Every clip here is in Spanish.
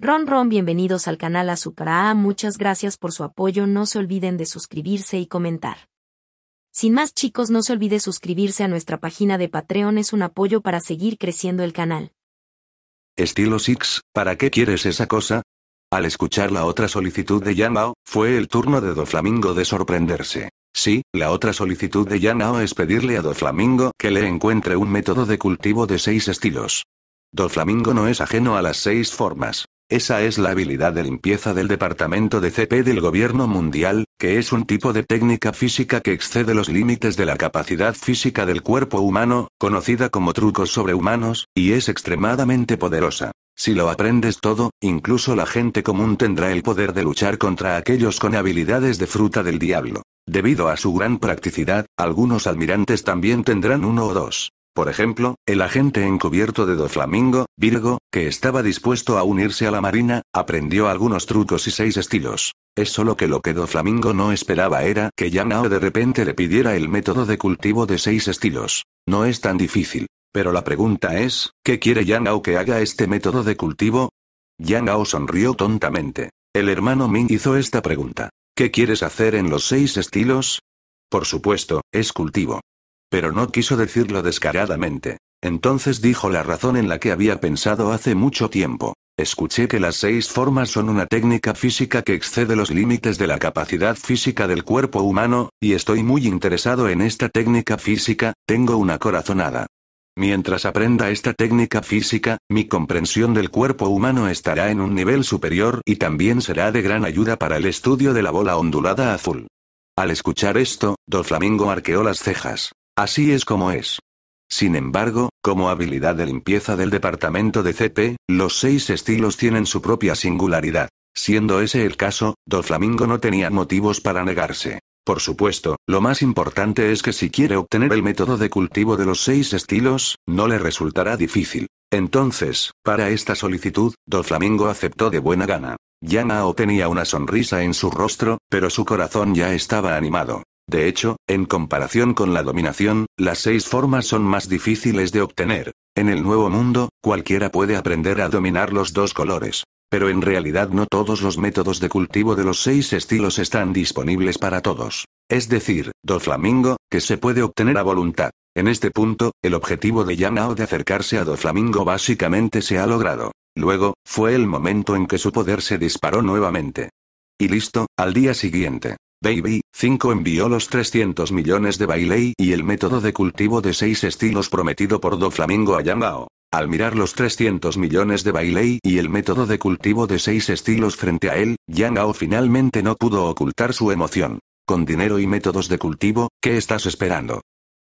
Ron Ron bienvenidos al canal A. muchas gracias por su apoyo no se olviden de suscribirse y comentar. Sin más chicos no se olvide suscribirse a nuestra página de Patreon es un apoyo para seguir creciendo el canal. Estilo Six, ¿para qué quieres esa cosa? Al escuchar la otra solicitud de Yanao, fue el turno de Doflamingo de sorprenderse. Sí, la otra solicitud de Yanao es pedirle a Doflamingo que le encuentre un método de cultivo de seis estilos. Doflamingo no es ajeno a las seis formas. Esa es la habilidad de limpieza del Departamento de CP del Gobierno Mundial, que es un tipo de técnica física que excede los límites de la capacidad física del cuerpo humano, conocida como trucos sobrehumanos, y es extremadamente poderosa. Si lo aprendes todo, incluso la gente común tendrá el poder de luchar contra aquellos con habilidades de fruta del diablo. Debido a su gran practicidad, algunos almirantes también tendrán uno o dos. Por ejemplo, el agente encubierto de Do Flamingo, Virgo, que estaba dispuesto a unirse a la marina, aprendió algunos trucos y seis estilos. Es solo que lo que Do Flamingo no esperaba era que Yanao de repente le pidiera el método de cultivo de seis estilos. No es tan difícil. Pero la pregunta es, ¿qué quiere Yanao que haga este método de cultivo? Ao sonrió tontamente. El hermano Ming hizo esta pregunta. ¿Qué quieres hacer en los seis estilos? Por supuesto, es cultivo. Pero no quiso decirlo descaradamente. Entonces dijo la razón en la que había pensado hace mucho tiempo. Escuché que las seis formas son una técnica física que excede los límites de la capacidad física del cuerpo humano, y estoy muy interesado en esta técnica física, tengo una corazonada. Mientras aprenda esta técnica física, mi comprensión del cuerpo humano estará en un nivel superior y también será de gran ayuda para el estudio de la bola ondulada azul. Al escuchar esto, Flamingo arqueó las cejas. Así es como es. Sin embargo, como habilidad de limpieza del departamento de CP, los seis estilos tienen su propia singularidad. Siendo ese el caso, Doflamingo no tenía motivos para negarse. Por supuesto, lo más importante es que si quiere obtener el método de cultivo de los seis estilos, no le resultará difícil. Entonces, para esta solicitud, Doflamingo aceptó de buena gana. Yanao tenía una sonrisa en su rostro, pero su corazón ya estaba animado. De hecho, en comparación con la dominación, las seis formas son más difíciles de obtener. En el Nuevo Mundo, cualquiera puede aprender a dominar los dos colores. Pero en realidad no todos los métodos de cultivo de los seis estilos están disponibles para todos. Es decir, do flamingo, que se puede obtener a voluntad. En este punto, el objetivo de Yanao de acercarse a do flamingo básicamente se ha logrado. Luego, fue el momento en que su poder se disparó nuevamente. Y listo, al día siguiente. Baby, 5 envió los 300 millones de Bailey y el método de cultivo de seis estilos prometido por Do Flamingo a Hao. Al mirar los 300 millones de Bailey y el método de cultivo de seis estilos frente a él, Yangao finalmente no pudo ocultar su emoción. Con dinero y métodos de cultivo, ¿qué estás esperando?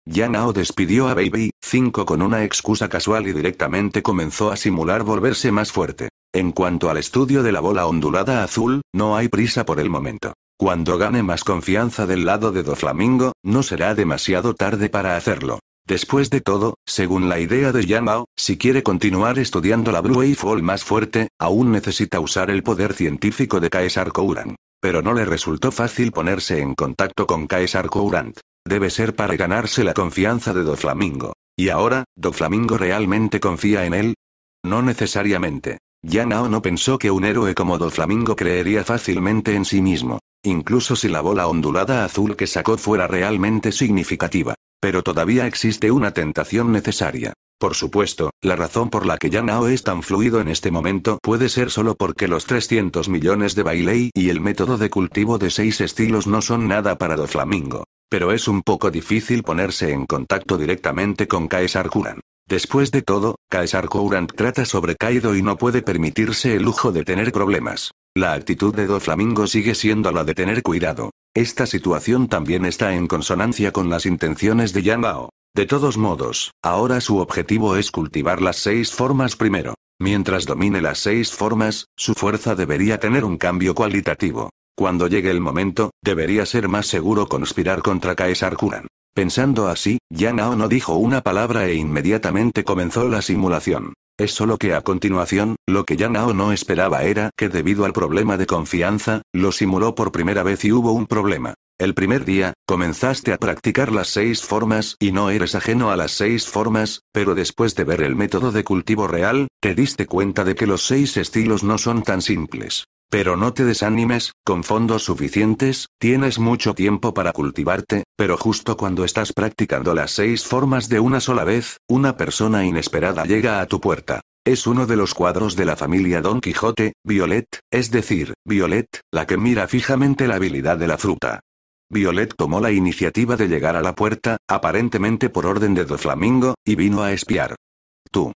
Yangao despidió a Baby, 5 con una excusa casual y directamente comenzó a simular volverse más fuerte. En cuanto al estudio de la bola ondulada azul, no hay prisa por el momento. Cuando gane más confianza del lado de Do Flamingo, no será demasiado tarde para hacerlo. Después de todo, según la idea de Yamao, si quiere continuar estudiando la Blue Wave Fall más fuerte, aún necesita usar el poder científico de Caesar Kouran. Pero no le resultó fácil ponerse en contacto con Caesar Kourant. Debe ser para ganarse la confianza de Do Flamingo. ¿Y ahora, Do Flamingo realmente confía en él? No necesariamente. Yanao no pensó que un héroe como Doflamingo creería fácilmente en sí mismo incluso si la bola ondulada azul que sacó fuera realmente significativa. Pero todavía existe una tentación necesaria. Por supuesto, la razón por la que Yanao es tan fluido en este momento puede ser solo porque los 300 millones de Bailey y el método de cultivo de seis estilos no son nada para Doflamingo. Pero es un poco difícil ponerse en contacto directamente con Caesar Kuran. Después de todo, Caesar Courant trata sobre Kaido y no puede permitirse el lujo de tener problemas. La actitud de Doflamingo sigue siendo la de tener cuidado. Esta situación también está en consonancia con las intenciones de Yanbao. De todos modos, ahora su objetivo es cultivar las seis formas primero. Mientras domine las seis formas, su fuerza debería tener un cambio cualitativo. Cuando llegue el momento, debería ser más seguro conspirar contra Caesar Kuran. Pensando así, Yanao no dijo una palabra e inmediatamente comenzó la simulación. Es solo que a continuación, lo que Yanao no esperaba era que debido al problema de confianza, lo simuló por primera vez y hubo un problema. El primer día, comenzaste a practicar las seis formas y no eres ajeno a las seis formas, pero después de ver el método de cultivo real, te diste cuenta de que los seis estilos no son tan simples. Pero no te desanimes, con fondos suficientes, tienes mucho tiempo para cultivarte, pero justo cuando estás practicando las seis formas de una sola vez, una persona inesperada llega a tu puerta. Es uno de los cuadros de la familia Don Quijote, Violet, es decir, Violet, la que mira fijamente la habilidad de la fruta. Violet tomó la iniciativa de llegar a la puerta, aparentemente por orden de Doflamingo, y vino a espiar. Tú.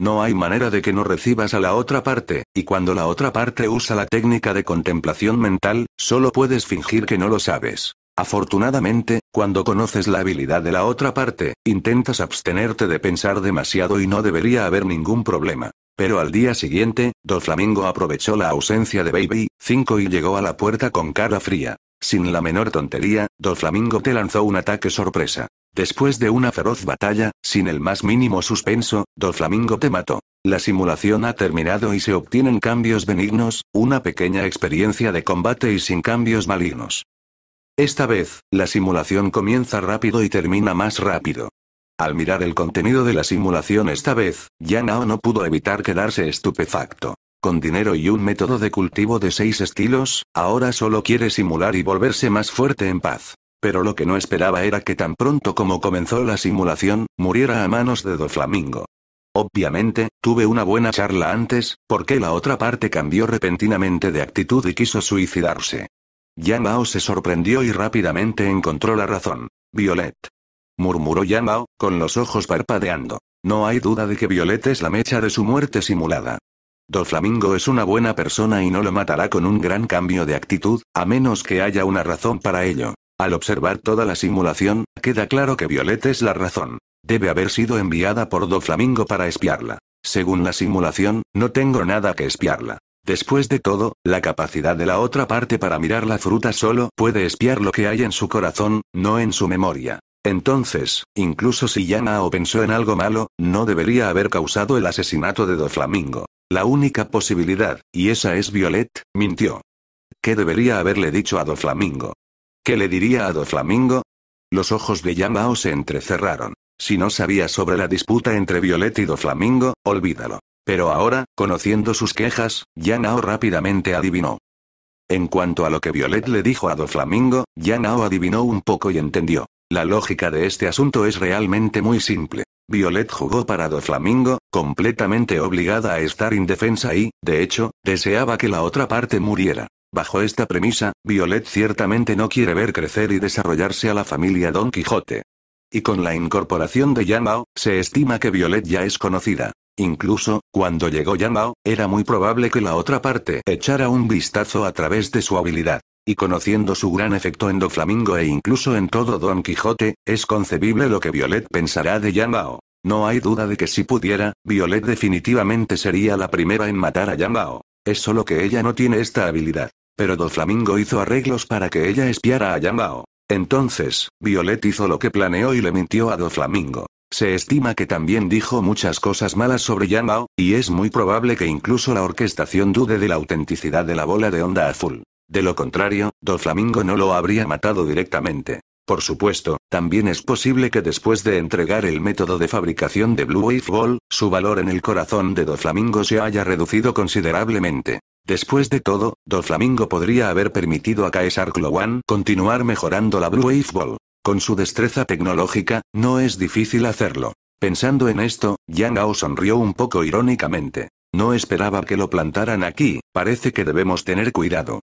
No hay manera de que no recibas a la otra parte, y cuando la otra parte usa la técnica de contemplación mental, solo puedes fingir que no lo sabes. Afortunadamente, cuando conoces la habilidad de la otra parte, intentas abstenerte de pensar demasiado y no debería haber ningún problema. Pero al día siguiente, Doflamingo aprovechó la ausencia de Baby, 5 y llegó a la puerta con cara fría. Sin la menor tontería, Doflamingo te lanzó un ataque sorpresa. Después de una feroz batalla, sin el más mínimo suspenso, Doflamingo te mató. La simulación ha terminado y se obtienen cambios benignos, una pequeña experiencia de combate y sin cambios malignos. Esta vez, la simulación comienza rápido y termina más rápido. Al mirar el contenido de la simulación esta vez, Yanao no pudo evitar quedarse estupefacto. Con dinero y un método de cultivo de seis estilos, ahora solo quiere simular y volverse más fuerte en paz. Pero lo que no esperaba era que tan pronto como comenzó la simulación, muriera a manos de Doflamingo. Obviamente, tuve una buena charla antes, porque la otra parte cambió repentinamente de actitud y quiso suicidarse. Mao se sorprendió y rápidamente encontró la razón. Violet. Murmuró Mao, con los ojos parpadeando. No hay duda de que Violet es la mecha de su muerte simulada. Do Flamingo es una buena persona y no lo matará con un gran cambio de actitud, a menos que haya una razón para ello. Al observar toda la simulación, queda claro que Violet es la razón. Debe haber sido enviada por Do Flamingo para espiarla. Según la simulación, no tengo nada que espiarla. Después de todo, la capacidad de la otra parte para mirar la fruta solo puede espiar lo que hay en su corazón, no en su memoria. Entonces, incluso si Yanao pensó en algo malo, no debería haber causado el asesinato de Flamingo. La única posibilidad, y esa es Violet, mintió. ¿Qué debería haberle dicho a Doflamingo? ¿Qué le diría a Doflamingo? Los ojos de Yamao se entrecerraron. Si no sabía sobre la disputa entre Violet y Doflamingo, olvídalo. Pero ahora, conociendo sus quejas, Yanao rápidamente adivinó. En cuanto a lo que Violet le dijo a Doflamingo, Yanao adivinó un poco y entendió. La lógica de este asunto es realmente muy simple. Violet jugó para Do Flamingo, completamente obligada a estar indefensa y, de hecho, deseaba que la otra parte muriera. Bajo esta premisa, Violet ciertamente no quiere ver crecer y desarrollarse a la familia Don Quijote. Y con la incorporación de Yamao, se estima que Violet ya es conocida. Incluso, cuando llegó Yamao, era muy probable que la otra parte echara un vistazo a través de su habilidad. Y conociendo su gran efecto en Do Flamingo e incluso en todo Don Quijote, es concebible lo que Violet pensará de Yambao. No hay duda de que si pudiera, Violet definitivamente sería la primera en matar a Yambao. Es solo que ella no tiene esta habilidad. Pero Do Flamingo hizo arreglos para que ella espiara a Yambao. Entonces, Violet hizo lo que planeó y le mintió a Do Flamingo. Se estima que también dijo muchas cosas malas sobre Yamao, y es muy probable que incluso la orquestación dude de la autenticidad de la bola de onda azul. De lo contrario, Do Flamingo no lo habría matado directamente. Por supuesto, también es posible que después de entregar el método de fabricación de Blue Wave Ball, su valor en el corazón de Doflamingo se haya reducido considerablemente. Después de todo, Doflamingo podría haber permitido a Caesar Clowan continuar mejorando la Blue Wave Ball. Con su destreza tecnológica, no es difícil hacerlo. Pensando en esto, Yang Ao sonrió un poco irónicamente. No esperaba que lo plantaran aquí, parece que debemos tener cuidado.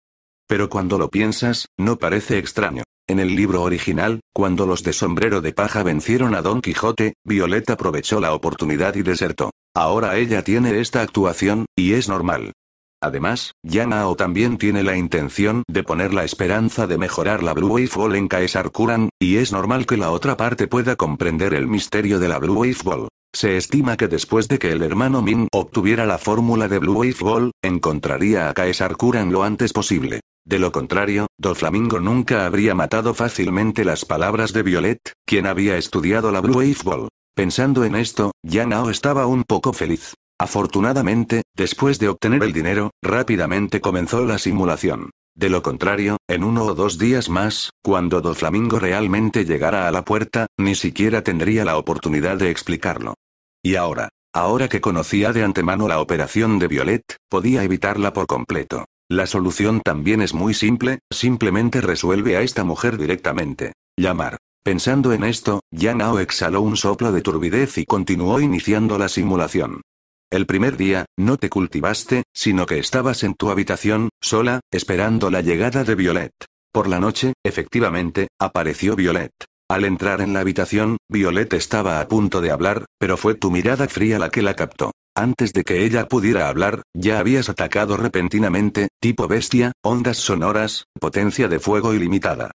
Pero cuando lo piensas, no parece extraño. En el libro original, cuando los de sombrero de paja vencieron a Don Quijote, Violeta aprovechó la oportunidad y desertó. Ahora ella tiene esta actuación, y es normal. Además, Yanao también tiene la intención de poner la esperanza de mejorar la Blue Wave Ball en Caesar Kuran, y es normal que la otra parte pueda comprender el misterio de la Blue Wave Ball. Se estima que después de que el hermano Min obtuviera la fórmula de Blue Wave Ball, encontraría a Caesar Kuran lo antes posible. De lo contrario, Do Flamingo nunca habría matado fácilmente las palabras de Violet, quien había estudiado la Blue Wave Ball. Pensando en esto, Yanao estaba un poco feliz. Afortunadamente, después de obtener el dinero, rápidamente comenzó la simulación. De lo contrario, en uno o dos días más, cuando Do Flamingo realmente llegara a la puerta, ni siquiera tendría la oportunidad de explicarlo. Y ahora, ahora que conocía de antemano la operación de Violet, podía evitarla por completo. La solución también es muy simple, simplemente resuelve a esta mujer directamente. Llamar. Pensando en esto, Yanao exhaló un soplo de turbidez y continuó iniciando la simulación. El primer día, no te cultivaste, sino que estabas en tu habitación, sola, esperando la llegada de Violet. Por la noche, efectivamente, apareció Violet. Al entrar en la habitación, Violet estaba a punto de hablar, pero fue tu mirada fría la que la captó. Antes de que ella pudiera hablar, ya habías atacado repentinamente, tipo bestia, ondas sonoras, potencia de fuego ilimitada.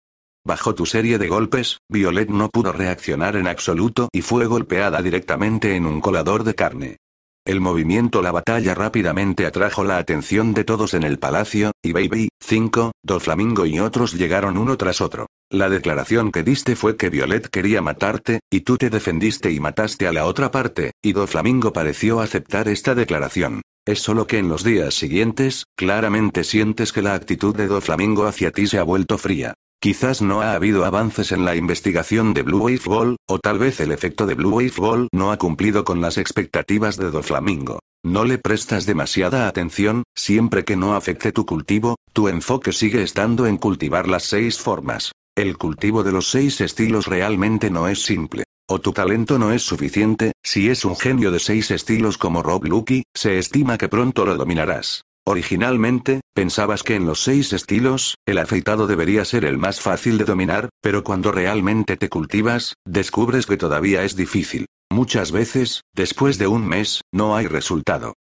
Bajo tu serie de golpes, Violet no pudo reaccionar en absoluto y fue golpeada directamente en un colador de carne. El movimiento La batalla rápidamente atrajo la atención de todos en el palacio, y Baby, 5, Doflamingo y otros llegaron uno tras otro. La declaración que diste fue que Violet quería matarte, y tú te defendiste y mataste a la otra parte, y Doflamingo pareció aceptar esta declaración. Es solo que en los días siguientes, claramente sientes que la actitud de Doflamingo hacia ti se ha vuelto fría. Quizás no ha habido avances en la investigación de Blue Wave Ball, o tal vez el efecto de Blue Wave Ball no ha cumplido con las expectativas de Doflamingo. No le prestas demasiada atención, siempre que no afecte tu cultivo, tu enfoque sigue estando en cultivar las seis formas. El cultivo de los seis estilos realmente no es simple. O tu talento no es suficiente, si es un genio de seis estilos como Rob Lucky, se estima que pronto lo dominarás. Originalmente, pensabas que en los seis estilos, el afeitado debería ser el más fácil de dominar, pero cuando realmente te cultivas, descubres que todavía es difícil. Muchas veces, después de un mes, no hay resultado.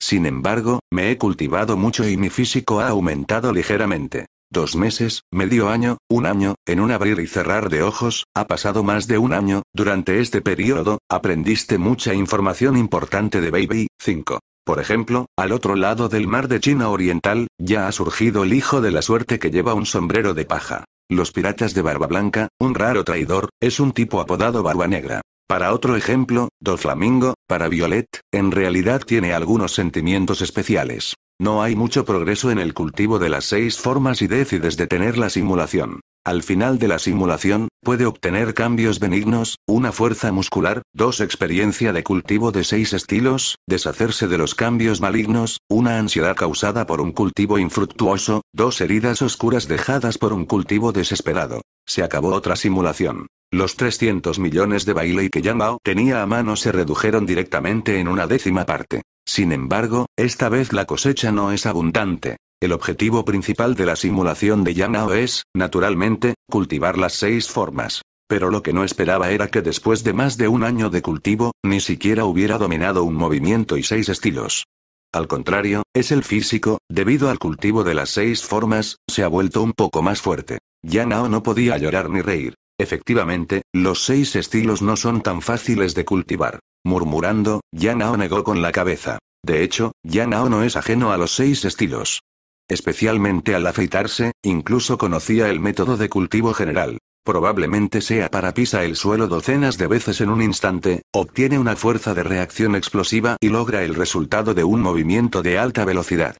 Sin embargo, me he cultivado mucho y mi físico ha aumentado ligeramente. Dos meses, medio año, un año, en un abrir y cerrar de ojos, ha pasado más de un año, durante este periodo, aprendiste mucha información importante de Baby, 5. Por ejemplo, al otro lado del mar de China Oriental, ya ha surgido el hijo de la suerte que lleva un sombrero de paja. Los piratas de Barba Blanca, un raro traidor, es un tipo apodado Barba Negra. Para otro ejemplo, Doflamingo, para Violet, en realidad tiene algunos sentimientos especiales. No hay mucho progreso en el cultivo de las seis formas y decides detener la simulación. Al final de la simulación, puede obtener cambios benignos, una fuerza muscular, dos experiencia de cultivo de seis estilos, deshacerse de los cambios malignos, una ansiedad causada por un cultivo infructuoso, dos heridas oscuras dejadas por un cultivo desesperado. Se acabó otra simulación. Los 300 millones de baile que Yamao tenía a mano se redujeron directamente en una décima parte. Sin embargo, esta vez la cosecha no es abundante. El objetivo principal de la simulación de Yanao es, naturalmente, cultivar las seis formas. Pero lo que no esperaba era que después de más de un año de cultivo, ni siquiera hubiera dominado un movimiento y seis estilos. Al contrario, es el físico, debido al cultivo de las seis formas, se ha vuelto un poco más fuerte. Yanao no podía llorar ni reír. Efectivamente, los seis estilos no son tan fáciles de cultivar. Murmurando, Yanao negó con la cabeza. De hecho, Yanao no es ajeno a los seis estilos. Especialmente al afeitarse, incluso conocía el método de cultivo general. Probablemente sea para pisa el suelo docenas de veces en un instante, obtiene una fuerza de reacción explosiva y logra el resultado de un movimiento de alta velocidad.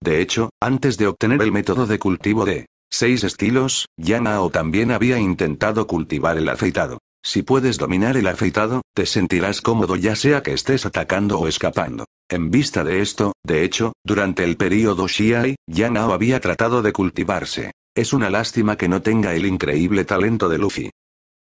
De hecho, antes de obtener el método de cultivo de Seis estilos, Yanao también había intentado cultivar el afeitado. Si puedes dominar el afeitado, te sentirás cómodo ya sea que estés atacando o escapando. En vista de esto, de hecho, durante el período Shiai, Yanao había tratado de cultivarse. Es una lástima que no tenga el increíble talento de Luffy.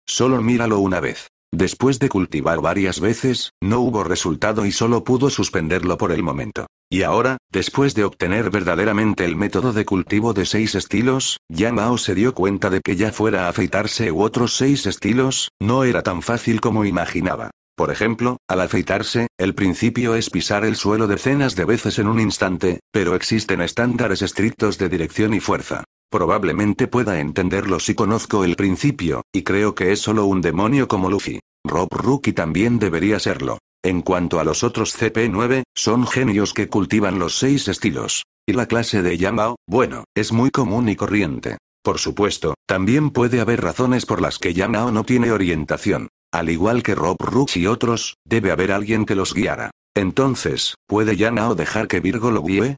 Solo míralo una vez. Después de cultivar varias veces, no hubo resultado y solo pudo suspenderlo por el momento. Y ahora, después de obtener verdaderamente el método de cultivo de seis estilos, Yang Mao se dio cuenta de que ya fuera a afeitarse u otros seis estilos, no era tan fácil como imaginaba. Por ejemplo, al afeitarse, el principio es pisar el suelo decenas de veces en un instante, pero existen estándares estrictos de dirección y fuerza. Probablemente pueda entenderlo si conozco el principio, y creo que es solo un demonio como Luffy. Rob Rookie también debería serlo. En cuanto a los otros CP9, son genios que cultivan los seis estilos. Y la clase de Yamao, bueno, es muy común y corriente. Por supuesto, también puede haber razones por las que Yamao no tiene orientación. Al igual que Rob Rook y otros, debe haber alguien que los guiara. Entonces, ¿puede Yanao dejar que Virgo lo guíe?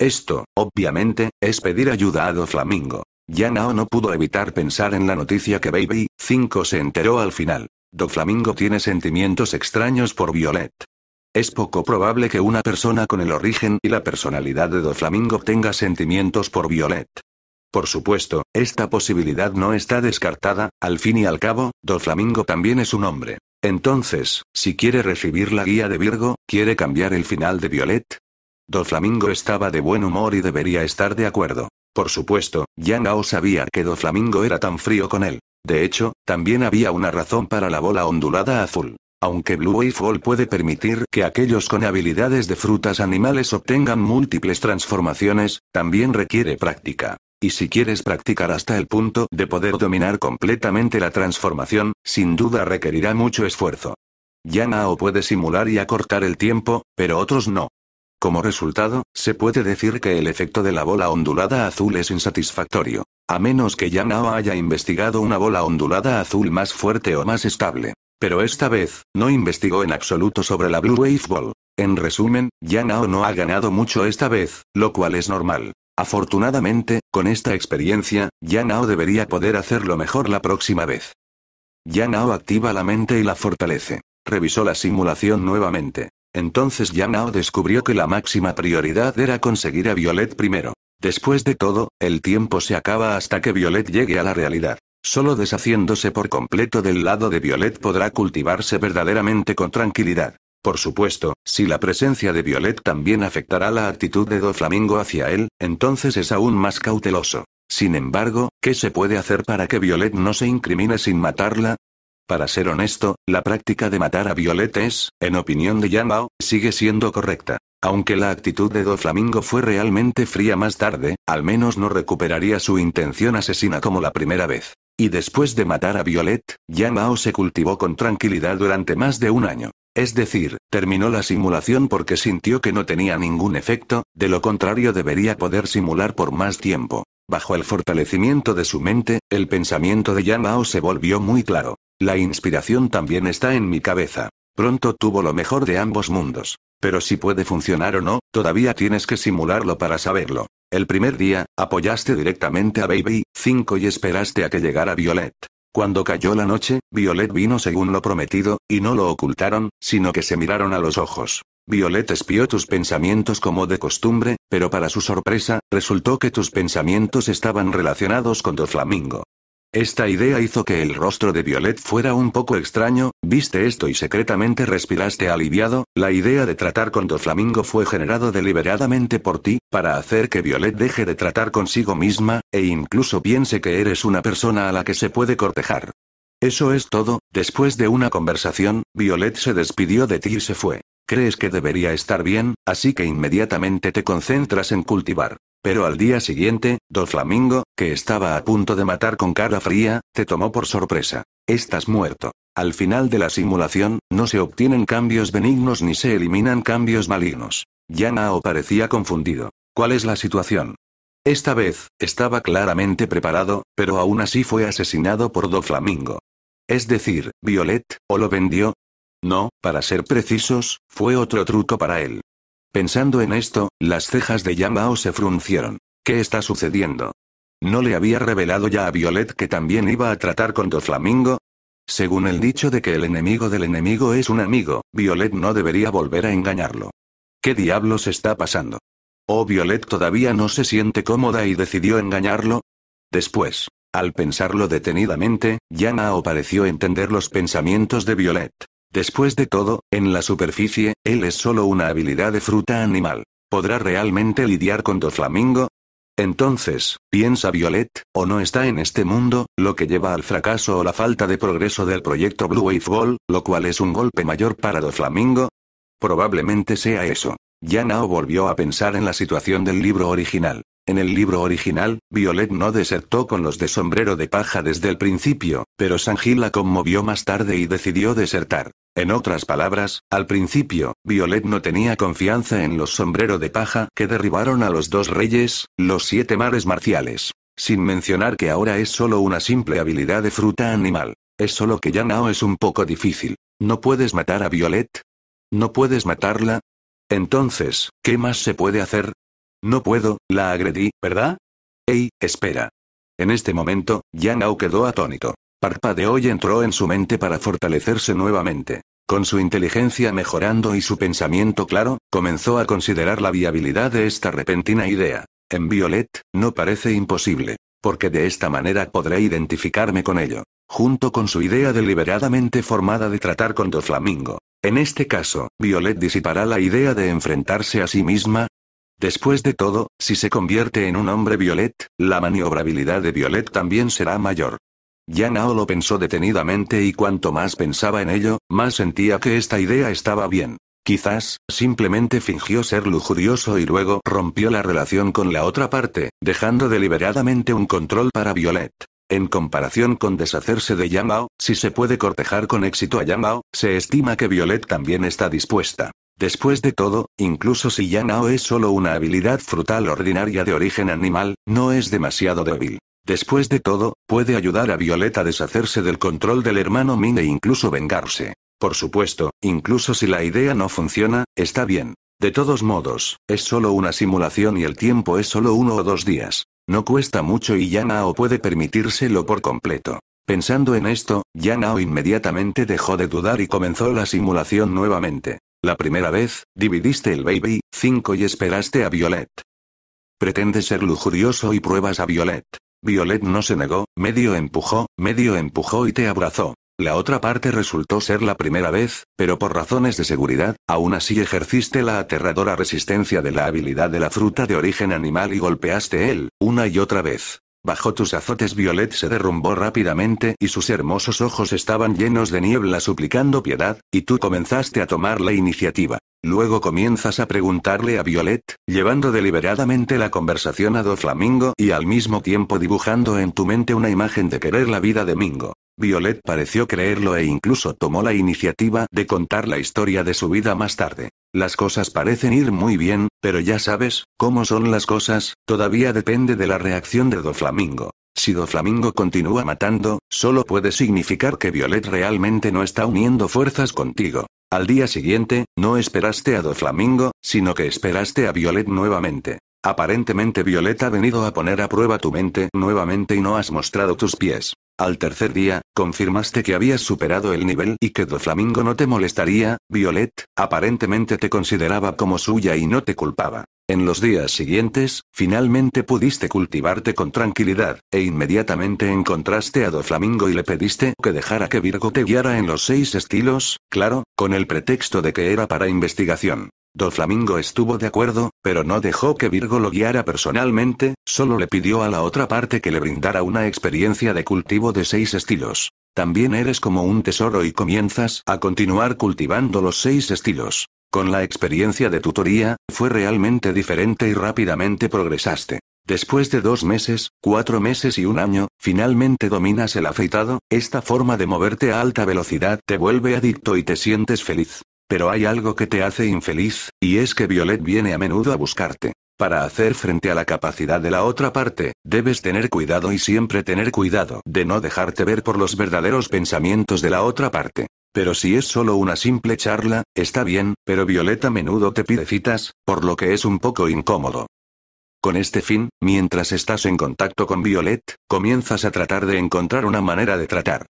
Esto, obviamente, es pedir ayuda a Doflamingo. Nao no pudo evitar pensar en la noticia que Baby 5 se enteró al final. Doflamingo tiene sentimientos extraños por Violet. Es poco probable que una persona con el origen y la personalidad de Doflamingo tenga sentimientos por Violet. Por supuesto, esta posibilidad no está descartada, al fin y al cabo, Doflamingo también es un hombre. Entonces, si quiere recibir la guía de Virgo, ¿quiere cambiar el final de Violet? Do Flamingo estaba de buen humor y debería estar de acuerdo. Por supuesto, Yang sabía que Do Flamingo era tan frío con él. De hecho, también había una razón para la bola ondulada azul. Aunque Blue Wave Fall puede permitir que aquellos con habilidades de frutas animales obtengan múltiples transformaciones, también requiere práctica. Y si quieres practicar hasta el punto de poder dominar completamente la transformación, sin duda requerirá mucho esfuerzo. Yanao puede simular y acortar el tiempo, pero otros no. Como resultado, se puede decir que el efecto de la bola ondulada azul es insatisfactorio. A menos que Yanao haya investigado una bola ondulada azul más fuerte o más estable. Pero esta vez, no investigó en absoluto sobre la Blue Wave Ball. En resumen, Yanao no ha ganado mucho esta vez, lo cual es normal. Afortunadamente, con esta experiencia, Yanao debería poder hacerlo mejor la próxima vez. Yanao activa la mente y la fortalece. Revisó la simulación nuevamente. Entonces Yanao descubrió que la máxima prioridad era conseguir a Violet primero. Después de todo, el tiempo se acaba hasta que Violet llegue a la realidad. Solo deshaciéndose por completo del lado de Violet podrá cultivarse verdaderamente con tranquilidad. Por supuesto, si la presencia de Violet también afectará la actitud de Doflamingo hacia él, entonces es aún más cauteloso. Sin embargo, ¿qué se puede hacer para que Violet no se incrimine sin matarla? Para ser honesto, la práctica de matar a Violet es, en opinión de Mao, sigue siendo correcta. Aunque la actitud de Doflamingo fue realmente fría más tarde, al menos no recuperaría su intención asesina como la primera vez. Y después de matar a Violet, Mao se cultivó con tranquilidad durante más de un año. Es decir, terminó la simulación porque sintió que no tenía ningún efecto, de lo contrario debería poder simular por más tiempo. Bajo el fortalecimiento de su mente, el pensamiento de Mao se volvió muy claro. La inspiración también está en mi cabeza. Pronto tuvo lo mejor de ambos mundos. Pero si puede funcionar o no, todavía tienes que simularlo para saberlo. El primer día, apoyaste directamente a Baby 5 y esperaste a que llegara Violet. Cuando cayó la noche, Violet vino según lo prometido, y no lo ocultaron, sino que se miraron a los ojos. Violet espió tus pensamientos como de costumbre, pero para su sorpresa, resultó que tus pensamientos estaban relacionados con Doflamingo. Esta idea hizo que el rostro de Violet fuera un poco extraño, viste esto y secretamente respiraste aliviado, la idea de tratar con Doflamingo fue generado deliberadamente por ti, para hacer que Violet deje de tratar consigo misma, e incluso piense que eres una persona a la que se puede cortejar. Eso es todo, después de una conversación, Violet se despidió de ti y se fue. Crees que debería estar bien, así que inmediatamente te concentras en cultivar. Pero al día siguiente, Do Flamingo, que estaba a punto de matar con cara fría, te tomó por sorpresa. Estás muerto. Al final de la simulación, no se obtienen cambios benignos ni se eliminan cambios malignos. Yanao parecía confundido. ¿Cuál es la situación? Esta vez, estaba claramente preparado, pero aún así fue asesinado por Do Flamingo. Es decir, Violet, o lo vendió, no, para ser precisos, fue otro truco para él. Pensando en esto, las cejas de Yamao se fruncieron. ¿Qué está sucediendo? ¿No le había revelado ya a Violet que también iba a tratar con Doflamingo? Según el dicho de que el enemigo del enemigo es un amigo, Violet no debería volver a engañarlo. ¿Qué diablos está pasando? ¿O oh, Violet todavía no se siente cómoda y decidió engañarlo? Después, al pensarlo detenidamente, Yamao pareció entender los pensamientos de Violet. Después de todo, en la superficie, él es solo una habilidad de fruta animal. ¿Podrá realmente lidiar con Doflamingo? Entonces, piensa Violet, o no está en este mundo, lo que lleva al fracaso o la falta de progreso del proyecto Blue Wave Ball, lo cual es un golpe mayor para Doflamingo. Probablemente sea eso. Ya Nao volvió a pensar en la situación del libro original. En el libro original, Violet no desertó con los de sombrero de paja desde el principio, pero Sanji la conmovió más tarde y decidió desertar. En otras palabras, al principio, Violet no tenía confianza en los sombrero de paja que derribaron a los dos reyes, los siete mares marciales. Sin mencionar que ahora es solo una simple habilidad de fruta animal. Es solo que ya es un poco difícil. ¿No puedes matar a Violet? ¿No puedes matarla? Entonces, ¿qué más se puede hacer? No puedo, la agredí, ¿verdad? Ey, espera. En este momento, Yanao quedó atónito. Parpadeó y entró en su mente para fortalecerse nuevamente. Con su inteligencia mejorando y su pensamiento claro, comenzó a considerar la viabilidad de esta repentina idea. En Violet, no parece imposible, porque de esta manera podré identificarme con ello, junto con su idea deliberadamente formada de tratar con Doflamingo. En este caso, Violet disipará la idea de enfrentarse a sí misma. Después de todo, si se convierte en un hombre Violet, la maniobrabilidad de Violet también será mayor. Ya Nao lo pensó detenidamente y cuanto más pensaba en ello, más sentía que esta idea estaba bien. Quizás, simplemente fingió ser lujurioso y luego rompió la relación con la otra parte, dejando deliberadamente un control para Violet. En comparación con deshacerse de Yamao, si se puede cortejar con éxito a Yamao, se estima que Violet también está dispuesta. Después de todo, incluso si Yanao es solo una habilidad frutal ordinaria de origen animal, no es demasiado débil. Después de todo, puede ayudar a Violet a deshacerse del control del hermano Min e incluso vengarse. Por supuesto, incluso si la idea no funciona, está bien. De todos modos, es solo una simulación y el tiempo es solo uno o dos días. No cuesta mucho y Yanao puede permitírselo por completo. Pensando en esto, Yanao inmediatamente dejó de dudar y comenzó la simulación nuevamente. La primera vez, dividiste el baby, 5 y esperaste a Violet. Pretende ser lujurioso y pruebas a Violet. Violet no se negó, medio empujó, medio empujó y te abrazó. La otra parte resultó ser la primera vez, pero por razones de seguridad, aún así ejerciste la aterradora resistencia de la habilidad de la fruta de origen animal y golpeaste él, una y otra vez. Bajo tus azotes Violet se derrumbó rápidamente y sus hermosos ojos estaban llenos de niebla suplicando piedad, y tú comenzaste a tomar la iniciativa. Luego comienzas a preguntarle a Violet, llevando deliberadamente la conversación a Do Flamingo y al mismo tiempo dibujando en tu mente una imagen de querer la vida de Mingo. Violet pareció creerlo e incluso tomó la iniciativa de contar la historia de su vida más tarde. Las cosas parecen ir muy bien, pero ya sabes, cómo son las cosas, todavía depende de la reacción de Do Flamingo. Si Do Flamingo continúa matando, solo puede significar que Violet realmente no está uniendo fuerzas contigo. Al día siguiente, no esperaste a Do Flamingo, sino que esperaste a Violet nuevamente. Aparentemente Violeta ha venido a poner a prueba tu mente nuevamente y no has mostrado tus pies. Al tercer día, confirmaste que habías superado el nivel y que Doflamingo no te molestaría, Violet, aparentemente te consideraba como suya y no te culpaba. En los días siguientes, finalmente pudiste cultivarte con tranquilidad, e inmediatamente encontraste a Doflamingo y le pediste que dejara que Virgo te guiara en los seis estilos, claro, con el pretexto de que era para investigación. Do Flamingo estuvo de acuerdo, pero no dejó que Virgo lo guiara personalmente, solo le pidió a la otra parte que le brindara una experiencia de cultivo de seis estilos. También eres como un tesoro y comienzas a continuar cultivando los seis estilos. Con la experiencia de tutoría, fue realmente diferente y rápidamente progresaste. Después de dos meses, cuatro meses y un año, finalmente dominas el afeitado, esta forma de moverte a alta velocidad te vuelve adicto y te sientes feliz. Pero hay algo que te hace infeliz, y es que Violet viene a menudo a buscarte. Para hacer frente a la capacidad de la otra parte, debes tener cuidado y siempre tener cuidado de no dejarte ver por los verdaderos pensamientos de la otra parte. Pero si es solo una simple charla, está bien, pero Violet a menudo te pide citas, por lo que es un poco incómodo. Con este fin, mientras estás en contacto con Violet, comienzas a tratar de encontrar una manera de tratar.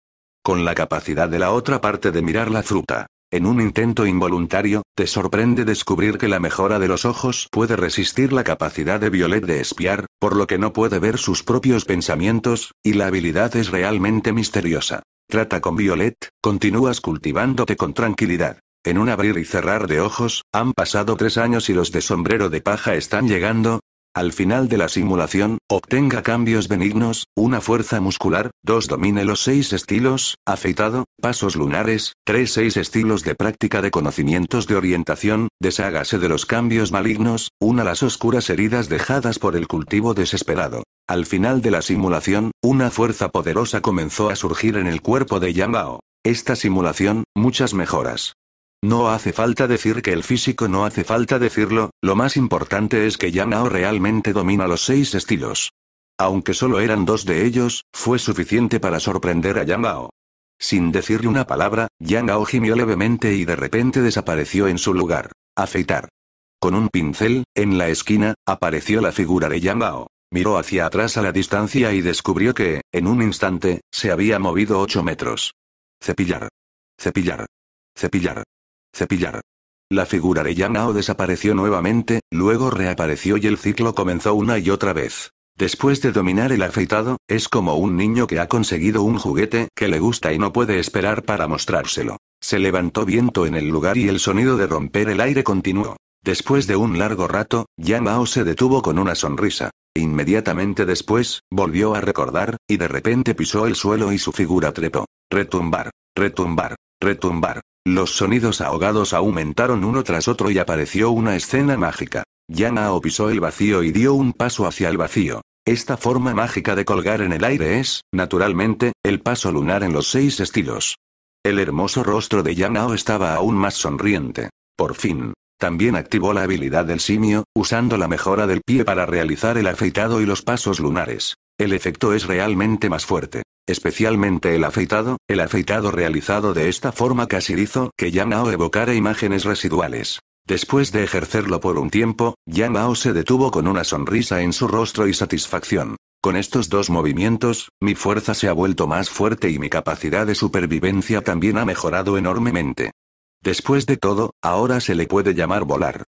Con la capacidad de la otra parte de mirar la fruta. En un intento involuntario, te sorprende descubrir que la mejora de los ojos puede resistir la capacidad de Violet de espiar, por lo que no puede ver sus propios pensamientos, y la habilidad es realmente misteriosa. Trata con Violet, continúas cultivándote con tranquilidad. En un abrir y cerrar de ojos, han pasado tres años y los de sombrero de paja están llegando, al final de la simulación, obtenga cambios benignos, una fuerza muscular, dos domine los seis estilos, afeitado, pasos lunares, tres seis estilos de práctica de conocimientos de orientación, deshágase de los cambios malignos, una las oscuras heridas dejadas por el cultivo desesperado. Al final de la simulación, una fuerza poderosa comenzó a surgir en el cuerpo de Yambao. Esta simulación, muchas mejoras. No hace falta decir que el físico no hace falta decirlo, lo más importante es que Yanao realmente domina los seis estilos. Aunque solo eran dos de ellos, fue suficiente para sorprender a Yanao. Sin decirle una palabra, Yanao gimió levemente y de repente desapareció en su lugar. Afeitar. Con un pincel, en la esquina, apareció la figura de Yanao. Miró hacia atrás a la distancia y descubrió que, en un instante, se había movido ocho metros. Cepillar. Cepillar. Cepillar. Cepillar. La figura de Mao desapareció nuevamente, luego reapareció y el ciclo comenzó una y otra vez. Después de dominar el afeitado, es como un niño que ha conseguido un juguete que le gusta y no puede esperar para mostrárselo. Se levantó viento en el lugar y el sonido de romper el aire continuó. Después de un largo rato, Mao se detuvo con una sonrisa. Inmediatamente después, volvió a recordar, y de repente pisó el suelo y su figura trepó. Retumbar, retumbar, retumbar, los sonidos ahogados aumentaron uno tras otro y apareció una escena mágica. Yanao pisó el vacío y dio un paso hacia el vacío. Esta forma mágica de colgar en el aire es, naturalmente, el paso lunar en los seis estilos. El hermoso rostro de Yanao estaba aún más sonriente. Por fin. También activó la habilidad del simio, usando la mejora del pie para realizar el afeitado y los pasos lunares. El efecto es realmente más fuerte. Especialmente el afeitado, el afeitado realizado de esta forma casi hizo que Mao evocara imágenes residuales. Después de ejercerlo por un tiempo, Mao se detuvo con una sonrisa en su rostro y satisfacción. Con estos dos movimientos, mi fuerza se ha vuelto más fuerte y mi capacidad de supervivencia también ha mejorado enormemente. Después de todo, ahora se le puede llamar volar.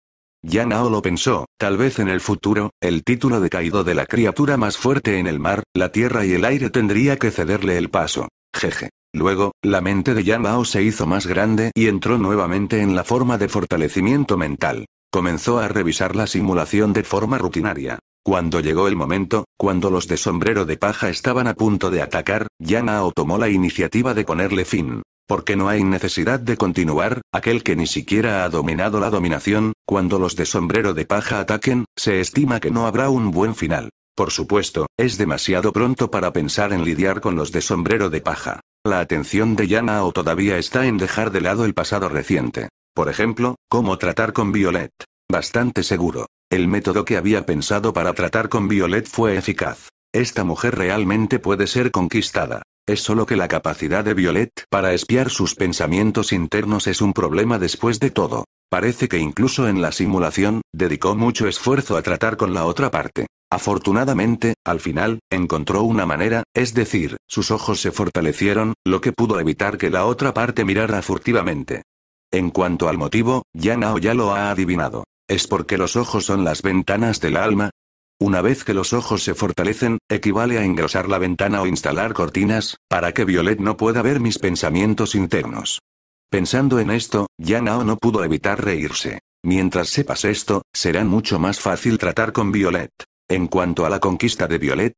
Ya lo pensó, tal vez en el futuro, el título de caído de la criatura más fuerte en el mar, la tierra y el aire tendría que cederle el paso. Jeje. Luego, la mente de Yan se hizo más grande y entró nuevamente en la forma de fortalecimiento mental. Comenzó a revisar la simulación de forma rutinaria. Cuando llegó el momento, cuando los de sombrero de paja estaban a punto de atacar, Yanao tomó la iniciativa de ponerle fin. Porque no hay necesidad de continuar, aquel que ni siquiera ha dominado la dominación, cuando los de sombrero de paja ataquen, se estima que no habrá un buen final. Por supuesto, es demasiado pronto para pensar en lidiar con los de sombrero de paja. La atención de Yanao todavía está en dejar de lado el pasado reciente. Por ejemplo, cómo tratar con Violet. Bastante seguro. El método que había pensado para tratar con Violet fue eficaz. Esta mujer realmente puede ser conquistada. Es solo que la capacidad de Violet para espiar sus pensamientos internos es un problema después de todo. Parece que incluso en la simulación, dedicó mucho esfuerzo a tratar con la otra parte. Afortunadamente, al final, encontró una manera, es decir, sus ojos se fortalecieron, lo que pudo evitar que la otra parte mirara furtivamente. En cuanto al motivo, Yanao ya lo ha adivinado. Es porque los ojos son las ventanas del alma, una vez que los ojos se fortalecen, equivale a engrosar la ventana o instalar cortinas, para que Violet no pueda ver mis pensamientos internos. Pensando en esto, Ao no pudo evitar reírse. Mientras sepas esto, será mucho más fácil tratar con Violet. En cuanto a la conquista de Violet,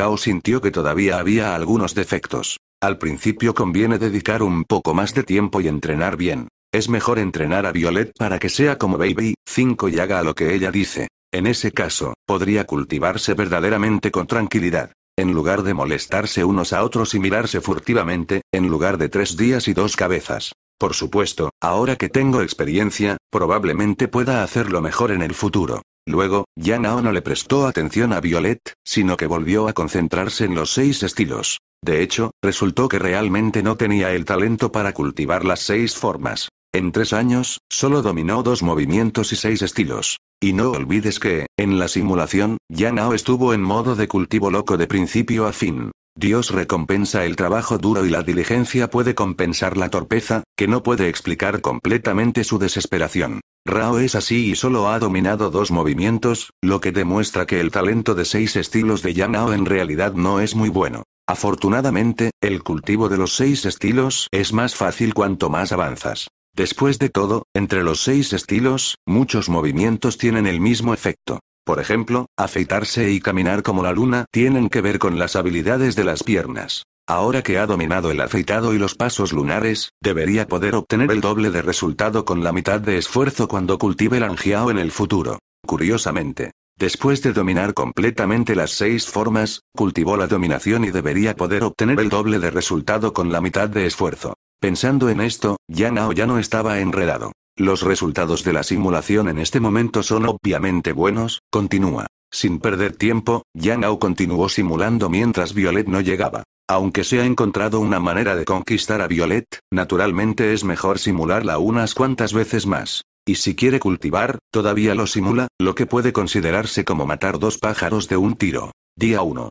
Ao sintió que todavía había algunos defectos. Al principio conviene dedicar un poco más de tiempo y entrenar bien. Es mejor entrenar a Violet para que sea como Baby 5 y haga lo que ella dice. En ese caso, podría cultivarse verdaderamente con tranquilidad. En lugar de molestarse unos a otros y mirarse furtivamente, en lugar de tres días y dos cabezas. Por supuesto, ahora que tengo experiencia, probablemente pueda hacerlo mejor en el futuro. Luego, ya Nao no le prestó atención a Violet, sino que volvió a concentrarse en los seis estilos. De hecho, resultó que realmente no tenía el talento para cultivar las seis formas. En tres años, solo dominó dos movimientos y seis estilos. Y no olvides que, en la simulación, Yanao estuvo en modo de cultivo loco de principio a fin. Dios recompensa el trabajo duro y la diligencia puede compensar la torpeza, que no puede explicar completamente su desesperación. Rao es así y solo ha dominado dos movimientos, lo que demuestra que el talento de seis estilos de Yanao en realidad no es muy bueno. Afortunadamente, el cultivo de los seis estilos es más fácil cuanto más avanzas. Después de todo, entre los seis estilos, muchos movimientos tienen el mismo efecto. Por ejemplo, afeitarse y caminar como la luna tienen que ver con las habilidades de las piernas. Ahora que ha dominado el afeitado y los pasos lunares, debería poder obtener el doble de resultado con la mitad de esfuerzo cuando cultive el angiao en el futuro. Curiosamente, después de dominar completamente las seis formas, cultivó la dominación y debería poder obtener el doble de resultado con la mitad de esfuerzo. Pensando en esto, Yanao ya no estaba enredado. Los resultados de la simulación en este momento son obviamente buenos, continúa. Sin perder tiempo, Yanao continuó simulando mientras Violet no llegaba. Aunque se ha encontrado una manera de conquistar a Violet, naturalmente es mejor simularla unas cuantas veces más. Y si quiere cultivar, todavía lo simula, lo que puede considerarse como matar dos pájaros de un tiro. Día 1.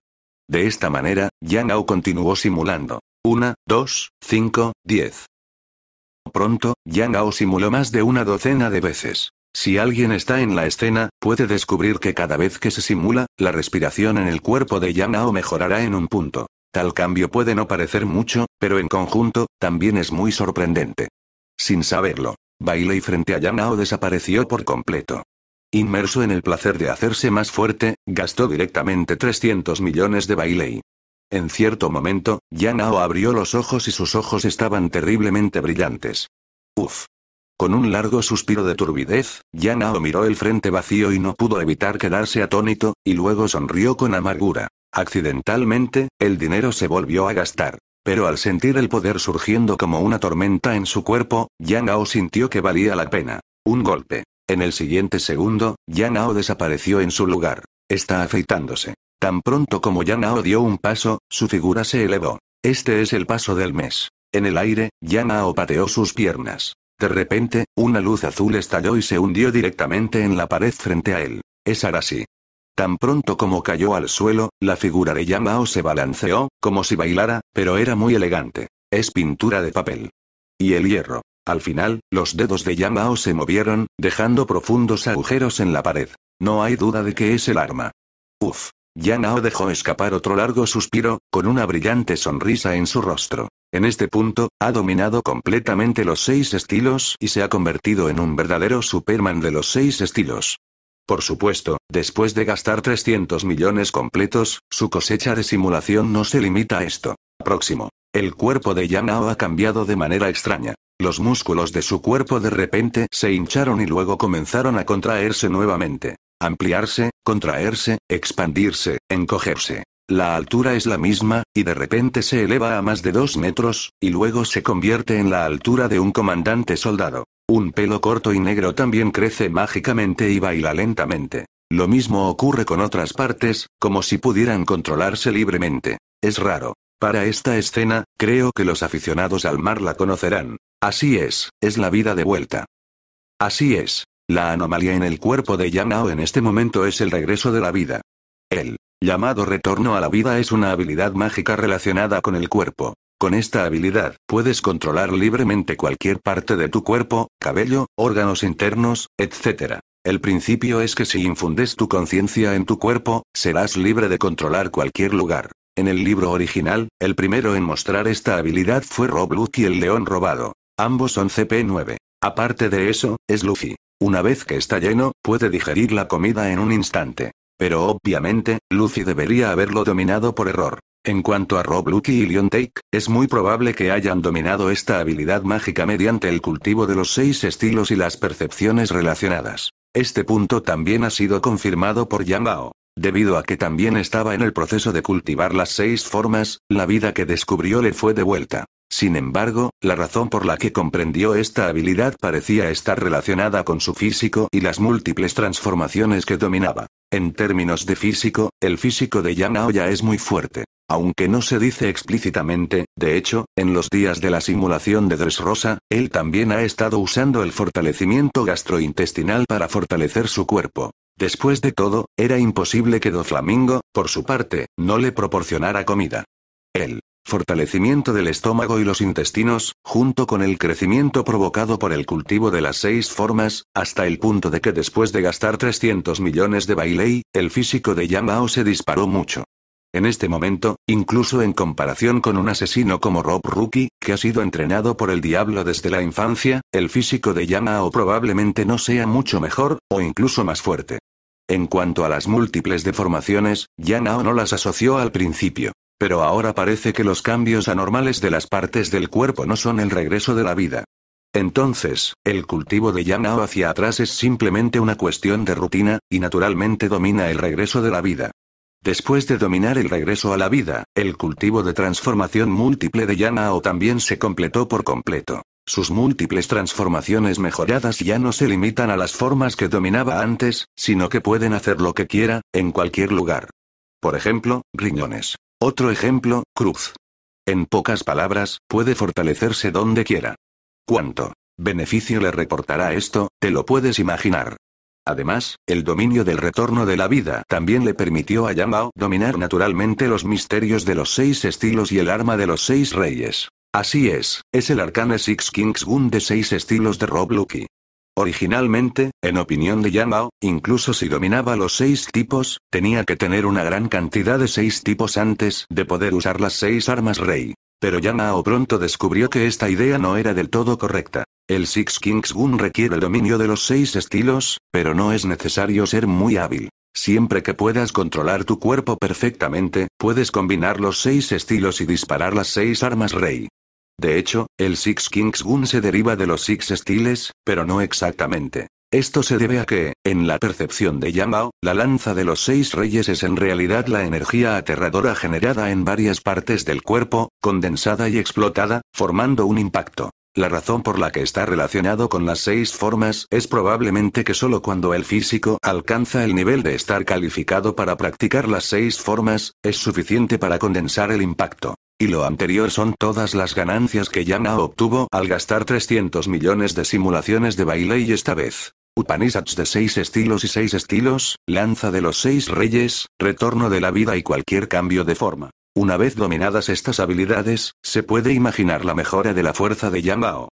De esta manera, Ao continuó simulando. Una, dos, cinco, diez. Pronto, Hao simuló más de una docena de veces. Si alguien está en la escena, puede descubrir que cada vez que se simula, la respiración en el cuerpo de Yangao mejorará en un punto. Tal cambio puede no parecer mucho, pero en conjunto, también es muy sorprendente. Sin saberlo, Bailey frente a Hao desapareció por completo. Inmerso en el placer de hacerse más fuerte, gastó directamente 300 millones de Bailey. En cierto momento, Yanao abrió los ojos y sus ojos estaban terriblemente brillantes. Uf. Con un largo suspiro de turbidez, Yanao miró el frente vacío y no pudo evitar quedarse atónito, y luego sonrió con amargura. Accidentalmente, el dinero se volvió a gastar. Pero al sentir el poder surgiendo como una tormenta en su cuerpo, Yanao sintió que valía la pena. Un golpe. En el siguiente segundo, Yanao desapareció en su lugar. Está afeitándose. Tan pronto como Yanao dio un paso, su figura se elevó. Este es el paso del mes. En el aire, Yanao pateó sus piernas. De repente, una luz azul estalló y se hundió directamente en la pared frente a él. Es Arasi. Tan pronto como cayó al suelo, la figura de Yamao se balanceó, como si bailara, pero era muy elegante. Es pintura de papel. Y el hierro. Al final, los dedos de Yamao se movieron, dejando profundos agujeros en la pared. No hay duda de que es el arma. Uf. Yanao dejó escapar otro largo suspiro, con una brillante sonrisa en su rostro. En este punto, ha dominado completamente los seis estilos y se ha convertido en un verdadero Superman de los seis estilos. Por supuesto, después de gastar 300 millones completos, su cosecha de simulación no se limita a esto. Próximo. El cuerpo de Yanao ha cambiado de manera extraña. Los músculos de su cuerpo de repente se hincharon y luego comenzaron a contraerse nuevamente ampliarse, contraerse, expandirse, encogerse. La altura es la misma, y de repente se eleva a más de dos metros, y luego se convierte en la altura de un comandante soldado. Un pelo corto y negro también crece mágicamente y baila lentamente. Lo mismo ocurre con otras partes, como si pudieran controlarse libremente. Es raro. Para esta escena, creo que los aficionados al mar la conocerán. Así es, es la vida de vuelta. Así es, la anomalía en el cuerpo de Yanao en este momento es el regreso de la vida. El llamado retorno a la vida es una habilidad mágica relacionada con el cuerpo. Con esta habilidad, puedes controlar libremente cualquier parte de tu cuerpo, cabello, órganos internos, etc. El principio es que si infundes tu conciencia en tu cuerpo, serás libre de controlar cualquier lugar. En el libro original, el primero en mostrar esta habilidad fue Rob y el león robado. Ambos son CP9. Aparte de eso, es Luffy. Una vez que está lleno, puede digerir la comida en un instante. Pero obviamente, Luffy debería haberlo dominado por error. En cuanto a Rob Lucky y Leon Take, es muy probable que hayan dominado esta habilidad mágica mediante el cultivo de los seis estilos y las percepciones relacionadas. Este punto también ha sido confirmado por Yangbao. Debido a que también estaba en el proceso de cultivar las seis formas, la vida que descubrió le fue devuelta. Sin embargo, la razón por la que comprendió esta habilidad parecía estar relacionada con su físico y las múltiples transformaciones que dominaba. En términos de físico, el físico de ya es muy fuerte. Aunque no se dice explícitamente, de hecho, en los días de la simulación de Dressrosa, él también ha estado usando el fortalecimiento gastrointestinal para fortalecer su cuerpo. Después de todo, era imposible que Doflamingo, por su parte, no le proporcionara comida. El fortalecimiento del estómago y los intestinos, junto con el crecimiento provocado por el cultivo de las seis formas, hasta el punto de que después de gastar 300 millones de bailey, el físico de Yamao se disparó mucho. En este momento, incluso en comparación con un asesino como Rob Rookie, que ha sido entrenado por el diablo desde la infancia, el físico de Yanao probablemente no sea mucho mejor, o incluso más fuerte. En cuanto a las múltiples deformaciones, Yanao no las asoció al principio. Pero ahora parece que los cambios anormales de las partes del cuerpo no son el regreso de la vida. Entonces, el cultivo de Yanao hacia atrás es simplemente una cuestión de rutina, y naturalmente domina el regreso de la vida. Después de dominar el regreso a la vida, el cultivo de transformación múltiple de Yanao también se completó por completo. Sus múltiples transformaciones mejoradas ya no se limitan a las formas que dominaba antes, sino que pueden hacer lo que quiera, en cualquier lugar. Por ejemplo, riñones. Otro ejemplo, cruz. En pocas palabras, puede fortalecerse donde quiera. ¿Cuánto beneficio le reportará esto? Te lo puedes imaginar. Además, el dominio del retorno de la vida también le permitió a Yamao dominar naturalmente los misterios de los seis estilos y el arma de los seis reyes. Así es, es el arcane Six Kings Gun de seis estilos de Rob Lucky. Originalmente, en opinión de Yamao, incluso si dominaba los seis tipos, tenía que tener una gran cantidad de seis tipos antes de poder usar las seis armas rey. Pero Yamao pronto descubrió que esta idea no era del todo correcta. El Six Kings Gun requiere el dominio de los seis estilos, pero no es necesario ser muy hábil. Siempre que puedas controlar tu cuerpo perfectamente, puedes combinar los seis estilos y disparar las seis armas rey. De hecho, el Six Kings Gun se deriva de los Six Estiles, pero no exactamente. Esto se debe a que, en la percepción de Yamao, la lanza de los seis reyes es en realidad la energía aterradora generada en varias partes del cuerpo, condensada y explotada, formando un impacto. La razón por la que está relacionado con las seis formas es probablemente que solo cuando el físico alcanza el nivel de estar calificado para practicar las seis formas, es suficiente para condensar el impacto. Y lo anterior son todas las ganancias que Yana obtuvo al gastar 300 millones de simulaciones de baile y esta vez. Upanishads de seis estilos y seis estilos, lanza de los seis reyes, retorno de la vida y cualquier cambio de forma. Una vez dominadas estas habilidades, se puede imaginar la mejora de la fuerza de Yamao.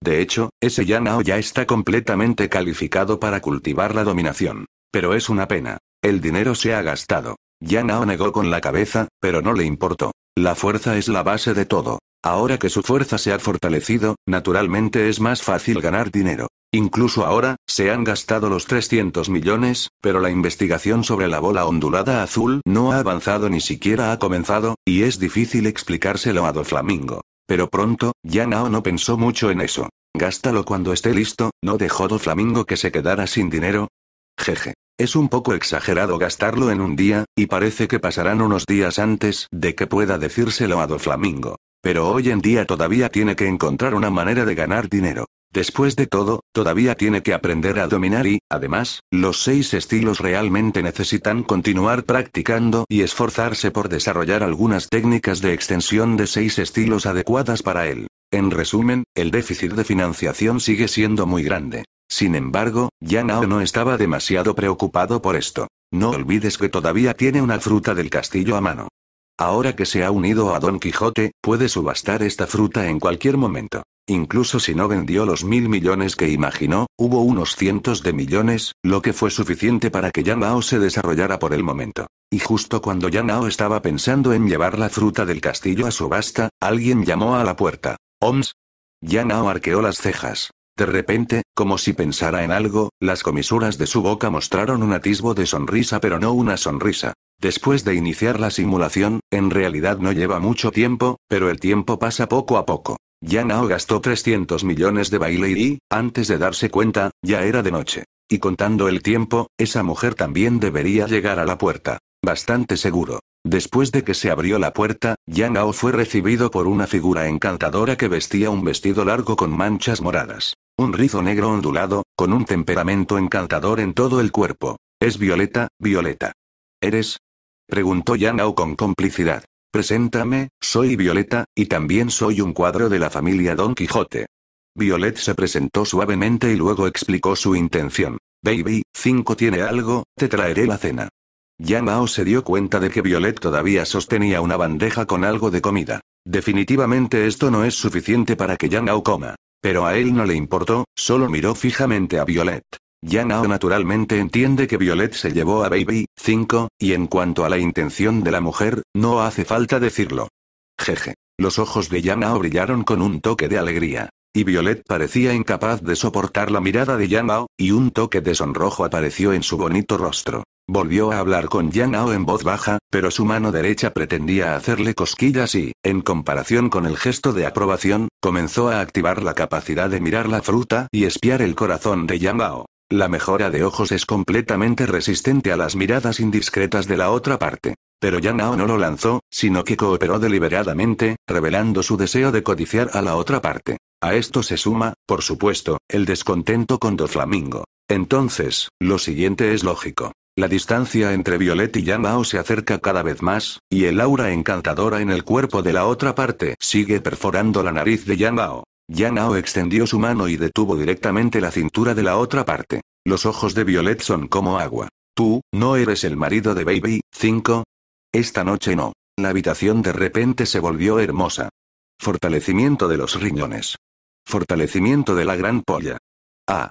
De hecho, ese Yanao ya está completamente calificado para cultivar la dominación. Pero es una pena. El dinero se ha gastado. Yanao negó con la cabeza, pero no le importó. La fuerza es la base de todo. Ahora que su fuerza se ha fortalecido, naturalmente es más fácil ganar dinero. Incluso ahora, se han gastado los 300 millones, pero la investigación sobre la bola ondulada azul no ha avanzado ni siquiera ha comenzado, y es difícil explicárselo a Do Flamingo. Pero pronto, ya Nao no pensó mucho en eso. Gástalo cuando esté listo, ¿no dejó Do Flamingo que se quedara sin dinero? Jeje. Es un poco exagerado gastarlo en un día, y parece que pasarán unos días antes de que pueda decírselo a Do Flamingo. Pero hoy en día todavía tiene que encontrar una manera de ganar dinero. Después de todo, todavía tiene que aprender a dominar y, además, los seis estilos realmente necesitan continuar practicando y esforzarse por desarrollar algunas técnicas de extensión de seis estilos adecuadas para él. En resumen, el déficit de financiación sigue siendo muy grande. Sin embargo, Yanao no estaba demasiado preocupado por esto. No olvides que todavía tiene una fruta del castillo a mano. Ahora que se ha unido a Don Quijote, puede subastar esta fruta en cualquier momento. Incluso si no vendió los mil millones que imaginó, hubo unos cientos de millones, lo que fue suficiente para que Yanao se desarrollara por el momento. Y justo cuando Yanao estaba pensando en llevar la fruta del castillo a subasta, alguien llamó a la puerta. ¿Oms? Yanao arqueó las cejas. De repente, como si pensara en algo, las comisuras de su boca mostraron un atisbo de sonrisa pero no una sonrisa. Después de iniciar la simulación, en realidad no lleva mucho tiempo, pero el tiempo pasa poco a poco. Yanao gastó 300 millones de baile y, antes de darse cuenta, ya era de noche. Y contando el tiempo, esa mujer también debería llegar a la puerta. Bastante seguro. Después de que se abrió la puerta, Yanao fue recibido por una figura encantadora que vestía un vestido largo con manchas moradas. Un rizo negro ondulado, con un temperamento encantador en todo el cuerpo. Es Violeta, Violeta. ¿Eres? Preguntó Yanao con complicidad. Preséntame, soy Violeta, y también soy un cuadro de la familia Don Quijote. Violet se presentó suavemente y luego explicó su intención. Baby, cinco tiene algo, te traeré la cena. Ya Mao se dio cuenta de que Violet todavía sostenía una bandeja con algo de comida. Definitivamente esto no es suficiente para que Yang Mao coma. Pero a él no le importó, solo miró fijamente a Violet. Yanao naturalmente entiende que Violet se llevó a Baby, 5, y en cuanto a la intención de la mujer, no hace falta decirlo. Jeje. Los ojos de Yanao brillaron con un toque de alegría. Y Violet parecía incapaz de soportar la mirada de Yanao, y un toque de sonrojo apareció en su bonito rostro. Volvió a hablar con Yanao en voz baja, pero su mano derecha pretendía hacerle cosquillas y, en comparación con el gesto de aprobación, comenzó a activar la capacidad de mirar la fruta y espiar el corazón de Yanao. La mejora de ojos es completamente resistente a las miradas indiscretas de la otra parte. Pero Yanao no lo lanzó, sino que cooperó deliberadamente, revelando su deseo de codiciar a la otra parte. A esto se suma, por supuesto, el descontento con Doflamingo. Entonces, lo siguiente es lógico. La distancia entre Violet y Yanao se acerca cada vez más, y el aura encantadora en el cuerpo de la otra parte sigue perforando la nariz de Yanao. Ao extendió su mano y detuvo directamente la cintura de la otra parte. Los ojos de Violet son como agua. Tú, no eres el marido de Baby, 5. Esta noche no. La habitación de repente se volvió hermosa. Fortalecimiento de los riñones. Fortalecimiento de la gran polla. A. Ah.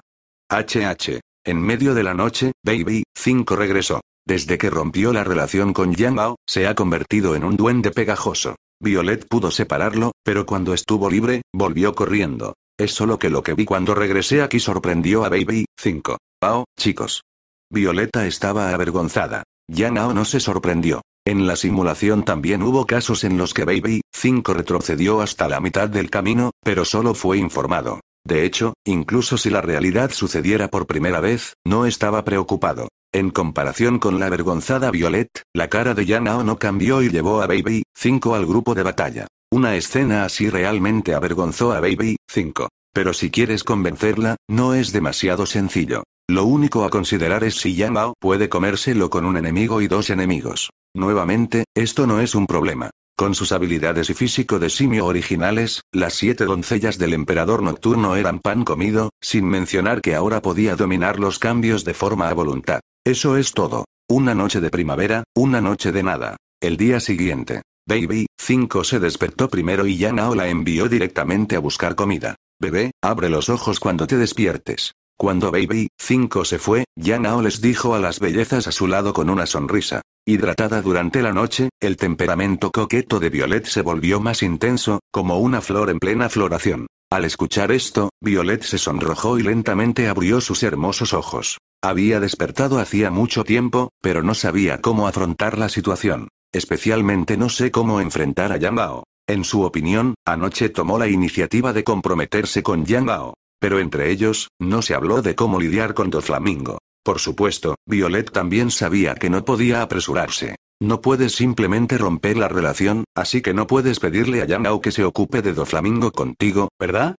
HH. En medio de la noche, Baby, 5 regresó. Desde que rompió la relación con Yang se ha convertido en un duende pegajoso. Violet pudo separarlo, pero cuando estuvo libre, volvió corriendo. Es solo que lo que vi cuando regresé aquí sorprendió a Baby. 5. Pao, chicos. Violeta estaba avergonzada. Ya Nao no se sorprendió. En la simulación también hubo casos en los que Baby 5 retrocedió hasta la mitad del camino, pero solo fue informado. De hecho, incluso si la realidad sucediera por primera vez, no estaba preocupado. En comparación con la avergonzada Violet, la cara de Yanao no cambió y llevó a Baby 5 al grupo de batalla. Una escena así realmente avergonzó a Baby 5. Pero si quieres convencerla, no es demasiado sencillo. Lo único a considerar es si Yanao puede comérselo con un enemigo y dos enemigos. Nuevamente, esto no es un problema. Con sus habilidades y físico de simio originales, las siete doncellas del emperador nocturno eran pan comido, sin mencionar que ahora podía dominar los cambios de forma a voluntad. Eso es todo. Una noche de primavera, una noche de nada. El día siguiente, Baby 5 se despertó primero y Yanao la envió directamente a buscar comida. Bebé, abre los ojos cuando te despiertes. Cuando Baby 5 se fue, Yanao les dijo a las bellezas a su lado con una sonrisa. Hidratada durante la noche, el temperamento coqueto de Violet se volvió más intenso, como una flor en plena floración. Al escuchar esto, Violet se sonrojó y lentamente abrió sus hermosos ojos. Había despertado hacía mucho tiempo, pero no sabía cómo afrontar la situación. Especialmente no sé cómo enfrentar a Yang En su opinión, anoche tomó la iniciativa de comprometerse con Yang Pero entre ellos, no se habló de cómo lidiar con Doflamingo. Por supuesto, Violet también sabía que no podía apresurarse. No puedes simplemente romper la relación, así que no puedes pedirle a Yang Bao que se ocupe de Doflamingo contigo, ¿verdad?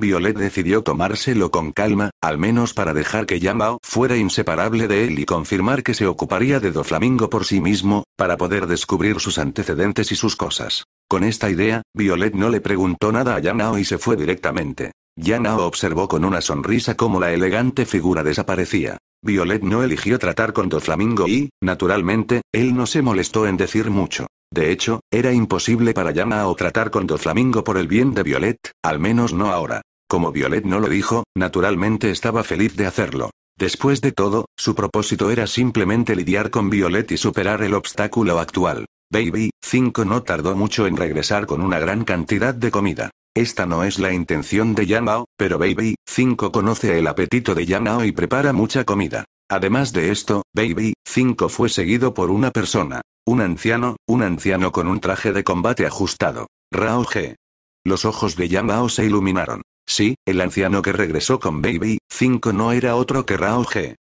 Violet decidió tomárselo con calma, al menos para dejar que Yamao fuera inseparable de él y confirmar que se ocuparía de Doflamingo por sí mismo, para poder descubrir sus antecedentes y sus cosas. Con esta idea, Violet no le preguntó nada a Yamao y se fue directamente. Yamao observó con una sonrisa cómo la elegante figura desaparecía. Violet no eligió tratar con Doflamingo y, naturalmente, él no se molestó en decir mucho. De hecho, era imposible para Yamao tratar con Doflamingo por el bien de Violet, al menos no ahora. Como Violet no lo dijo, naturalmente estaba feliz de hacerlo. Después de todo, su propósito era simplemente lidiar con Violet y superar el obstáculo actual. Baby 5 no tardó mucho en regresar con una gran cantidad de comida. Esta no es la intención de Yanao, pero Baby 5 conoce el apetito de Yamao y prepara mucha comida. Además de esto, Baby 5 fue seguido por una persona. Un anciano, un anciano con un traje de combate ajustado. Rao G. Los ojos de Yanao se iluminaron. Sí, el anciano que regresó con Baby 5 no era otro que Rao G.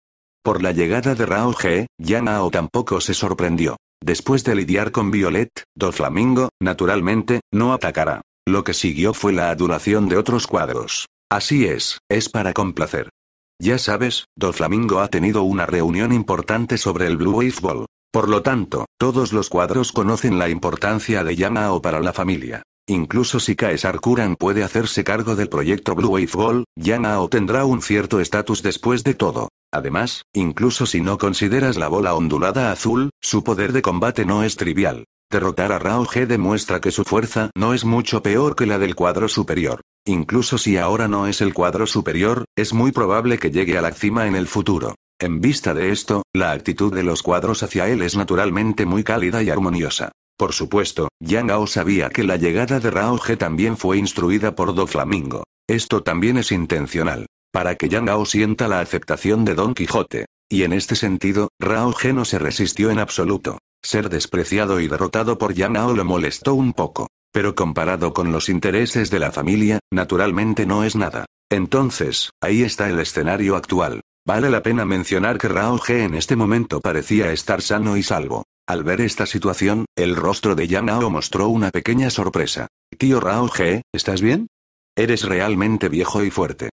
Por la llegada de Rao G, Yanao tampoco se sorprendió. Después de lidiar con Violet, Doflamingo, naturalmente, no atacará. Lo que siguió fue la adulación de otros cuadros. Así es, es para complacer. Ya sabes, Doflamingo ha tenido una reunión importante sobre el Blue Wave Ball. Por lo tanto, todos los cuadros conocen la importancia de Yamao para la familia. Incluso si Caesar Kuran puede hacerse cargo del proyecto Blue Wave Ball, Yana tendrá un cierto estatus después de todo. Además, incluso si no consideras la bola ondulada azul, su poder de combate no es trivial. Derrotar a Rao G demuestra que su fuerza no es mucho peor que la del cuadro superior. Incluso si ahora no es el cuadro superior, es muy probable que llegue a la cima en el futuro. En vista de esto, la actitud de los cuadros hacia él es naturalmente muy cálida y armoniosa. Por supuesto, Yang Yangao sabía que la llegada de Rao He también fue instruida por Do Flamingo. Esto también es intencional. Para que Yangao sienta la aceptación de Don Quijote. Y en este sentido, Rao He no se resistió en absoluto. Ser despreciado y derrotado por Yang Gao lo molestó un poco. Pero comparado con los intereses de la familia, naturalmente no es nada. Entonces, ahí está el escenario actual. Vale la pena mencionar que Rao He en este momento parecía estar sano y salvo. Al ver esta situación, el rostro de Yanao mostró una pequeña sorpresa. Tío Rao G, ¿estás bien? Eres realmente viejo y fuerte.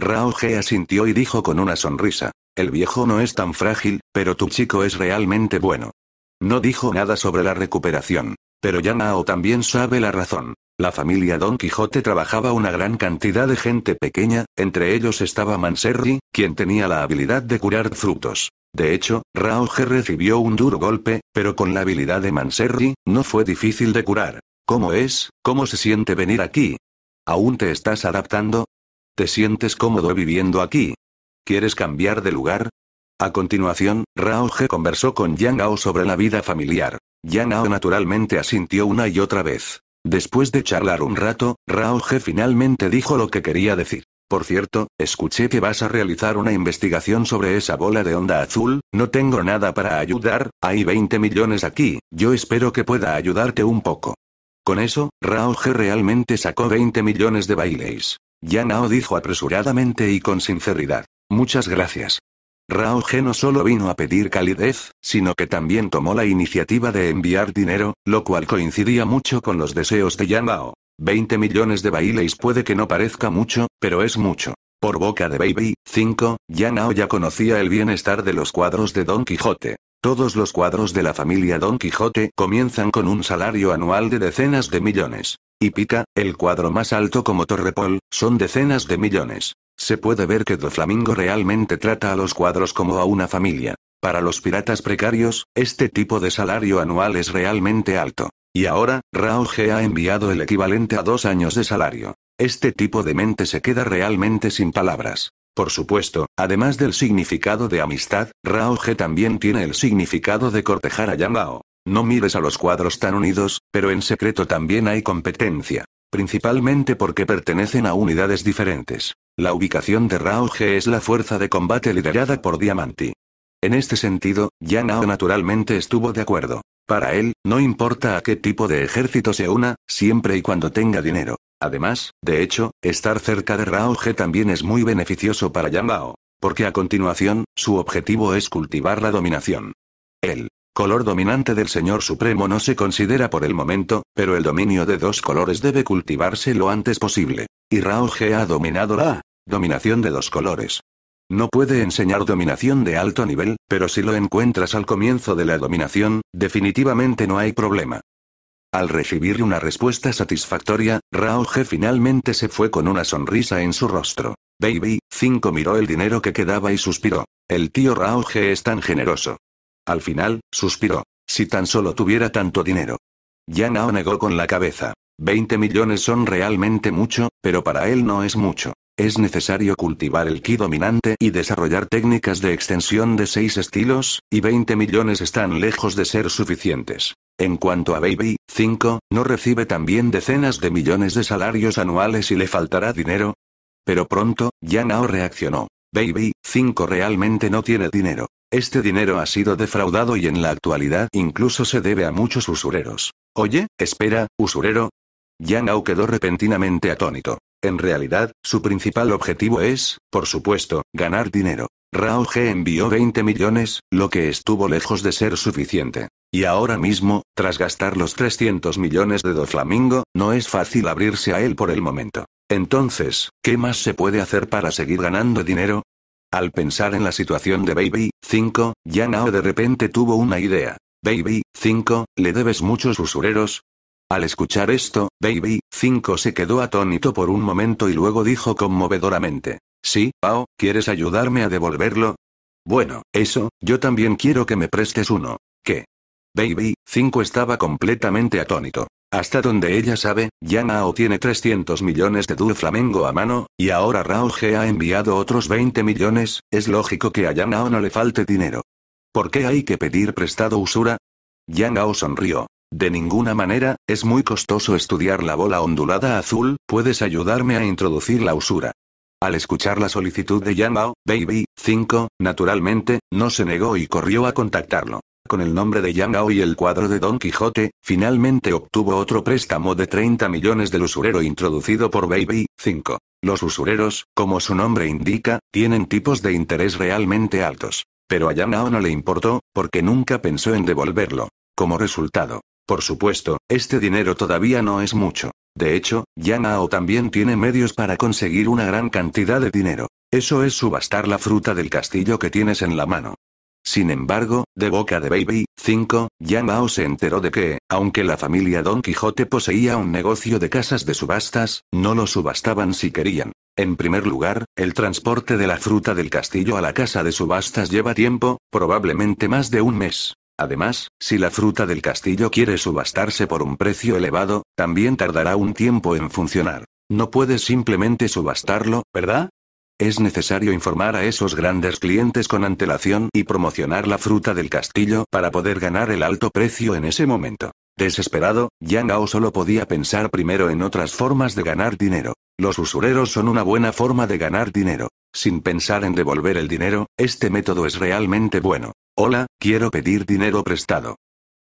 Rao Ge asintió y dijo con una sonrisa. El viejo no es tan frágil, pero tu chico es realmente bueno. No dijo nada sobre la recuperación. Pero Yanao también sabe la razón. La familia Don Quijote trabajaba una gran cantidad de gente pequeña, entre ellos estaba Manserri, quien tenía la habilidad de curar frutos. De hecho, Rao Ge recibió un duro golpe, pero con la habilidad de Manserri, no fue difícil de curar. ¿Cómo es? ¿Cómo se siente venir aquí? ¿Aún te estás adaptando? ¿Te sientes cómodo viviendo aquí? ¿Quieres cambiar de lugar? A continuación, Rao Ge conversó con Yang Ao sobre la vida familiar. Yang Ao naturalmente asintió una y otra vez. Después de charlar un rato, Rao Ge finalmente dijo lo que quería decir. Por cierto, escuché que vas a realizar una investigación sobre esa bola de onda azul, no tengo nada para ayudar, hay 20 millones aquí, yo espero que pueda ayudarte un poco. Con eso, Rao Ge realmente sacó 20 millones de baileys. Yanao dijo apresuradamente y con sinceridad. Muchas gracias. Rao Ge no solo vino a pedir calidez, sino que también tomó la iniciativa de enviar dinero, lo cual coincidía mucho con los deseos de Yanao. 20 millones de bailes puede que no parezca mucho, pero es mucho. Por boca de Baby, 5, Yanao ya conocía el bienestar de los cuadros de Don Quijote. Todos los cuadros de la familia Don Quijote comienzan con un salario anual de decenas de millones. Y Pica, el cuadro más alto como Torrepol, son decenas de millones. Se puede ver que Doflamingo realmente trata a los cuadros como a una familia. Para los piratas precarios, este tipo de salario anual es realmente alto. Y ahora, Rao G ha enviado el equivalente a dos años de salario. Este tipo de mente se queda realmente sin palabras. Por supuesto, además del significado de amistad, Rao G también tiene el significado de cortejar a Yamao. No mires a los cuadros tan unidos, pero en secreto también hay competencia. Principalmente porque pertenecen a unidades diferentes. La ubicación de Rao G es la fuerza de combate liderada por Diamanti. En este sentido, Yanao naturalmente estuvo de acuerdo. Para él, no importa a qué tipo de ejército se una, siempre y cuando tenga dinero. Además, de hecho, estar cerca de Ge también es muy beneficioso para Yambao. Porque a continuación, su objetivo es cultivar la dominación. El color dominante del Señor Supremo no se considera por el momento, pero el dominio de dos colores debe cultivarse lo antes posible. Y Ge ha dominado la dominación de dos colores. No puede enseñar dominación de alto nivel, pero si lo encuentras al comienzo de la dominación, definitivamente no hay problema. Al recibir una respuesta satisfactoria, Rauge finalmente se fue con una sonrisa en su rostro. Baby, 5 miró el dinero que quedaba y suspiró. El tío Rauge es tan generoso. Al final, suspiró. Si tan solo tuviera tanto dinero. Yanao negó con la cabeza. 20 millones son realmente mucho, pero para él no es mucho. Es necesario cultivar el ki dominante y desarrollar técnicas de extensión de seis estilos, y 20 millones están lejos de ser suficientes. En cuanto a Baby, 5, ¿no recibe también decenas de millones de salarios anuales y le faltará dinero? Pero pronto, Yanao reaccionó. Baby, 5 realmente no tiene dinero. Este dinero ha sido defraudado y en la actualidad incluso se debe a muchos usureros. Oye, espera, usurero. Yanao quedó repentinamente atónito. En realidad, su principal objetivo es, por supuesto, ganar dinero. Rao G envió 20 millones, lo que estuvo lejos de ser suficiente. Y ahora mismo, tras gastar los 300 millones de Doflamingo, Flamingo, no es fácil abrirse a él por el momento. Entonces, ¿qué más se puede hacer para seguir ganando dinero? Al pensar en la situación de Baby 5, Yanao de repente tuvo una idea. Baby 5, le debes muchos usureros, al escuchar esto, Baby 5 se quedó atónito por un momento y luego dijo conmovedoramente. Sí, Pao, ¿quieres ayudarme a devolverlo? Bueno, eso, yo también quiero que me prestes uno. ¿Qué? Baby 5 estaba completamente atónito. Hasta donde ella sabe, Yanao tiene 300 millones de du Flamengo a mano, y ahora Rao G ha enviado otros 20 millones, es lógico que a Yanao no le falte dinero. ¿Por qué hay que pedir prestado usura? Yanao sonrió. De ninguna manera, es muy costoso estudiar la bola ondulada azul, puedes ayudarme a introducir la usura. Al escuchar la solicitud de Hao, Baby, 5, naturalmente, no se negó y corrió a contactarlo. Con el nombre de Hao y el cuadro de Don Quijote, finalmente obtuvo otro préstamo de 30 millones del usurero introducido por Baby, 5. Los usureros, como su nombre indica, tienen tipos de interés realmente altos. Pero a Hao no le importó, porque nunca pensó en devolverlo. Como resultado, por supuesto, este dinero todavía no es mucho. De hecho, Yanao también tiene medios para conseguir una gran cantidad de dinero. Eso es subastar la fruta del castillo que tienes en la mano. Sin embargo, de boca de Baby, 5, Yanao se enteró de que, aunque la familia Don Quijote poseía un negocio de casas de subastas, no lo subastaban si querían. En primer lugar, el transporte de la fruta del castillo a la casa de subastas lleva tiempo, probablemente más de un mes. Además, si la fruta del castillo quiere subastarse por un precio elevado, también tardará un tiempo en funcionar. No puedes simplemente subastarlo, ¿verdad? Es necesario informar a esos grandes clientes con antelación y promocionar la fruta del castillo para poder ganar el alto precio en ese momento. Desesperado, Yang Gao solo podía pensar primero en otras formas de ganar dinero. Los usureros son una buena forma de ganar dinero sin pensar en devolver el dinero, este método es realmente bueno. Hola, quiero pedir dinero prestado.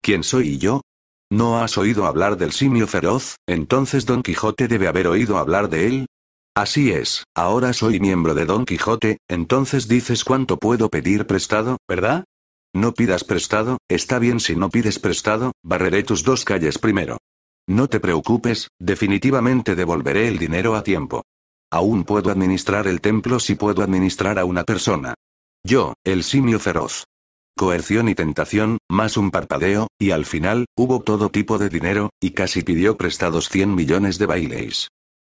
¿Quién soy yo? ¿No has oído hablar del simio feroz? Entonces Don Quijote debe haber oído hablar de él. Así es, ahora soy miembro de Don Quijote, entonces dices cuánto puedo pedir prestado, ¿verdad? No pidas prestado, está bien si no pides prestado, barreré tus dos calles primero. No te preocupes, definitivamente devolveré el dinero a tiempo. Aún puedo administrar el templo si puedo administrar a una persona. Yo, el simio feroz. Coerción y tentación, más un parpadeo, y al final, hubo todo tipo de dinero, y casi pidió prestados 100 millones de bailes.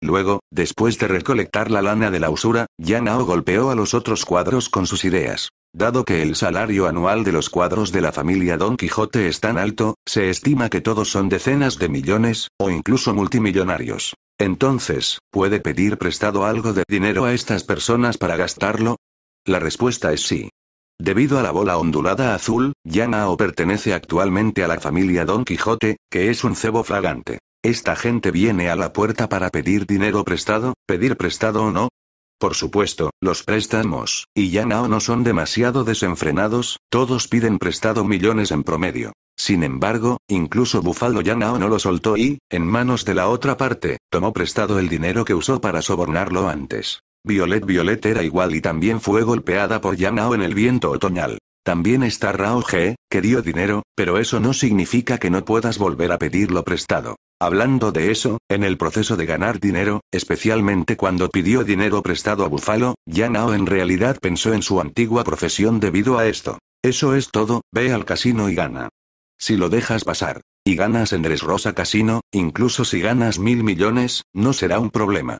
Luego, después de recolectar la lana de la usura, Yanao golpeó a los otros cuadros con sus ideas. Dado que el salario anual de los cuadros de la familia Don Quijote es tan alto, se estima que todos son decenas de millones, o incluso multimillonarios. Entonces, ¿puede pedir prestado algo de dinero a estas personas para gastarlo? La respuesta es sí. Debido a la bola ondulada azul, Yanao pertenece actualmente a la familia Don Quijote, que es un cebo flagante. Esta gente viene a la puerta para pedir dinero prestado, pedir prestado o no. Por supuesto, los préstamos, y Yanao no son demasiado desenfrenados, todos piden prestado millones en promedio. Sin embargo, incluso Bufalo Yanao no lo soltó y, en manos de la otra parte, tomó prestado el dinero que usó para sobornarlo antes. Violet Violet era igual y también fue golpeada por Yanao en el viento otoñal. También está Rao G, que dio dinero, pero eso no significa que no puedas volver a pedirlo prestado. Hablando de eso, en el proceso de ganar dinero, especialmente cuando pidió dinero prestado a Bufalo, Yanao en realidad pensó en su antigua profesión debido a esto. Eso es todo, ve al casino y gana. Si lo dejas pasar, y ganas en Rosa Casino, incluso si ganas mil millones, no será un problema.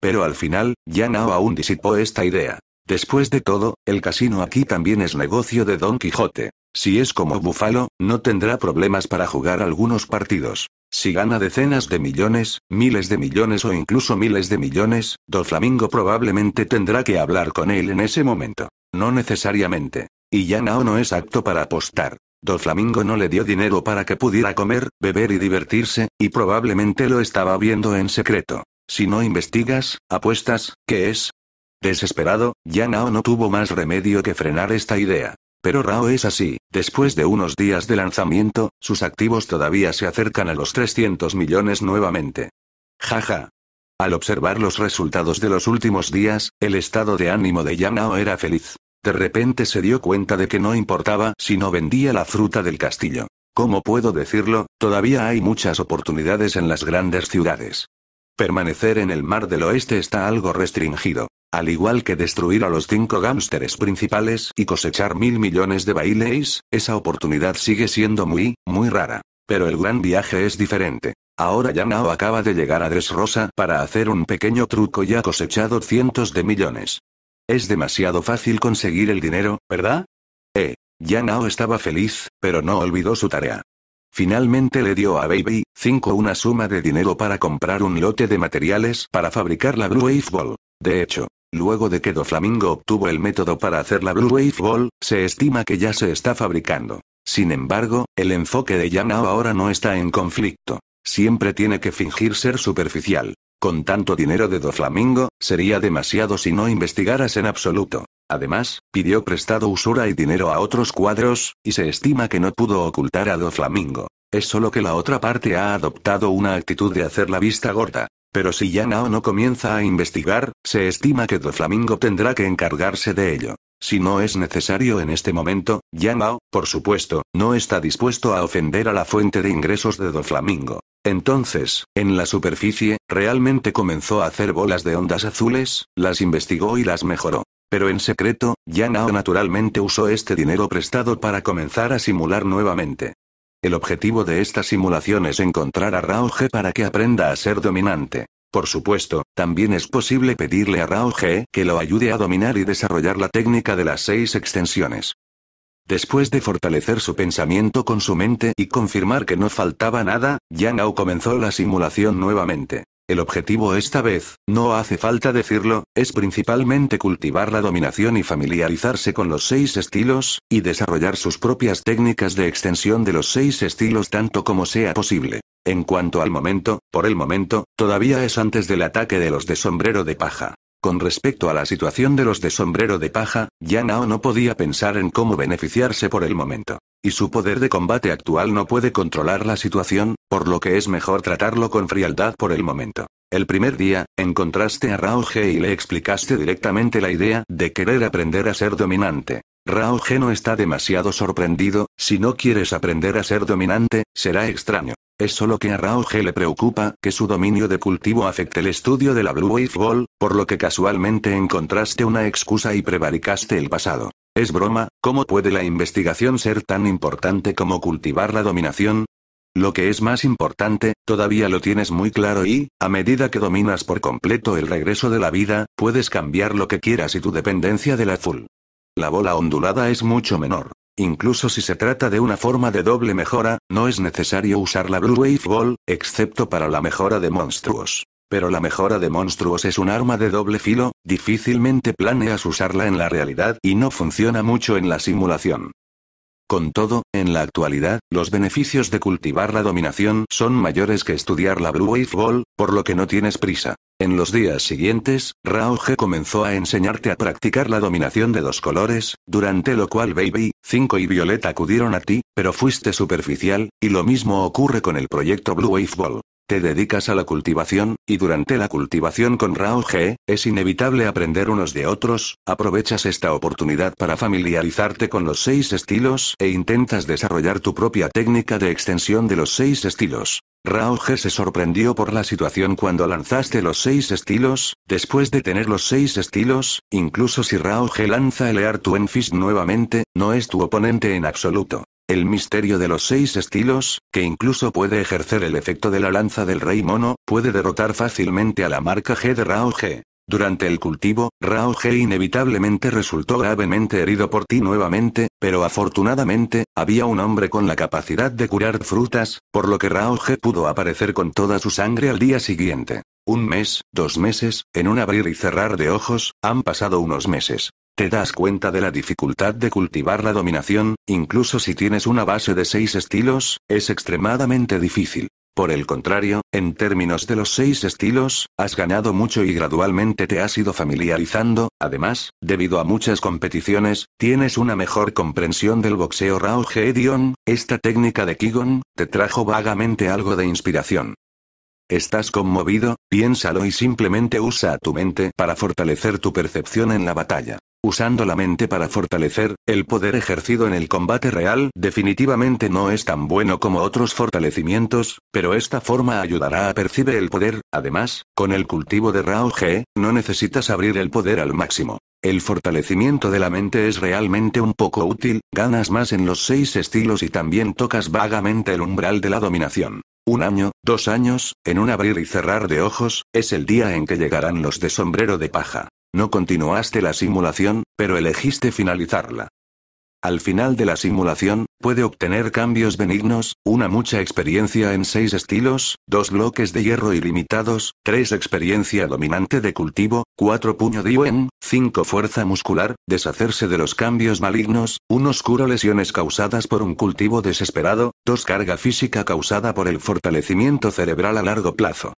Pero al final, Nao aún disipó esta idea. Después de todo, el casino aquí también es negocio de Don Quijote. Si es como Búfalo, no tendrá problemas para jugar algunos partidos. Si gana decenas de millones, miles de millones o incluso miles de millones, Do Flamingo probablemente tendrá que hablar con él en ese momento. No necesariamente. Y Nao no es apto para apostar. Do Flamingo no le dio dinero para que pudiera comer, beber y divertirse, y probablemente lo estaba viendo en secreto. Si no investigas, apuestas, ¿qué es? Desesperado, Yanao no tuvo más remedio que frenar esta idea. Pero Rao es así, después de unos días de lanzamiento, sus activos todavía se acercan a los 300 millones nuevamente. Jaja. Al observar los resultados de los últimos días, el estado de ánimo de Yanao era feliz. De repente se dio cuenta de que no importaba si no vendía la fruta del castillo. ¿Cómo puedo decirlo? Todavía hay muchas oportunidades en las grandes ciudades. Permanecer en el mar del oeste está algo restringido. Al igual que destruir a los cinco gánsteres principales y cosechar mil millones de baileis, esa oportunidad sigue siendo muy, muy rara. Pero el gran viaje es diferente. Ahora Yanao acaba de llegar a Dresrosa para hacer un pequeño truco y ha cosechado cientos de millones. Es demasiado fácil conseguir el dinero, ¿verdad? Eh. Yanao estaba feliz, pero no olvidó su tarea. Finalmente le dio a Baby 5 una suma de dinero para comprar un lote de materiales para fabricar la Blue Wave Ball. De hecho, luego de que Doflamingo obtuvo el método para hacer la Blue Wave Ball, se estima que ya se está fabricando. Sin embargo, el enfoque de Yanao ahora no está en conflicto. Siempre tiene que fingir ser superficial. Con tanto dinero de Do Flamingo, sería demasiado si no investigaras en absoluto. Además, pidió prestado usura y dinero a otros cuadros, y se estima que no pudo ocultar a Doflamingo. Flamingo. Es solo que la otra parte ha adoptado una actitud de hacer la vista gorda. Pero si Yanao no comienza a investigar, se estima que Do Flamingo tendrá que encargarse de ello. Si no es necesario en este momento, Ao, por supuesto, no está dispuesto a ofender a la fuente de ingresos de Do Flamingo. Entonces, en la superficie, realmente comenzó a hacer bolas de ondas azules, las investigó y las mejoró. Pero en secreto, Nao naturalmente usó este dinero prestado para comenzar a simular nuevamente. El objetivo de esta simulación es encontrar a Rao Ge para que aprenda a ser dominante. Por supuesto, también es posible pedirle a Rao Ge que lo ayude a dominar y desarrollar la técnica de las seis extensiones. Después de fortalecer su pensamiento con su mente y confirmar que no faltaba nada, Yang Ao comenzó la simulación nuevamente. El objetivo esta vez, no hace falta decirlo, es principalmente cultivar la dominación y familiarizarse con los seis estilos, y desarrollar sus propias técnicas de extensión de los seis estilos tanto como sea posible. En cuanto al momento, por el momento, todavía es antes del ataque de los de sombrero de paja. Con respecto a la situación de los de sombrero de paja, ya Nao no podía pensar en cómo beneficiarse por el momento. Y su poder de combate actual no puede controlar la situación, por lo que es mejor tratarlo con frialdad por el momento. El primer día, encontraste a Raoge y le explicaste directamente la idea de querer aprender a ser dominante. Raoge no está demasiado sorprendido, si no quieres aprender a ser dominante, será extraño. Es solo que a Rauge le preocupa que su dominio de cultivo afecte el estudio de la Blue Wave Ball, por lo que casualmente encontraste una excusa y prevaricaste el pasado. Es broma, ¿cómo puede la investigación ser tan importante como cultivar la dominación? Lo que es más importante, todavía lo tienes muy claro y, a medida que dominas por completo el regreso de la vida, puedes cambiar lo que quieras y tu dependencia del azul. La bola ondulada es mucho menor. Incluso si se trata de una forma de doble mejora, no es necesario usar la Blue Wave Ball, excepto para la mejora de monstruos. Pero la mejora de monstruos es un arma de doble filo, difícilmente planeas usarla en la realidad y no funciona mucho en la simulación. Con todo, en la actualidad, los beneficios de cultivar la dominación son mayores que estudiar la Blue Wave Ball, por lo que no tienes prisa. En los días siguientes, Rao G comenzó a enseñarte a practicar la dominación de los colores, durante lo cual Baby, 5 y Violeta acudieron a ti, pero fuiste superficial, y lo mismo ocurre con el proyecto Blue Wave Ball. Te dedicas a la cultivación, y durante la cultivación con Rao G, es inevitable aprender unos de otros, aprovechas esta oportunidad para familiarizarte con los seis estilos e intentas desarrollar tu propia técnica de extensión de los seis estilos. Rao G se sorprendió por la situación cuando lanzaste los seis estilos, después de tener los seis estilos, incluso si Rao G lanza el tu Fist nuevamente, no es tu oponente en absoluto. El misterio de los seis estilos, que incluso puede ejercer el efecto de la lanza del rey mono, puede derrotar fácilmente a la marca G de Rao G. Durante el cultivo, Rao G inevitablemente resultó gravemente herido por ti nuevamente, pero afortunadamente, había un hombre con la capacidad de curar frutas, por lo que Rao G pudo aparecer con toda su sangre al día siguiente. Un mes, dos meses, en un abrir y cerrar de ojos, han pasado unos meses. Te das cuenta de la dificultad de cultivar la dominación, incluso si tienes una base de seis estilos, es extremadamente difícil. Por el contrario, en términos de los seis estilos, has ganado mucho y gradualmente te has ido familiarizando, además, debido a muchas competiciones, tienes una mejor comprensión del boxeo Rao Edion, esta técnica de Kigon, te trajo vagamente algo de inspiración. ¿Estás conmovido? Piénsalo y simplemente usa a tu mente para fortalecer tu percepción en la batalla. Usando la mente para fortalecer, el poder ejercido en el combate real definitivamente no es tan bueno como otros fortalecimientos, pero esta forma ayudará a percibir el poder, además, con el cultivo de Rao G, no necesitas abrir el poder al máximo. El fortalecimiento de la mente es realmente un poco útil, ganas más en los seis estilos y también tocas vagamente el umbral de la dominación. Un año, dos años, en un abrir y cerrar de ojos, es el día en que llegarán los de sombrero de paja. No continuaste la simulación, pero elegiste finalizarla. Al final de la simulación, puede obtener cambios benignos, una mucha experiencia en seis estilos, dos bloques de hierro ilimitados, tres experiencia dominante de cultivo, cuatro puño de Yuen, cinco fuerza muscular, deshacerse de los cambios malignos, un oscuro lesiones causadas por un cultivo desesperado, dos carga física causada por el fortalecimiento cerebral a largo plazo.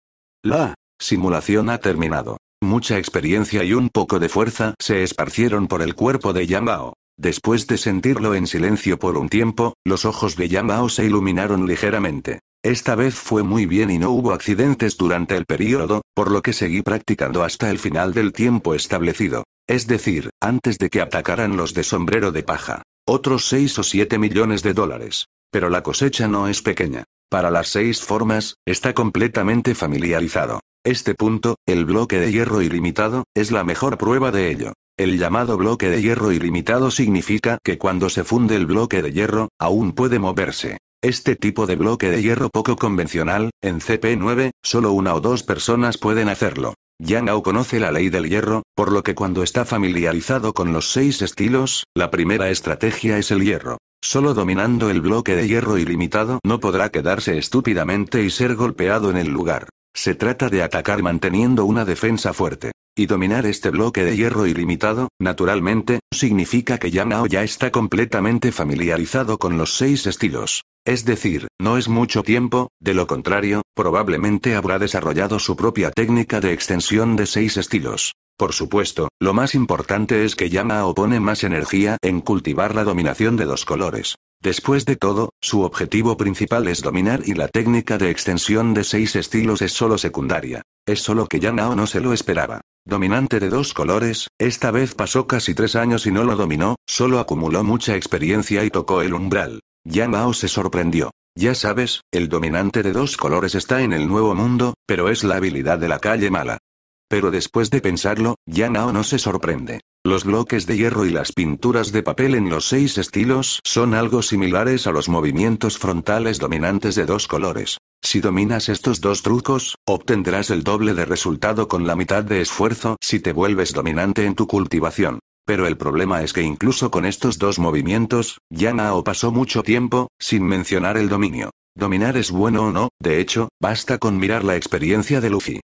La simulación ha terminado. Mucha experiencia y un poco de fuerza se esparcieron por el cuerpo de Yamao. Después de sentirlo en silencio por un tiempo, los ojos de Yamao se iluminaron ligeramente. Esta vez fue muy bien y no hubo accidentes durante el periodo, por lo que seguí practicando hasta el final del tiempo establecido. Es decir, antes de que atacaran los de sombrero de paja. Otros 6 o 7 millones de dólares. Pero la cosecha no es pequeña. Para las seis formas, está completamente familiarizado. Este punto, el bloque de hierro ilimitado, es la mejor prueba de ello. El llamado bloque de hierro ilimitado significa que cuando se funde el bloque de hierro, aún puede moverse. Este tipo de bloque de hierro poco convencional, en CP9, solo una o dos personas pueden hacerlo. Yanao conoce la ley del hierro, por lo que cuando está familiarizado con los seis estilos, la primera estrategia es el hierro. Solo dominando el bloque de hierro ilimitado no podrá quedarse estúpidamente y ser golpeado en el lugar. Se trata de atacar manteniendo una defensa fuerte. Y dominar este bloque de hierro ilimitado, naturalmente, significa que Yamao ya está completamente familiarizado con los seis estilos. Es decir, no es mucho tiempo, de lo contrario, probablemente habrá desarrollado su propia técnica de extensión de seis estilos. Por supuesto, lo más importante es que Yamao pone más energía en cultivar la dominación de dos colores, Después de todo, su objetivo principal es dominar y la técnica de extensión de seis estilos es solo secundaria. Es solo que Yanao no se lo esperaba. Dominante de dos colores, esta vez pasó casi tres años y no lo dominó, solo acumuló mucha experiencia y tocó el umbral. Yanao se sorprendió. Ya sabes, el dominante de dos colores está en el nuevo mundo, pero es la habilidad de la calle mala. Pero después de pensarlo, ya Nao no se sorprende. Los bloques de hierro y las pinturas de papel en los seis estilos son algo similares a los movimientos frontales dominantes de dos colores. Si dominas estos dos trucos, obtendrás el doble de resultado con la mitad de esfuerzo si te vuelves dominante en tu cultivación. Pero el problema es que incluso con estos dos movimientos, Yanao pasó mucho tiempo, sin mencionar el dominio. Dominar es bueno o no, de hecho, basta con mirar la experiencia de Luffy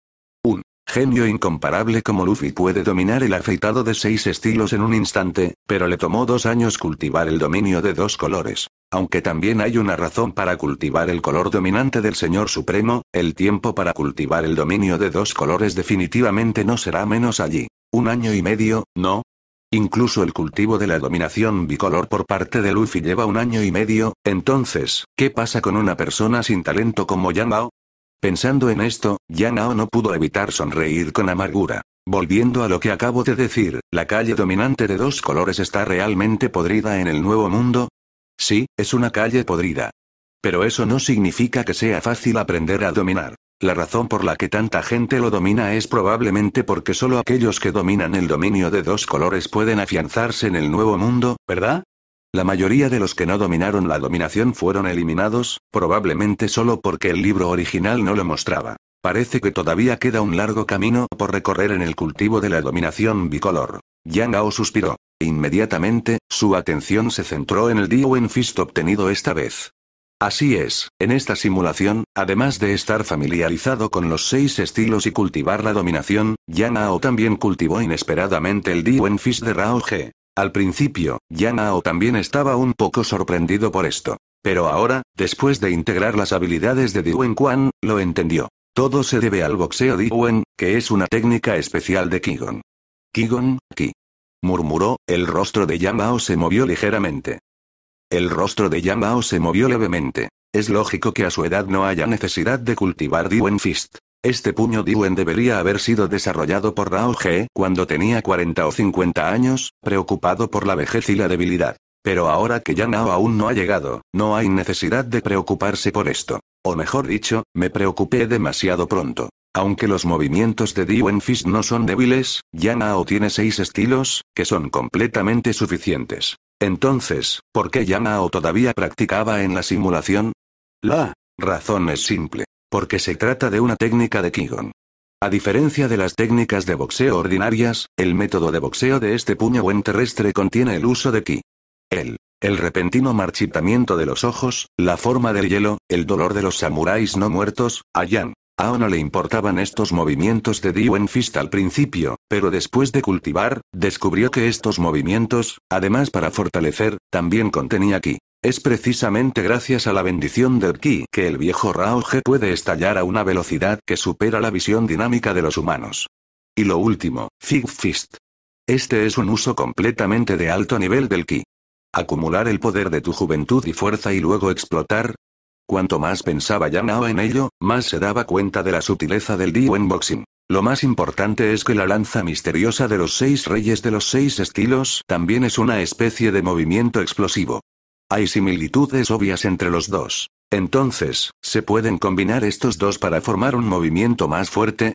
genio incomparable como Luffy puede dominar el afeitado de seis estilos en un instante, pero le tomó dos años cultivar el dominio de dos colores. Aunque también hay una razón para cultivar el color dominante del Señor Supremo, el tiempo para cultivar el dominio de dos colores definitivamente no será menos allí. Un año y medio, ¿no? Incluso el cultivo de la dominación bicolor por parte de Luffy lleva un año y medio, entonces, ¿qué pasa con una persona sin talento como Yamao? Pensando en esto, Yanao no pudo evitar sonreír con amargura. Volviendo a lo que acabo de decir, ¿la calle dominante de dos colores está realmente podrida en el nuevo mundo? Sí, es una calle podrida. Pero eso no significa que sea fácil aprender a dominar. La razón por la que tanta gente lo domina es probablemente porque solo aquellos que dominan el dominio de dos colores pueden afianzarse en el nuevo mundo, ¿verdad? La mayoría de los que no dominaron la dominación fueron eliminados, probablemente solo porque el libro original no lo mostraba. Parece que todavía queda un largo camino por recorrer en el cultivo de la dominación bicolor. Yang Ao suspiró. Inmediatamente, su atención se centró en el Diwen Fist obtenido esta vez. Así es, en esta simulación, además de estar familiarizado con los seis estilos y cultivar la dominación, Yang Ao también cultivó inesperadamente el Diwen Fist de Rao He. Al principio, Yanao también estaba un poco sorprendido por esto. Pero ahora, después de integrar las habilidades de Diwen quan lo entendió. Todo se debe al boxeo Diwen, que es una técnica especial de Kigon. Kigon, Ki. Murmuró, el rostro de Yamao se movió ligeramente. El rostro de Yamao se movió levemente. Es lógico que a su edad no haya necesidad de cultivar Diwen Fist. Este puño Diwen debería haber sido desarrollado por Rao G cuando tenía 40 o 50 años, preocupado por la vejez y la debilidad. Pero ahora que ya aún no ha llegado, no hay necesidad de preocuparse por esto. O mejor dicho, me preocupé demasiado pronto. Aunque los movimientos de Diwen Fist no son débiles, ya Nao tiene seis estilos, que son completamente suficientes. Entonces, ¿por qué Yanao todavía practicaba en la simulación? La razón es simple. Porque se trata de una técnica de Kigon. A diferencia de las técnicas de boxeo ordinarias, el método de boxeo de este puño buen terrestre contiene el uso de ki. El, el repentino marchitamiento de los ojos, la forma del hielo, el dolor de los samuráis no muertos, a Yan. no le importaban estos movimientos de Wen Fist al principio, pero después de cultivar, descubrió que estos movimientos, además para fortalecer, también contenía ki. Es precisamente gracias a la bendición del ki que el viejo Rao-Ge puede estallar a una velocidad que supera la visión dinámica de los humanos. Y lo último, fig Fist. Este es un uso completamente de alto nivel del ki. Acumular el poder de tu juventud y fuerza y luego explotar. Cuanto más pensaba Yanao en ello, más se daba cuenta de la sutileza del Diwen Boxing. Lo más importante es que la lanza misteriosa de los seis reyes de los seis estilos también es una especie de movimiento explosivo. Hay similitudes obvias entre los dos. Entonces, ¿se pueden combinar estos dos para formar un movimiento más fuerte?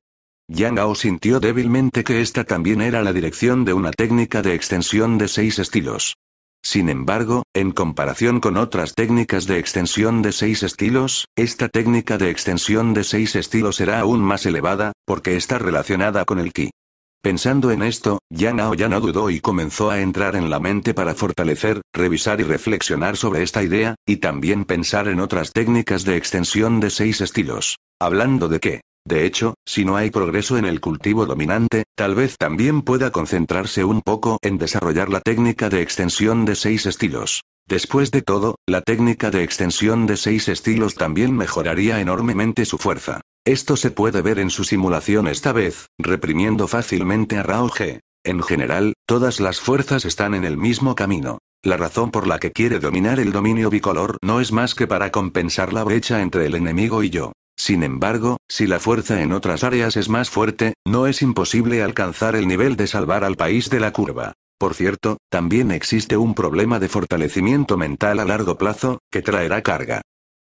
Yang Ao sintió débilmente que esta también era la dirección de una técnica de extensión de seis estilos. Sin embargo, en comparación con otras técnicas de extensión de seis estilos, esta técnica de extensión de seis estilos será aún más elevada, porque está relacionada con el ki. Pensando en esto, Yanao ya no dudó y comenzó a entrar en la mente para fortalecer, revisar y reflexionar sobre esta idea, y también pensar en otras técnicas de extensión de seis estilos. Hablando de que, de hecho, si no hay progreso en el cultivo dominante, tal vez también pueda concentrarse un poco en desarrollar la técnica de extensión de seis estilos. Después de todo, la técnica de extensión de seis estilos también mejoraría enormemente su fuerza. Esto se puede ver en su simulación esta vez, reprimiendo fácilmente a Rao G. En general, todas las fuerzas están en el mismo camino. La razón por la que quiere dominar el dominio bicolor no es más que para compensar la brecha entre el enemigo y yo. Sin embargo, si la fuerza en otras áreas es más fuerte, no es imposible alcanzar el nivel de salvar al país de la curva. Por cierto, también existe un problema de fortalecimiento mental a largo plazo, que traerá carga.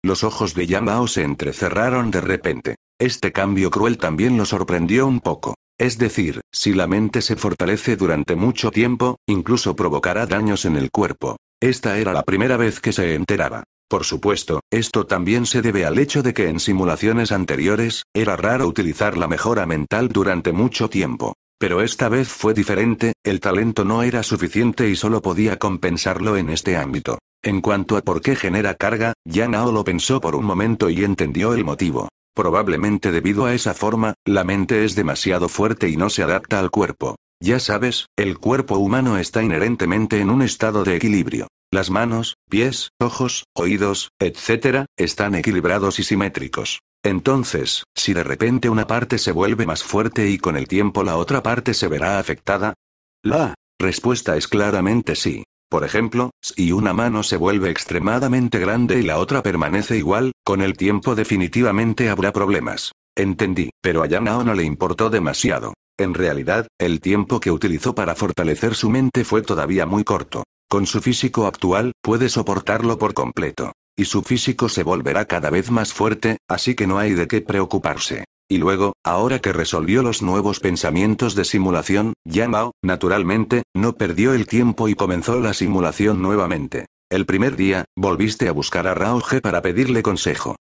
Los ojos de Yamao se entrecerraron de repente. Este cambio cruel también lo sorprendió un poco. Es decir, si la mente se fortalece durante mucho tiempo, incluso provocará daños en el cuerpo. Esta era la primera vez que se enteraba. Por supuesto, esto también se debe al hecho de que en simulaciones anteriores, era raro utilizar la mejora mental durante mucho tiempo. Pero esta vez fue diferente, el talento no era suficiente y solo podía compensarlo en este ámbito. En cuanto a por qué genera carga, Yanao lo pensó por un momento y entendió el motivo. Probablemente debido a esa forma, la mente es demasiado fuerte y no se adapta al cuerpo. Ya sabes, el cuerpo humano está inherentemente en un estado de equilibrio. Las manos, pies, ojos, oídos, etc., están equilibrados y simétricos. Entonces, si de repente una parte se vuelve más fuerte y con el tiempo la otra parte se verá afectada? La respuesta es claramente sí. Por ejemplo, si una mano se vuelve extremadamente grande y la otra permanece igual, con el tiempo definitivamente habrá problemas. Entendí, pero a Yanao no le importó demasiado. En realidad, el tiempo que utilizó para fortalecer su mente fue todavía muy corto. Con su físico actual, puede soportarlo por completo. Y su físico se volverá cada vez más fuerte, así que no hay de qué preocuparse. Y luego, ahora que resolvió los nuevos pensamientos de simulación, Mao, naturalmente, no perdió el tiempo y comenzó la simulación nuevamente. El primer día, volviste a buscar a He para pedirle consejo.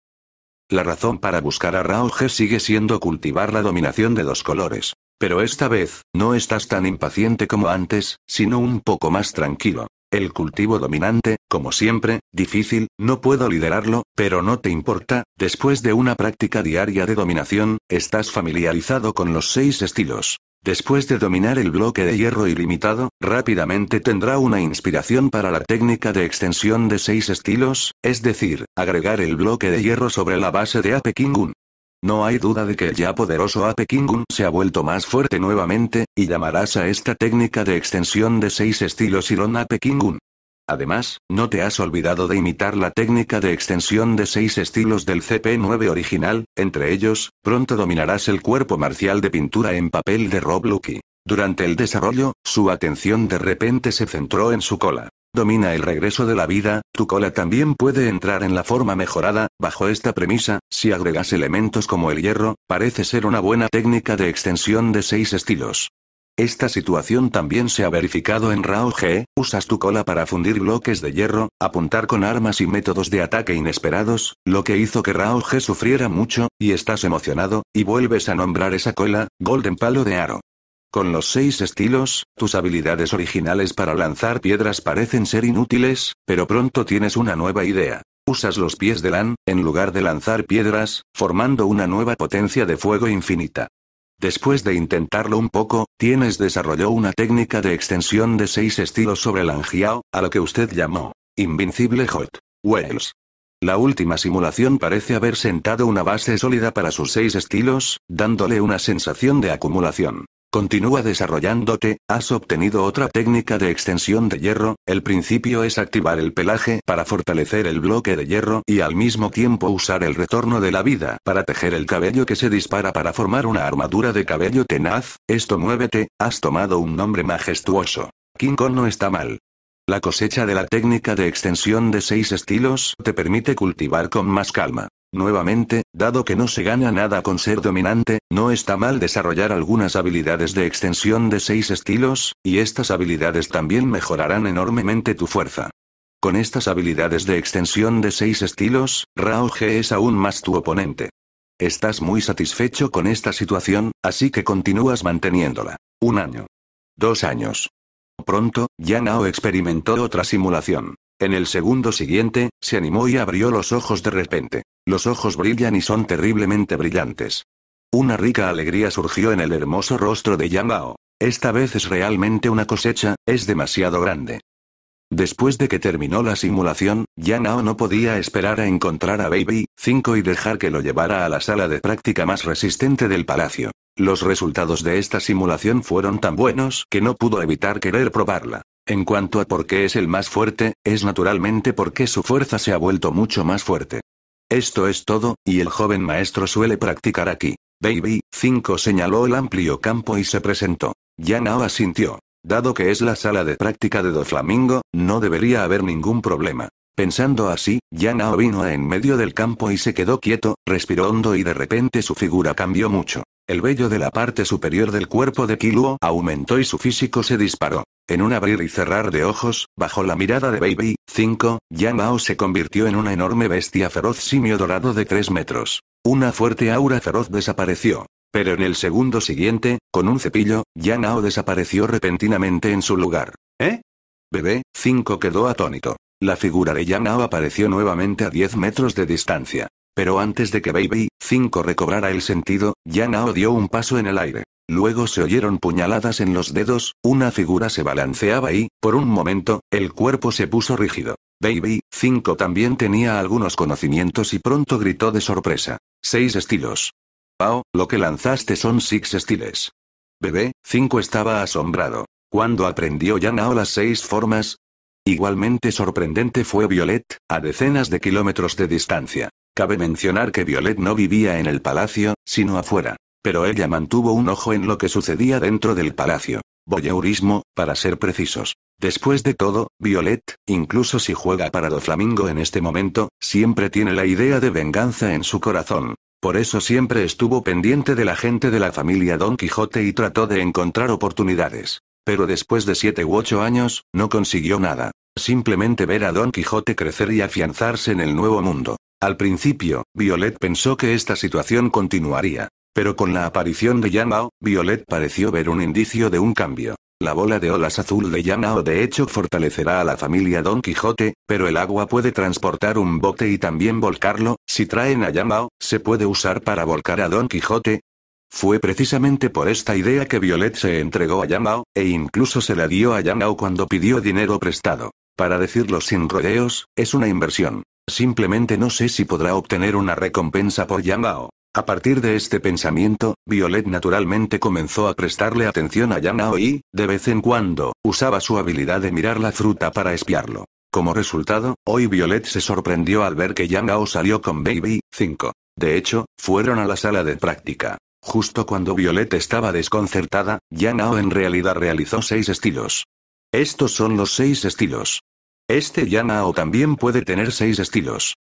La razón para buscar a Rauge sigue siendo cultivar la dominación de los colores. Pero esta vez, no estás tan impaciente como antes, sino un poco más tranquilo. El cultivo dominante, como siempre, difícil, no puedo liderarlo, pero no te importa, después de una práctica diaria de dominación, estás familiarizado con los seis estilos. Después de dominar el bloque de hierro ilimitado, rápidamente tendrá una inspiración para la técnica de extensión de seis estilos, es decir, agregar el bloque de hierro sobre la base de Ape no hay duda de que el ya poderoso Ape se ha vuelto más fuerte nuevamente, y llamarás a esta técnica de extensión de seis estilos Iron Ape Además, no te has olvidado de imitar la técnica de extensión de seis estilos del CP9 original, entre ellos, pronto dominarás el cuerpo marcial de pintura en papel de Rob Lucky. Durante el desarrollo, su atención de repente se centró en su cola domina el regreso de la vida, tu cola también puede entrar en la forma mejorada, bajo esta premisa, si agregas elementos como el hierro, parece ser una buena técnica de extensión de seis estilos. Esta situación también se ha verificado en Rao G, usas tu cola para fundir bloques de hierro, apuntar con armas y métodos de ataque inesperados, lo que hizo que Rao G sufriera mucho, y estás emocionado, y vuelves a nombrar esa cola, Golden Palo de Aro. Con los seis estilos, tus habilidades originales para lanzar piedras parecen ser inútiles, pero pronto tienes una nueva idea. Usas los pies de Lan, en lugar de lanzar piedras, formando una nueva potencia de fuego infinita. Después de intentarlo un poco, Tienes desarrolló una técnica de extensión de seis estilos sobre anjiao, a lo que usted llamó Invincible Hot Wells. La última simulación parece haber sentado una base sólida para sus seis estilos, dándole una sensación de acumulación. Continúa desarrollándote, has obtenido otra técnica de extensión de hierro, el principio es activar el pelaje para fortalecer el bloque de hierro y al mismo tiempo usar el retorno de la vida para tejer el cabello que se dispara para formar una armadura de cabello tenaz, esto muévete, has tomado un nombre majestuoso. King Kong no está mal. La cosecha de la técnica de extensión de seis estilos te permite cultivar con más calma. Nuevamente, dado que no se gana nada con ser dominante, no está mal desarrollar algunas habilidades de extensión de seis estilos, y estas habilidades también mejorarán enormemente tu fuerza. Con estas habilidades de extensión de seis estilos, Rao G es aún más tu oponente. Estás muy satisfecho con esta situación, así que continúas manteniéndola. Un año. Dos años. Pronto, Yanao experimentó otra simulación. En el segundo siguiente, se animó y abrió los ojos de repente. Los ojos brillan y son terriblemente brillantes. Una rica alegría surgió en el hermoso rostro de Yang Yamao. Esta vez es realmente una cosecha, es demasiado grande. Después de que terminó la simulación, Yang Ao no podía esperar a encontrar a Baby 5 y dejar que lo llevara a la sala de práctica más resistente del palacio. Los resultados de esta simulación fueron tan buenos que no pudo evitar querer probarla. En cuanto a por qué es el más fuerte, es naturalmente porque su fuerza se ha vuelto mucho más fuerte. Esto es todo, y el joven maestro suele practicar aquí. Baby, 5 señaló el amplio campo y se presentó. Ya Yanao asintió. Dado que es la sala de práctica de Doflamingo, no debería haber ningún problema. Pensando así, Yanao vino en medio del campo y se quedó quieto, respiró hondo y de repente su figura cambió mucho. El vello de la parte superior del cuerpo de Kiluo aumentó y su físico se disparó. En un abrir y cerrar de ojos, bajo la mirada de Baby, 5, Yanao se convirtió en una enorme bestia feroz simio dorado de 3 metros. Una fuerte aura feroz desapareció. Pero en el segundo siguiente, con un cepillo, Yanao desapareció repentinamente en su lugar. ¿Eh? Bebé, 5 quedó atónito. La figura de Yanao apareció nuevamente a 10 metros de distancia. Pero antes de que Baby 5 recobrara el sentido, Yanao dio un paso en el aire. Luego se oyeron puñaladas en los dedos, una figura se balanceaba y, por un momento, el cuerpo se puso rígido. Baby 5 también tenía algunos conocimientos y pronto gritó de sorpresa. Seis estilos. Pao, lo que lanzaste son seis estilos Bebé 5 estaba asombrado. Cuando aprendió Yanao las seis formas, Igualmente sorprendente fue Violet, a decenas de kilómetros de distancia. Cabe mencionar que Violet no vivía en el palacio, sino afuera. Pero ella mantuvo un ojo en lo que sucedía dentro del palacio. Voyeurismo, para ser precisos. Después de todo, Violet, incluso si juega para Doflamingo en este momento, siempre tiene la idea de venganza en su corazón. Por eso siempre estuvo pendiente de la gente de la familia Don Quijote y trató de encontrar oportunidades pero después de siete u ocho años, no consiguió nada. Simplemente ver a Don Quijote crecer y afianzarse en el nuevo mundo. Al principio, Violet pensó que esta situación continuaría. Pero con la aparición de Yamao, Violet pareció ver un indicio de un cambio. La bola de olas azul de Yamao de hecho fortalecerá a la familia Don Quijote, pero el agua puede transportar un bote y también volcarlo, si traen a Yamao, se puede usar para volcar a Don Quijote, fue precisamente por esta idea que Violet se entregó a Yamao, e incluso se la dio a Yamao cuando pidió dinero prestado. Para decirlo sin rodeos, es una inversión. Simplemente no sé si podrá obtener una recompensa por Yamao. A partir de este pensamiento, Violet naturalmente comenzó a prestarle atención a Yamao y, de vez en cuando, usaba su habilidad de mirar la fruta para espiarlo. Como resultado, hoy Violet se sorprendió al ver que Yamao salió con Baby, 5. De hecho, fueron a la sala de práctica. Justo cuando Violet estaba desconcertada, Yanao en realidad realizó seis estilos. Estos son los seis estilos. Este Yanao también puede tener seis estilos.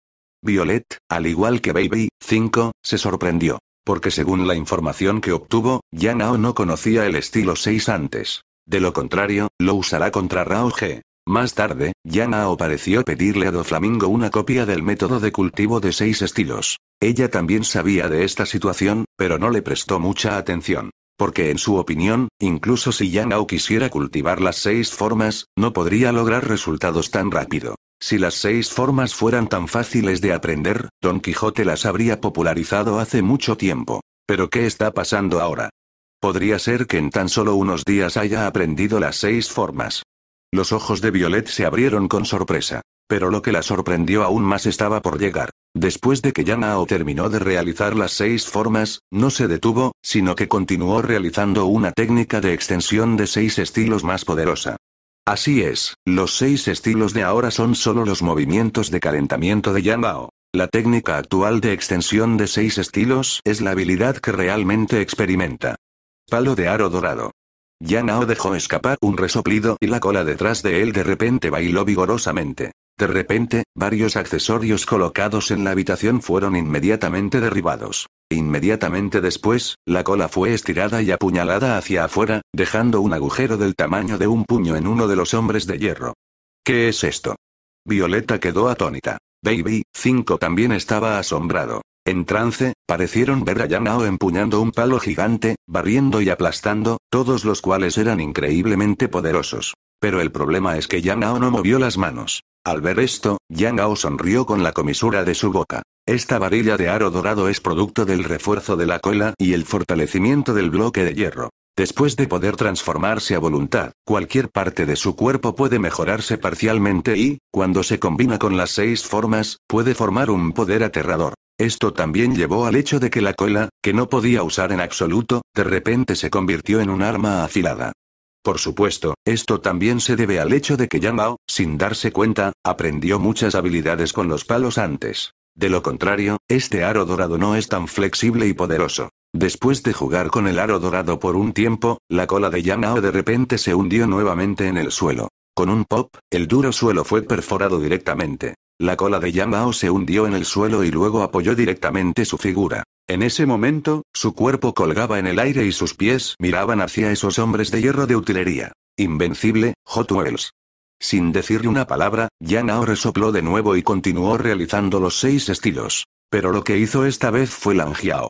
Violet, al igual que Baby, 5, se sorprendió. Porque según la información que obtuvo, Yanao no conocía el estilo 6 antes. De lo contrario, lo usará contra Rao G. Más tarde, Yanao pareció pedirle a Doflamingo una copia del método de cultivo de seis estilos. Ella también sabía de esta situación, pero no le prestó mucha atención. Porque en su opinión, incluso si Yanao quisiera cultivar las seis formas, no podría lograr resultados tan rápido. Si las seis formas fueran tan fáciles de aprender, Don Quijote las habría popularizado hace mucho tiempo. Pero ¿qué está pasando ahora? Podría ser que en tan solo unos días haya aprendido las seis formas. Los ojos de Violet se abrieron con sorpresa. Pero lo que la sorprendió aún más estaba por llegar. Después de que Yanao terminó de realizar las seis formas, no se detuvo, sino que continuó realizando una técnica de extensión de seis estilos más poderosa. Así es, los seis estilos de ahora son solo los movimientos de calentamiento de Yanao. La técnica actual de extensión de seis estilos es la habilidad que realmente experimenta. Palo de aro dorado ya nao dejó escapar un resoplido y la cola detrás de él de repente bailó vigorosamente. De repente, varios accesorios colocados en la habitación fueron inmediatamente derribados. Inmediatamente después, la cola fue estirada y apuñalada hacia afuera, dejando un agujero del tamaño de un puño en uno de los hombres de hierro. ¿Qué es esto? Violeta quedó atónita. Baby, 5 también estaba asombrado. En trance, parecieron ver a Yanao empuñando un palo gigante, barriendo y aplastando, todos los cuales eran increíblemente poderosos. Pero el problema es que Yanao no movió las manos. Al ver esto, Yanao sonrió con la comisura de su boca. Esta varilla de aro dorado es producto del refuerzo de la cola y el fortalecimiento del bloque de hierro. Después de poder transformarse a voluntad, cualquier parte de su cuerpo puede mejorarse parcialmente y, cuando se combina con las seis formas, puede formar un poder aterrador. Esto también llevó al hecho de que la cola, que no podía usar en absoluto, de repente se convirtió en un arma afilada. Por supuesto, esto también se debe al hecho de que Yamao, sin darse cuenta, aprendió muchas habilidades con los palos antes. De lo contrario, este aro dorado no es tan flexible y poderoso. Después de jugar con el aro dorado por un tiempo, la cola de Yamao de repente se hundió nuevamente en el suelo. Con un pop, el duro suelo fue perforado directamente. La cola de Yamao se hundió en el suelo y luego apoyó directamente su figura. En ese momento, su cuerpo colgaba en el aire y sus pies miraban hacia esos hombres de hierro de utilería. Invencible, Hot Sin decirle una palabra, Yanao resopló de nuevo y continuó realizando los seis estilos. Pero lo que hizo esta vez fue Langiao.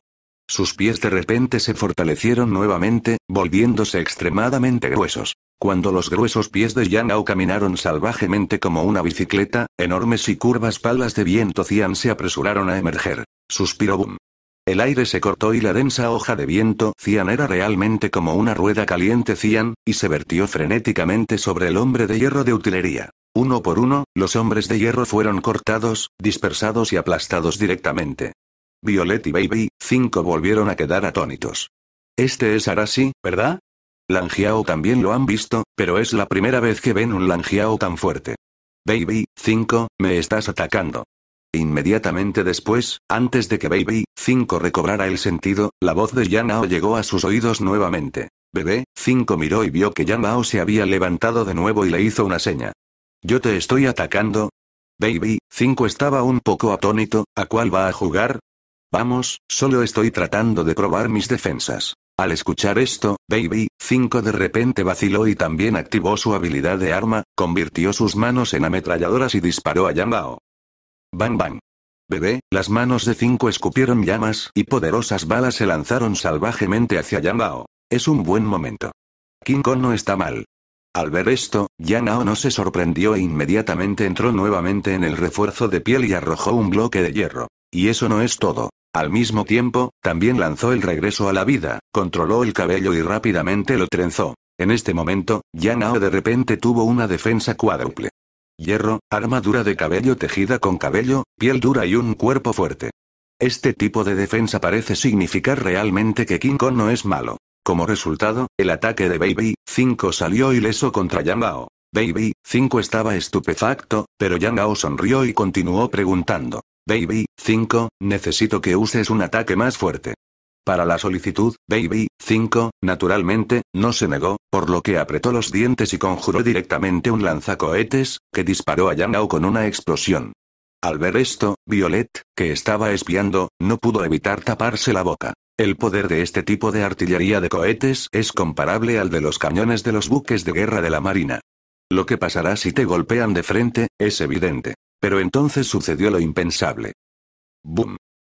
Sus pies de repente se fortalecieron nuevamente, volviéndose extremadamente gruesos. Cuando los gruesos pies de Ao caminaron salvajemente como una bicicleta, enormes y curvas palas de viento cian se apresuraron a emerger. Suspiró Boom. El aire se cortó y la densa hoja de viento cian era realmente como una rueda caliente cian, y se vertió frenéticamente sobre el hombre de hierro de utilería. Uno por uno, los hombres de hierro fueron cortados, dispersados y aplastados directamente. Violet y Baby, 5 volvieron a quedar atónitos. Este es Arasi, ¿verdad? Langiao también lo han visto, pero es la primera vez que ven un Langiao tan fuerte. Baby, 5, me estás atacando. Inmediatamente después, antes de que Baby 5 recobrara el sentido, la voz de Yanao llegó a sus oídos nuevamente. Bebé 5 miró y vio que Yanao se había levantado de nuevo y le hizo una seña. Yo te estoy atacando. Baby 5 estaba un poco atónito, ¿a cuál va a jugar? Vamos, solo estoy tratando de probar mis defensas. Al escuchar esto, Baby 5 de repente vaciló y también activó su habilidad de arma, convirtió sus manos en ametralladoras y disparó a Yambao. Bang bang. Bebé, las manos de 5 escupieron llamas y poderosas balas se lanzaron salvajemente hacia Yambao. Es un buen momento. King Kong no está mal. Al ver esto, Yanao no se sorprendió e inmediatamente entró nuevamente en el refuerzo de piel y arrojó un bloque de hierro. Y eso no es todo. Al mismo tiempo, también lanzó el regreso a la vida, controló el cabello y rápidamente lo trenzó. En este momento, Yanao de repente tuvo una defensa cuádruple. Hierro, armadura de cabello tejida con cabello, piel dura y un cuerpo fuerte. Este tipo de defensa parece significar realmente que King Kong no es malo. Como resultado, el ataque de Baby 5 salió ileso contra Ao. Baby 5 estaba estupefacto, pero Ao sonrió y continuó preguntando. Baby, 5, necesito que uses un ataque más fuerte. Para la solicitud, Baby, 5, naturalmente, no se negó, por lo que apretó los dientes y conjuró directamente un lanzacohetes, que disparó a Yangao con una explosión. Al ver esto, Violet, que estaba espiando, no pudo evitar taparse la boca. El poder de este tipo de artillería de cohetes es comparable al de los cañones de los buques de guerra de la Marina. Lo que pasará si te golpean de frente, es evidente. Pero entonces sucedió lo impensable. ¡Bum!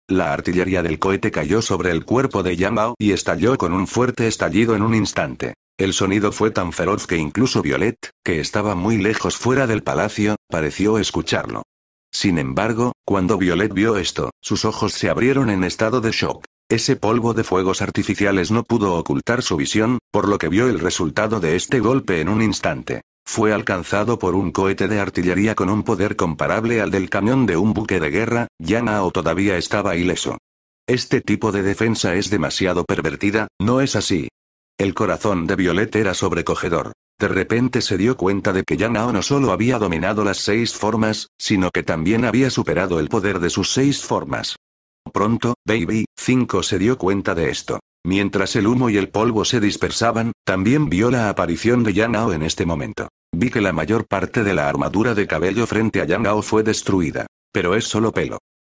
La artillería del cohete cayó sobre el cuerpo de Yamao y estalló con un fuerte estallido en un instante. El sonido fue tan feroz que incluso Violet, que estaba muy lejos fuera del palacio, pareció escucharlo. Sin embargo, cuando Violet vio esto, sus ojos se abrieron en estado de shock. Ese polvo de fuegos artificiales no pudo ocultar su visión, por lo que vio el resultado de este golpe en un instante. Fue alcanzado por un cohete de artillería con un poder comparable al del camión de un buque de guerra, Yanao todavía estaba ileso. Este tipo de defensa es demasiado pervertida, ¿no es así? El corazón de Violet era sobrecogedor. De repente se dio cuenta de que Yanao no solo había dominado las seis formas, sino que también había superado el poder de sus seis formas. Pronto, Baby 5 se dio cuenta de esto. Mientras el humo y el polvo se dispersaban, también vio la aparición de Yanao en este momento. Vi que la mayor parte de la armadura de cabello frente a Yanao fue destruida. Pero es solo pelo.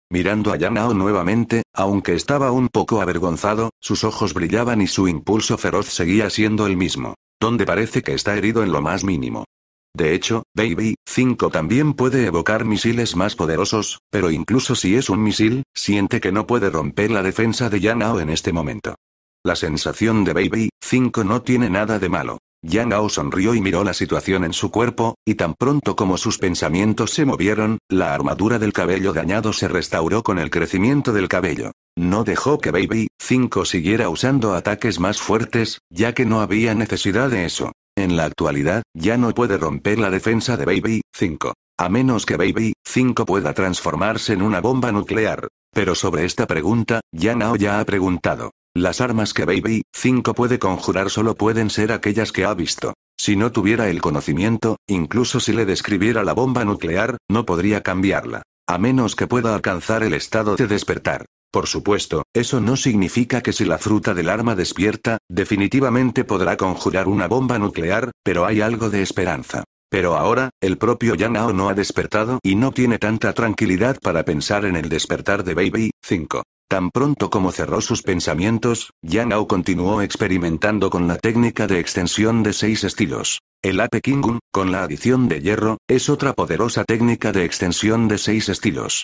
Mirando a Yanao nuevamente, aunque estaba un poco avergonzado, sus ojos brillaban y su impulso feroz seguía siendo el mismo. Donde parece que está herido en lo más mínimo. De hecho, Baby 5 también puede evocar misiles más poderosos, pero incluso si es un misil, siente que no puede romper la defensa de Yanao en este momento. La sensación de Baby 5 no tiene nada de malo. Yang Ao sonrió y miró la situación en su cuerpo, y tan pronto como sus pensamientos se movieron, la armadura del cabello dañado se restauró con el crecimiento del cabello. No dejó que Baby 5 siguiera usando ataques más fuertes, ya que no había necesidad de eso. En la actualidad, ya no puede romper la defensa de Baby 5. A menos que Baby 5 pueda transformarse en una bomba nuclear. Pero sobre esta pregunta, Ao ya ha preguntado. Las armas que Baby 5 puede conjurar solo pueden ser aquellas que ha visto. Si no tuviera el conocimiento, incluso si le describiera la bomba nuclear, no podría cambiarla. A menos que pueda alcanzar el estado de despertar. Por supuesto, eso no significa que si la fruta del arma despierta, definitivamente podrá conjurar una bomba nuclear, pero hay algo de esperanza. Pero ahora, el propio Yanao no ha despertado y no tiene tanta tranquilidad para pensar en el despertar de Baby 5. Tan pronto como cerró sus pensamientos, Yang Ao continuó experimentando con la técnica de extensión de seis estilos. El Ape Kingun, con la adición de hierro, es otra poderosa técnica de extensión de seis estilos.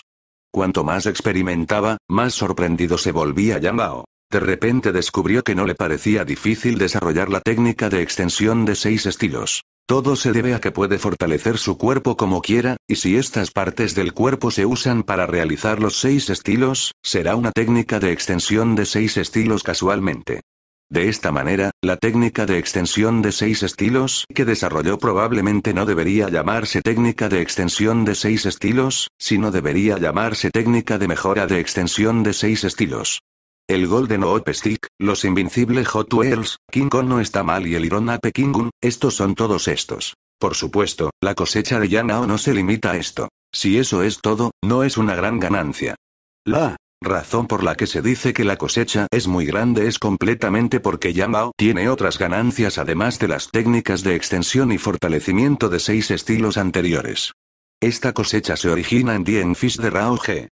Cuanto más experimentaba, más sorprendido se volvía Yang Ao. De repente descubrió que no le parecía difícil desarrollar la técnica de extensión de seis estilos. Todo se debe a que puede fortalecer su cuerpo como quiera, y si estas partes del cuerpo se usan para realizar los seis estilos, será una técnica de extensión de seis estilos casualmente. De esta manera, la técnica de extensión de seis estilos que desarrolló probablemente no debería llamarse técnica de extensión de seis estilos, sino debería llamarse técnica de mejora de extensión de seis estilos. El Golden Hope Stick, Los Invincibles Hot Wheels, King Kong no está mal y el Iron Irona Pekingun, estos son todos estos. Por supuesto, la cosecha de Yanao no se limita a esto. Si eso es todo, no es una gran ganancia. La razón por la que se dice que la cosecha es muy grande es completamente porque Yanao tiene otras ganancias además de las técnicas de extensión y fortalecimiento de seis estilos anteriores. Esta cosecha se origina en en Fish de Rao G.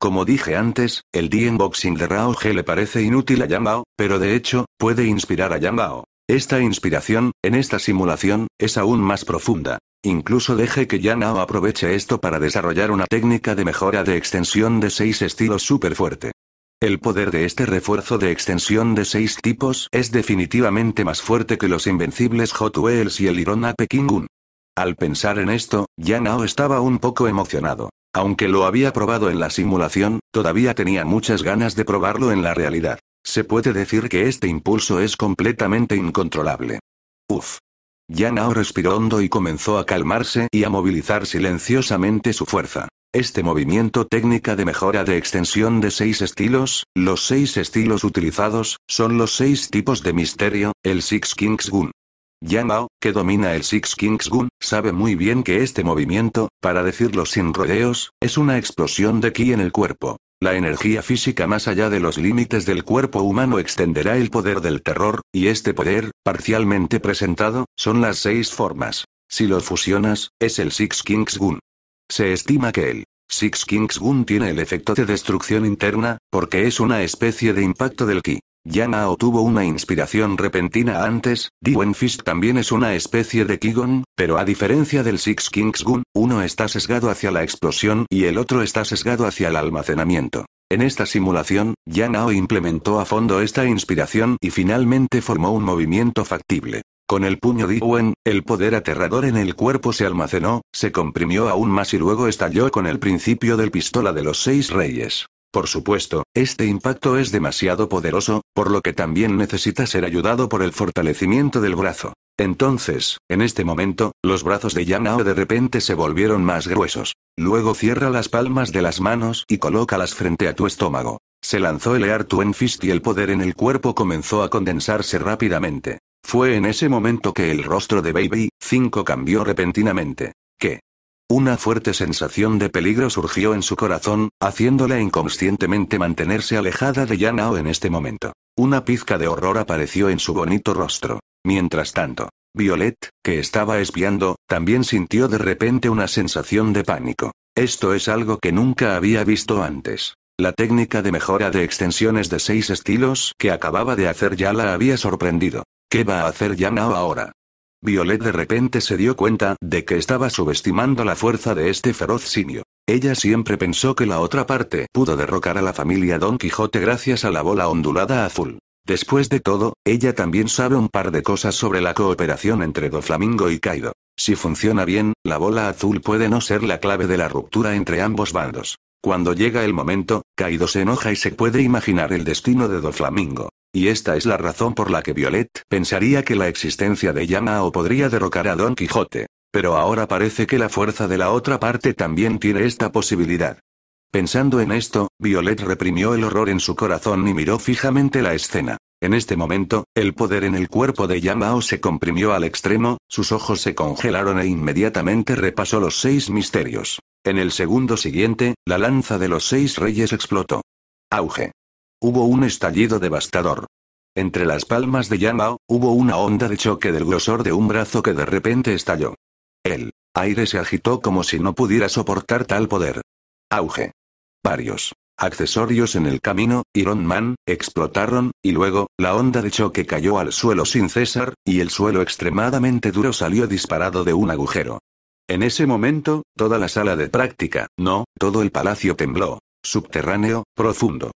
Como dije antes, el d Boxing de Rao G le parece inútil a Yambao, pero de hecho, puede inspirar a Yambao. Esta inspiración, en esta simulación, es aún más profunda. Incluso deje que Yanao aproveche esto para desarrollar una técnica de mejora de extensión de seis estilos súper fuerte. El poder de este refuerzo de extensión de seis tipos es definitivamente más fuerte que los invencibles Hot Wheels y el Iron Ape Kingun. Al pensar en esto, Yanao estaba un poco emocionado. Aunque lo había probado en la simulación, todavía tenía muchas ganas de probarlo en la realidad. Se puede decir que este impulso es completamente incontrolable. Uf. Yanao respiró hondo y comenzó a calmarse y a movilizar silenciosamente su fuerza. Este movimiento técnica de mejora de extensión de seis estilos, los seis estilos utilizados, son los seis tipos de misterio, el Six Kings Gun. Yamao, que domina el Six Kings Gun, sabe muy bien que este movimiento, para decirlo sin rodeos, es una explosión de ki en el cuerpo. La energía física más allá de los límites del cuerpo humano extenderá el poder del terror, y este poder, parcialmente presentado, son las seis formas. Si lo fusionas, es el Six Kings Gun. Se estima que el Six Kings Gun tiene el efecto de destrucción interna, porque es una especie de impacto del ki. Nao tuvo una inspiración repentina antes, Diwen Fist también es una especie de Kigon, pero a diferencia del Six Kings Gun, uno está sesgado hacia la explosión y el otro está sesgado hacia el almacenamiento. En esta simulación, Yanao implementó a fondo esta inspiración y finalmente formó un movimiento factible. Con el puño de wen el poder aterrador en el cuerpo se almacenó, se comprimió aún más y luego estalló con el principio del pistola de los seis reyes. Por supuesto, este impacto es demasiado poderoso, por lo que también necesita ser ayudado por el fortalecimiento del brazo. Entonces, en este momento, los brazos de Yanao de repente se volvieron más gruesos. Luego cierra las palmas de las manos y colócalas frente a tu estómago. Se lanzó el Ear Twin Fist y el poder en el cuerpo comenzó a condensarse rápidamente. Fue en ese momento que el rostro de Baby 5 cambió repentinamente. ¿Qué? Una fuerte sensación de peligro surgió en su corazón, haciéndola inconscientemente mantenerse alejada de Yanao en este momento. Una pizca de horror apareció en su bonito rostro. Mientras tanto, Violet, que estaba espiando, también sintió de repente una sensación de pánico. Esto es algo que nunca había visto antes. La técnica de mejora de extensiones de seis estilos que acababa de hacer ya la había sorprendido. ¿Qué va a hacer Yanao ahora? Violet de repente se dio cuenta de que estaba subestimando la fuerza de este feroz simio. Ella siempre pensó que la otra parte pudo derrocar a la familia Don Quijote gracias a la bola ondulada azul. Después de todo, ella también sabe un par de cosas sobre la cooperación entre Doflamingo y Kaido. Si funciona bien, la bola azul puede no ser la clave de la ruptura entre ambos bandos. Cuando llega el momento, Kaido se enoja y se puede imaginar el destino de Doflamingo. Y esta es la razón por la que Violet pensaría que la existencia de Yamao podría derrocar a Don Quijote. Pero ahora parece que la fuerza de la otra parte también tiene esta posibilidad. Pensando en esto, Violet reprimió el horror en su corazón y miró fijamente la escena. En este momento, el poder en el cuerpo de Yamao se comprimió al extremo, sus ojos se congelaron e inmediatamente repasó los seis misterios. En el segundo siguiente, la lanza de los seis reyes explotó. Auge. Hubo un estallido devastador. Entre las palmas de Yamao, hubo una onda de choque del grosor de un brazo que de repente estalló. El aire se agitó como si no pudiera soportar tal poder. Auge. Varios accesorios en el camino, Iron Man, explotaron, y luego, la onda de choque cayó al suelo sin cesar, y el suelo extremadamente duro salió disparado de un agujero. En ese momento, toda la sala de práctica, no, todo el palacio tembló. Subterráneo, profundo.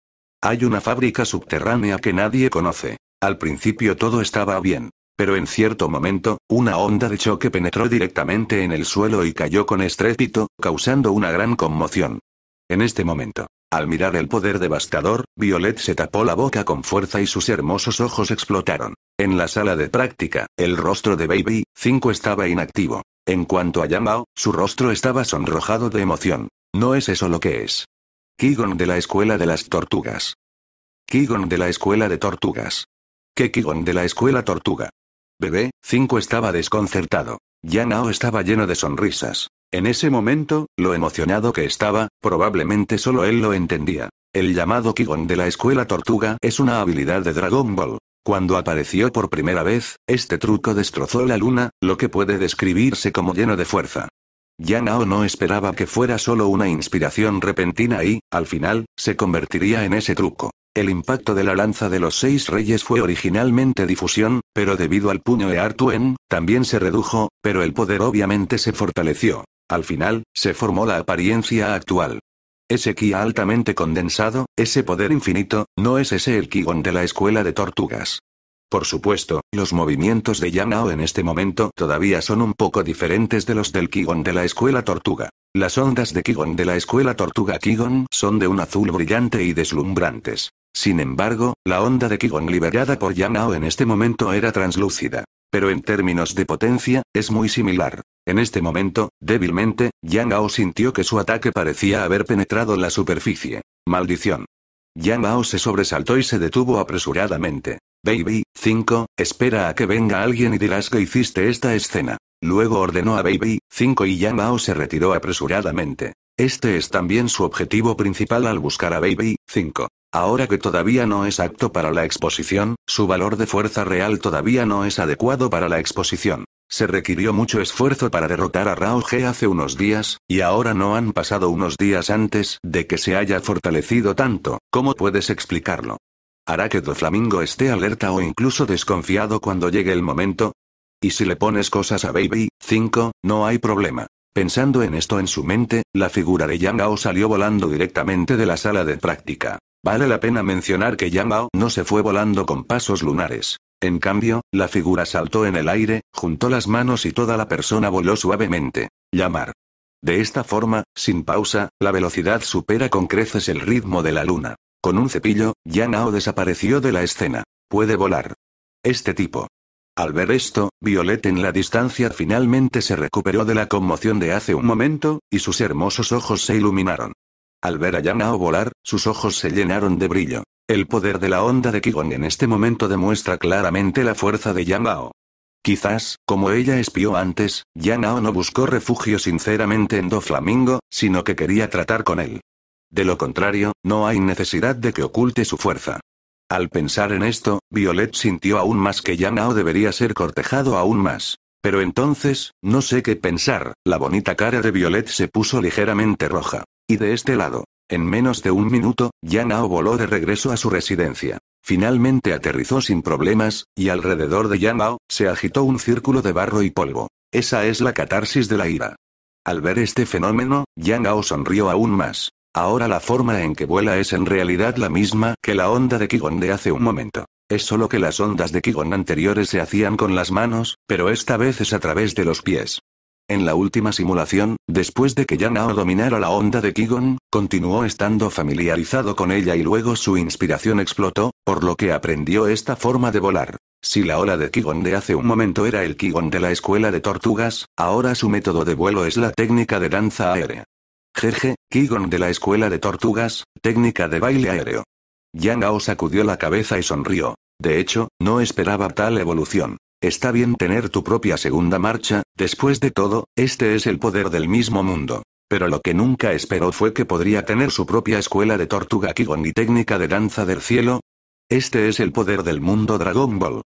Hay una fábrica subterránea que nadie conoce. Al principio todo estaba bien. Pero en cierto momento, una onda de choque penetró directamente en el suelo y cayó con estrépito, causando una gran conmoción. En este momento, al mirar el poder devastador, Violet se tapó la boca con fuerza y sus hermosos ojos explotaron. En la sala de práctica, el rostro de Baby 5 estaba inactivo. En cuanto a Yamao, su rostro estaba sonrojado de emoción. ¿No es eso lo que es? Kigon de la Escuela de las Tortugas. Kigon de la Escuela de Tortugas. ¿Qué Kigon de la Escuela Tortuga? Bebé, 5 estaba desconcertado. Ya Nao estaba lleno de sonrisas. En ese momento, lo emocionado que estaba, probablemente solo él lo entendía. El llamado Kigon de la Escuela Tortuga es una habilidad de Dragon Ball. Cuando apareció por primera vez, este truco destrozó la luna, lo que puede describirse como lleno de fuerza. Ya no esperaba que fuera solo una inspiración repentina y, al final, se convertiría en ese truco. El impacto de la lanza de los seis reyes fue originalmente difusión, pero debido al puño de Artuen, también se redujo, pero el poder obviamente se fortaleció. Al final, se formó la apariencia actual. Ese ki altamente condensado, ese poder infinito, no es ese el Kigon de la escuela de tortugas. Por supuesto, los movimientos de Yanao en este momento todavía son un poco diferentes de los del Kigon de la escuela Tortuga. Las ondas de Kigon de la escuela Tortuga Kigon son de un azul brillante y deslumbrantes. Sin embargo, la onda de Kigon liberada por Yanao en este momento era translúcida. Pero en términos de potencia, es muy similar. En este momento, débilmente, Yang sintió que su ataque parecía haber penetrado la superficie. Maldición. Yang Mao se sobresaltó y se detuvo apresuradamente. Baby, 5, espera a que venga alguien y dirás que hiciste esta escena. Luego ordenó a Baby, 5 y Yang Mao se retiró apresuradamente. Este es también su objetivo principal al buscar a Baby, 5. Ahora que todavía no es apto para la exposición, su valor de fuerza real todavía no es adecuado para la exposición. Se requirió mucho esfuerzo para derrotar a Rao G hace unos días, y ahora no han pasado unos días antes de que se haya fortalecido tanto, ¿cómo puedes explicarlo? ¿Hará que Doflamingo esté alerta o incluso desconfiado cuando llegue el momento? Y si le pones cosas a Baby, 5, no hay problema. Pensando en esto en su mente, la figura de Yang Gao salió volando directamente de la sala de práctica. Vale la pena mencionar que Yang Yangao no se fue volando con pasos lunares, en cambio, la figura saltó en el aire, juntó las manos y toda la persona voló suavemente. Llamar. De esta forma, sin pausa, la velocidad supera con creces el ritmo de la luna. Con un cepillo, Yanao desapareció de la escena. Puede volar. Este tipo. Al ver esto, Violet en la distancia finalmente se recuperó de la conmoción de hace un momento, y sus hermosos ojos se iluminaron. Al ver a Yanao volar, sus ojos se llenaron de brillo. El poder de la onda de Kigon en este momento demuestra claramente la fuerza de Yanao. Quizás, como ella espió antes, Yanao no buscó refugio sinceramente en Doflamingo, sino que quería tratar con él. De lo contrario, no hay necesidad de que oculte su fuerza. Al pensar en esto, Violet sintió aún más que Yanao debería ser cortejado aún más. Pero entonces, no sé qué pensar, la bonita cara de Violet se puso ligeramente roja. Y de este lado, en menos de un minuto, Ao voló de regreso a su residencia. Finalmente aterrizó sin problemas, y alrededor de Ao, se agitó un círculo de barro y polvo. Esa es la catarsis de la ira. Al ver este fenómeno, Ao sonrió aún más. Ahora la forma en que vuela es en realidad la misma que la onda de Kigon de hace un momento. Es solo que las ondas de Kigon anteriores se hacían con las manos, pero esta vez es a través de los pies. En la última simulación, después de que Yanao dominara la onda de Kigon, continuó estando familiarizado con ella y luego su inspiración explotó, por lo que aprendió esta forma de volar. Si la ola de Kigon de hace un momento era el Kigon de la escuela de tortugas, ahora su método de vuelo es la técnica de danza aérea. Jeje, Kigon de la escuela de tortugas, técnica de baile aéreo. Yanao sacudió la cabeza y sonrió. De hecho, no esperaba tal evolución. Está bien tener tu propia segunda marcha, después de todo, este es el poder del mismo mundo. Pero lo que nunca esperó fue que podría tener su propia escuela de tortuga Kigon y técnica de danza del cielo. Este es el poder del mundo Dragon Ball.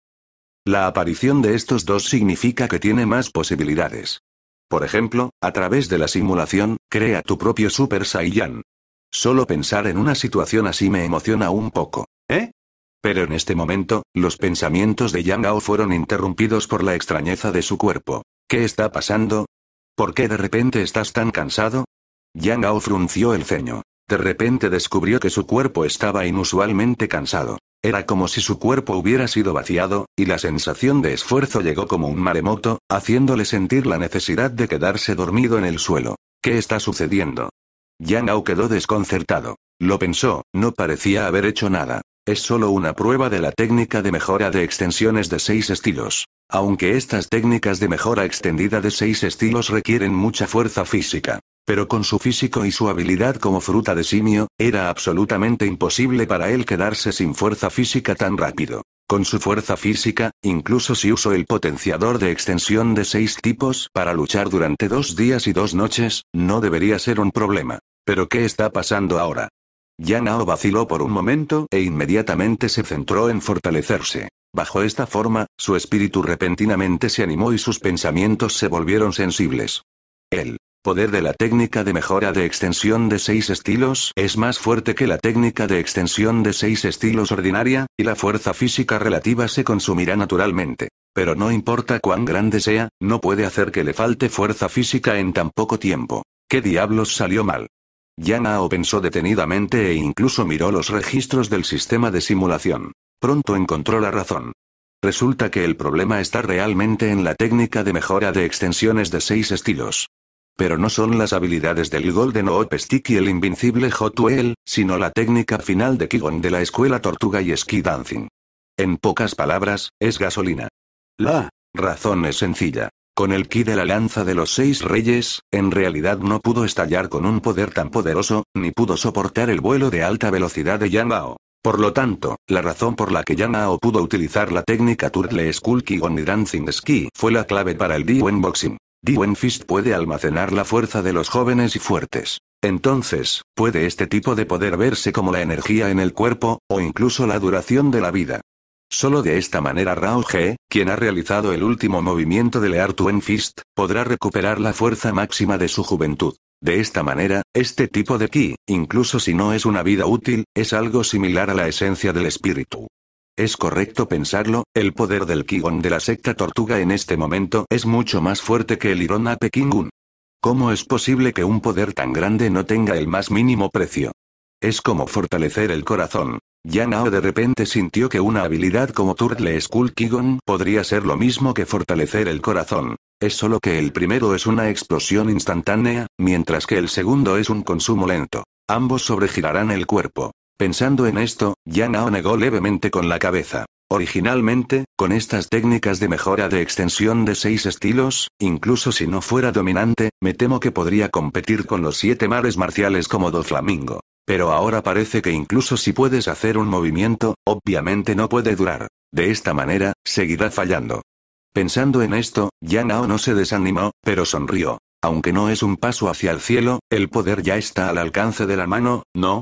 La aparición de estos dos significa que tiene más posibilidades. Por ejemplo, a través de la simulación, crea tu propio Super Saiyan. Solo pensar en una situación así me emociona un poco. ¿Eh? Pero en este momento, los pensamientos de Yang Gao fueron interrumpidos por la extrañeza de su cuerpo. ¿Qué está pasando? ¿Por qué de repente estás tan cansado? Yang Gao frunció el ceño. De repente descubrió que su cuerpo estaba inusualmente cansado. Era como si su cuerpo hubiera sido vaciado, y la sensación de esfuerzo llegó como un maremoto, haciéndole sentir la necesidad de quedarse dormido en el suelo. ¿Qué está sucediendo? Yang Ao quedó desconcertado. Lo pensó, no parecía haber hecho nada. Es solo una prueba de la técnica de mejora de extensiones de seis estilos. Aunque estas técnicas de mejora extendida de seis estilos requieren mucha fuerza física. Pero con su físico y su habilidad como fruta de simio, era absolutamente imposible para él quedarse sin fuerza física tan rápido. Con su fuerza física, incluso si uso el potenciador de extensión de seis tipos para luchar durante dos días y dos noches, no debería ser un problema. Pero ¿qué está pasando ahora? Yanao vaciló por un momento e inmediatamente se centró en fortalecerse. Bajo esta forma, su espíritu repentinamente se animó y sus pensamientos se volvieron sensibles. El poder de la técnica de mejora de extensión de seis estilos es más fuerte que la técnica de extensión de seis estilos ordinaria, y la fuerza física relativa se consumirá naturalmente. Pero no importa cuán grande sea, no puede hacer que le falte fuerza física en tan poco tiempo. ¿Qué diablos salió mal? Yanao pensó detenidamente e incluso miró los registros del sistema de simulación. Pronto encontró la razón. Resulta que el problema está realmente en la técnica de mejora de extensiones de seis estilos. Pero no son las habilidades del Golden Opestick Stick y el invencible Hotwell, sino la técnica final de Kigon de la escuela Tortuga y Ski Dancing. En pocas palabras, es gasolina. La razón es sencilla. Con el ki de la lanza de los seis reyes, en realidad no pudo estallar con un poder tan poderoso, ni pudo soportar el vuelo de alta velocidad de Yanao. Por lo tanto, la razón por la que Yamao pudo utilizar la técnica Turtle Skull Ki y Dancing Ski fue la clave para el Diwen Boxing. Diwen Fist puede almacenar la fuerza de los jóvenes y fuertes. Entonces, puede este tipo de poder verse como la energía en el cuerpo, o incluso la duración de la vida. Solo de esta manera Rao G, quien ha realizado el último movimiento de Lear Twin Fist, podrá recuperar la fuerza máxima de su juventud. De esta manera, este tipo de ki, incluso si no es una vida útil, es algo similar a la esencia del espíritu. Es correcto pensarlo, el poder del Kigon de la secta Tortuga en este momento es mucho más fuerte que el Iron Ape Kingun. ¿Cómo es posible que un poder tan grande no tenga el más mínimo precio? Es como fortalecer el corazón, Yanao de repente sintió que una habilidad como Turtle Skull Kigon podría ser lo mismo que fortalecer el corazón. Es solo que el primero es una explosión instantánea, mientras que el segundo es un consumo lento. Ambos sobregirarán el cuerpo. Pensando en esto, Yanao negó levemente con la cabeza. Originalmente, con estas técnicas de mejora de extensión de seis estilos, incluso si no fuera dominante, me temo que podría competir con los siete mares marciales como Doflamingo. Pero ahora parece que incluso si puedes hacer un movimiento, obviamente no puede durar. De esta manera, seguirá fallando. Pensando en esto, Yanao no se desanimó, pero sonrió. Aunque no es un paso hacia el cielo, el poder ya está al alcance de la mano, ¿no?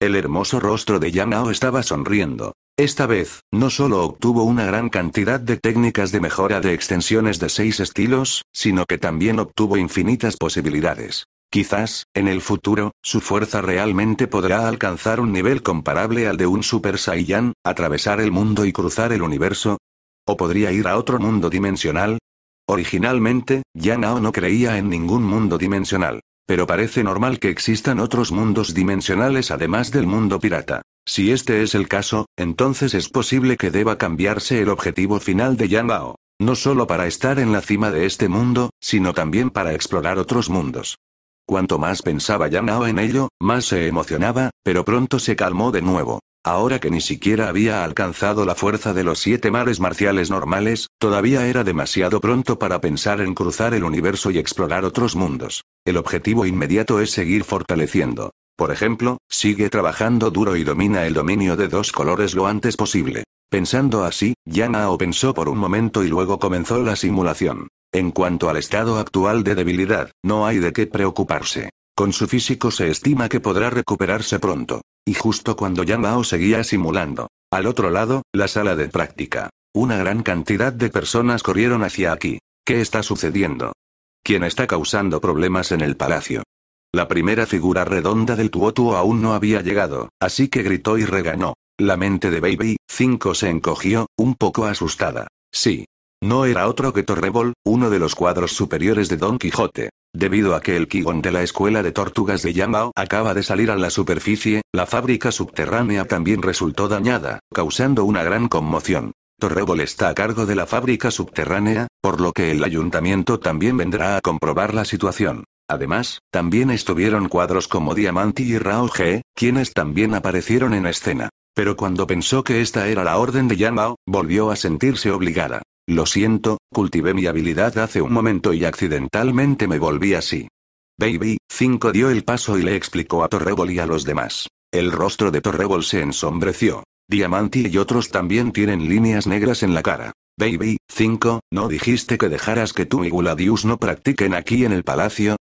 El hermoso rostro de Yanao estaba sonriendo. Esta vez, no solo obtuvo una gran cantidad de técnicas de mejora de extensiones de seis estilos, sino que también obtuvo infinitas posibilidades. Quizás, en el futuro, su fuerza realmente podrá alcanzar un nivel comparable al de un Super Saiyan, atravesar el mundo y cruzar el universo. ¿O podría ir a otro mundo dimensional? Originalmente, Yanao no creía en ningún mundo dimensional. Pero parece normal que existan otros mundos dimensionales además del mundo pirata. Si este es el caso, entonces es posible que deba cambiarse el objetivo final de Yanao. No solo para estar en la cima de este mundo, sino también para explorar otros mundos. Cuanto más pensaba Yanao en ello, más se emocionaba, pero pronto se calmó de nuevo. Ahora que ni siquiera había alcanzado la fuerza de los siete mares marciales normales, todavía era demasiado pronto para pensar en cruzar el universo y explorar otros mundos. El objetivo inmediato es seguir fortaleciendo. Por ejemplo, sigue trabajando duro y domina el dominio de dos colores lo antes posible. Pensando así, Yanao pensó por un momento y luego comenzó la simulación. En cuanto al estado actual de debilidad, no hay de qué preocuparse. Con su físico se estima que podrá recuperarse pronto. Y justo cuando Yang Mao seguía simulando. Al otro lado, la sala de práctica. Una gran cantidad de personas corrieron hacia aquí. ¿Qué está sucediendo? ¿Quién está causando problemas en el palacio? La primera figura redonda del Tuotuo aún no había llegado, así que gritó y regañó. La mente de Baby 5 se encogió, un poco asustada. Sí, no era otro que Torrebol, uno de los cuadros superiores de Don Quijote. Debido a que el kigon de la escuela de tortugas de Yamao acaba de salir a la superficie, la fábrica subterránea también resultó dañada, causando una gran conmoción. Torrebol está a cargo de la fábrica subterránea, por lo que el ayuntamiento también vendrá a comprobar la situación. Además, también estuvieron cuadros como Diamanti y Rao G, quienes también aparecieron en escena. Pero cuando pensó que esta era la orden de Yamao, volvió a sentirse obligada. Lo siento, cultivé mi habilidad hace un momento y accidentalmente me volví así. Baby, 5 dio el paso y le explicó a Torrebol y a los demás. El rostro de Torrebol se ensombreció. Diamanti y otros también tienen líneas negras en la cara. Baby, 5, ¿no dijiste que dejaras que tú y Guladius no practiquen aquí en el palacio?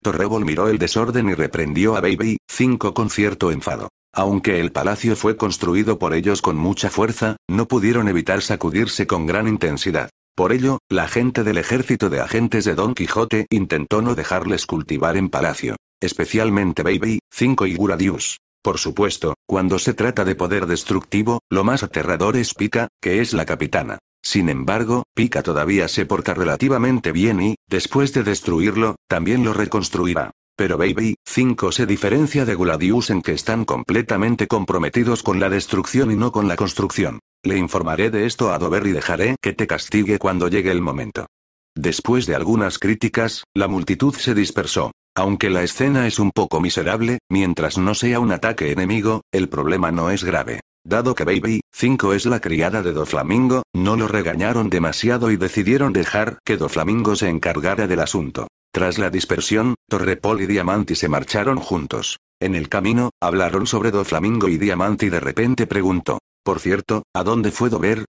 Torrebol miró el desorden y reprendió a Baby, 5 con cierto enfado. Aunque el palacio fue construido por ellos con mucha fuerza, no pudieron evitar sacudirse con gran intensidad. Por ello, la gente del ejército de agentes de Don Quijote intentó no dejarles cultivar en palacio, especialmente Baby, 5 y Guradius. Por supuesto, cuando se trata de poder destructivo, lo más aterrador es Pika, que es la capitana. Sin embargo, Pika todavía se porta relativamente bien y, después de destruirlo, también lo reconstruirá. Pero Baby 5 se diferencia de Gladius en que están completamente comprometidos con la destrucción y no con la construcción. Le informaré de esto a Dover y dejaré que te castigue cuando llegue el momento. Después de algunas críticas, la multitud se dispersó. Aunque la escena es un poco miserable, mientras no sea un ataque enemigo, el problema no es grave. Dado que Baby 5 es la criada de Doflamingo, no lo regañaron demasiado y decidieron dejar que Doflamingo se encargara del asunto. Tras la dispersión, Torrepol y Diamanti se marcharon juntos. En el camino, hablaron sobre Do Flamingo y Diamanti de repente preguntó. Por cierto, ¿a dónde fue Dover?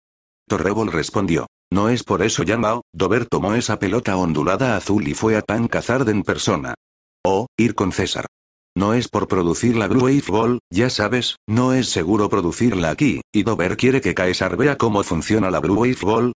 Torrebol respondió. No es por eso llamado, Dover tomó esa pelota ondulada azul y fue a Tan Cazard en persona. O, ir con César. No es por producir la Blue Wave Ball, ya sabes, no es seguro producirla aquí, y Dover quiere que Caesar vea cómo funciona la Blue Wave Ball.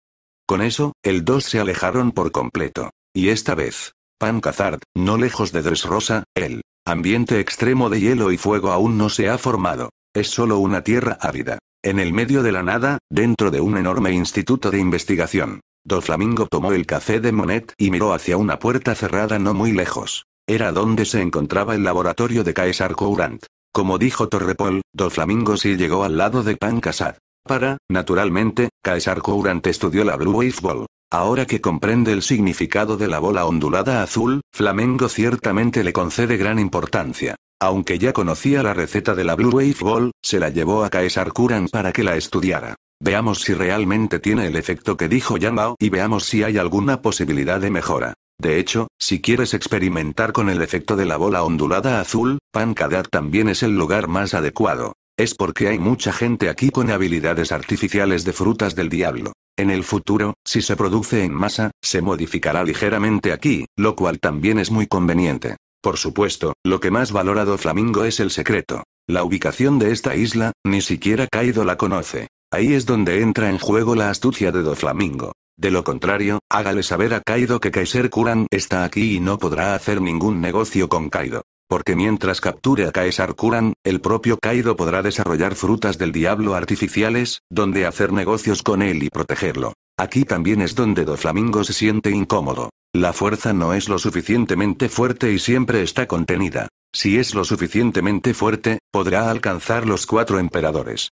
Con eso, el dos se alejaron por completo. Y esta vez, Pancazard, no lejos de Rosa, el ambiente extremo de hielo y fuego aún no se ha formado. Es solo una tierra ávida. En el medio de la nada, dentro de un enorme instituto de investigación. Do Flamingo tomó el café de Monet y miró hacia una puerta cerrada no muy lejos. Era donde se encontraba el laboratorio de Caesar Courant. Como dijo Torrepol, Do Flamingo sí llegó al lado de Cazard. Para, naturalmente, Caesar Courant estudió la Blue Wave Ball. Ahora que comprende el significado de la bola ondulada azul, Flamengo ciertamente le concede gran importancia. Aunque ya conocía la receta de la Blue Wave Ball, se la llevó a Caesar Kuran para que la estudiara. Veamos si realmente tiene el efecto que dijo Yamao y veamos si hay alguna posibilidad de mejora. De hecho, si quieres experimentar con el efecto de la bola ondulada azul, Pancadat también es el lugar más adecuado. Es porque hay mucha gente aquí con habilidades artificiales de frutas del diablo. En el futuro, si se produce en masa, se modificará ligeramente aquí, lo cual también es muy conveniente. Por supuesto, lo que más valorado Flamingo es el secreto. La ubicación de esta isla, ni siquiera Kaido la conoce. Ahí es donde entra en juego la astucia de Doflamingo. De lo contrario, hágale saber a Kaido que Kaiser Kuran está aquí y no podrá hacer ningún negocio con Kaido. Porque mientras capture a Caesar Kuran, el propio Kaido podrá desarrollar frutas del diablo artificiales, donde hacer negocios con él y protegerlo. Aquí también es donde Doflamingo se siente incómodo. La fuerza no es lo suficientemente fuerte y siempre está contenida. Si es lo suficientemente fuerte, podrá alcanzar los cuatro emperadores.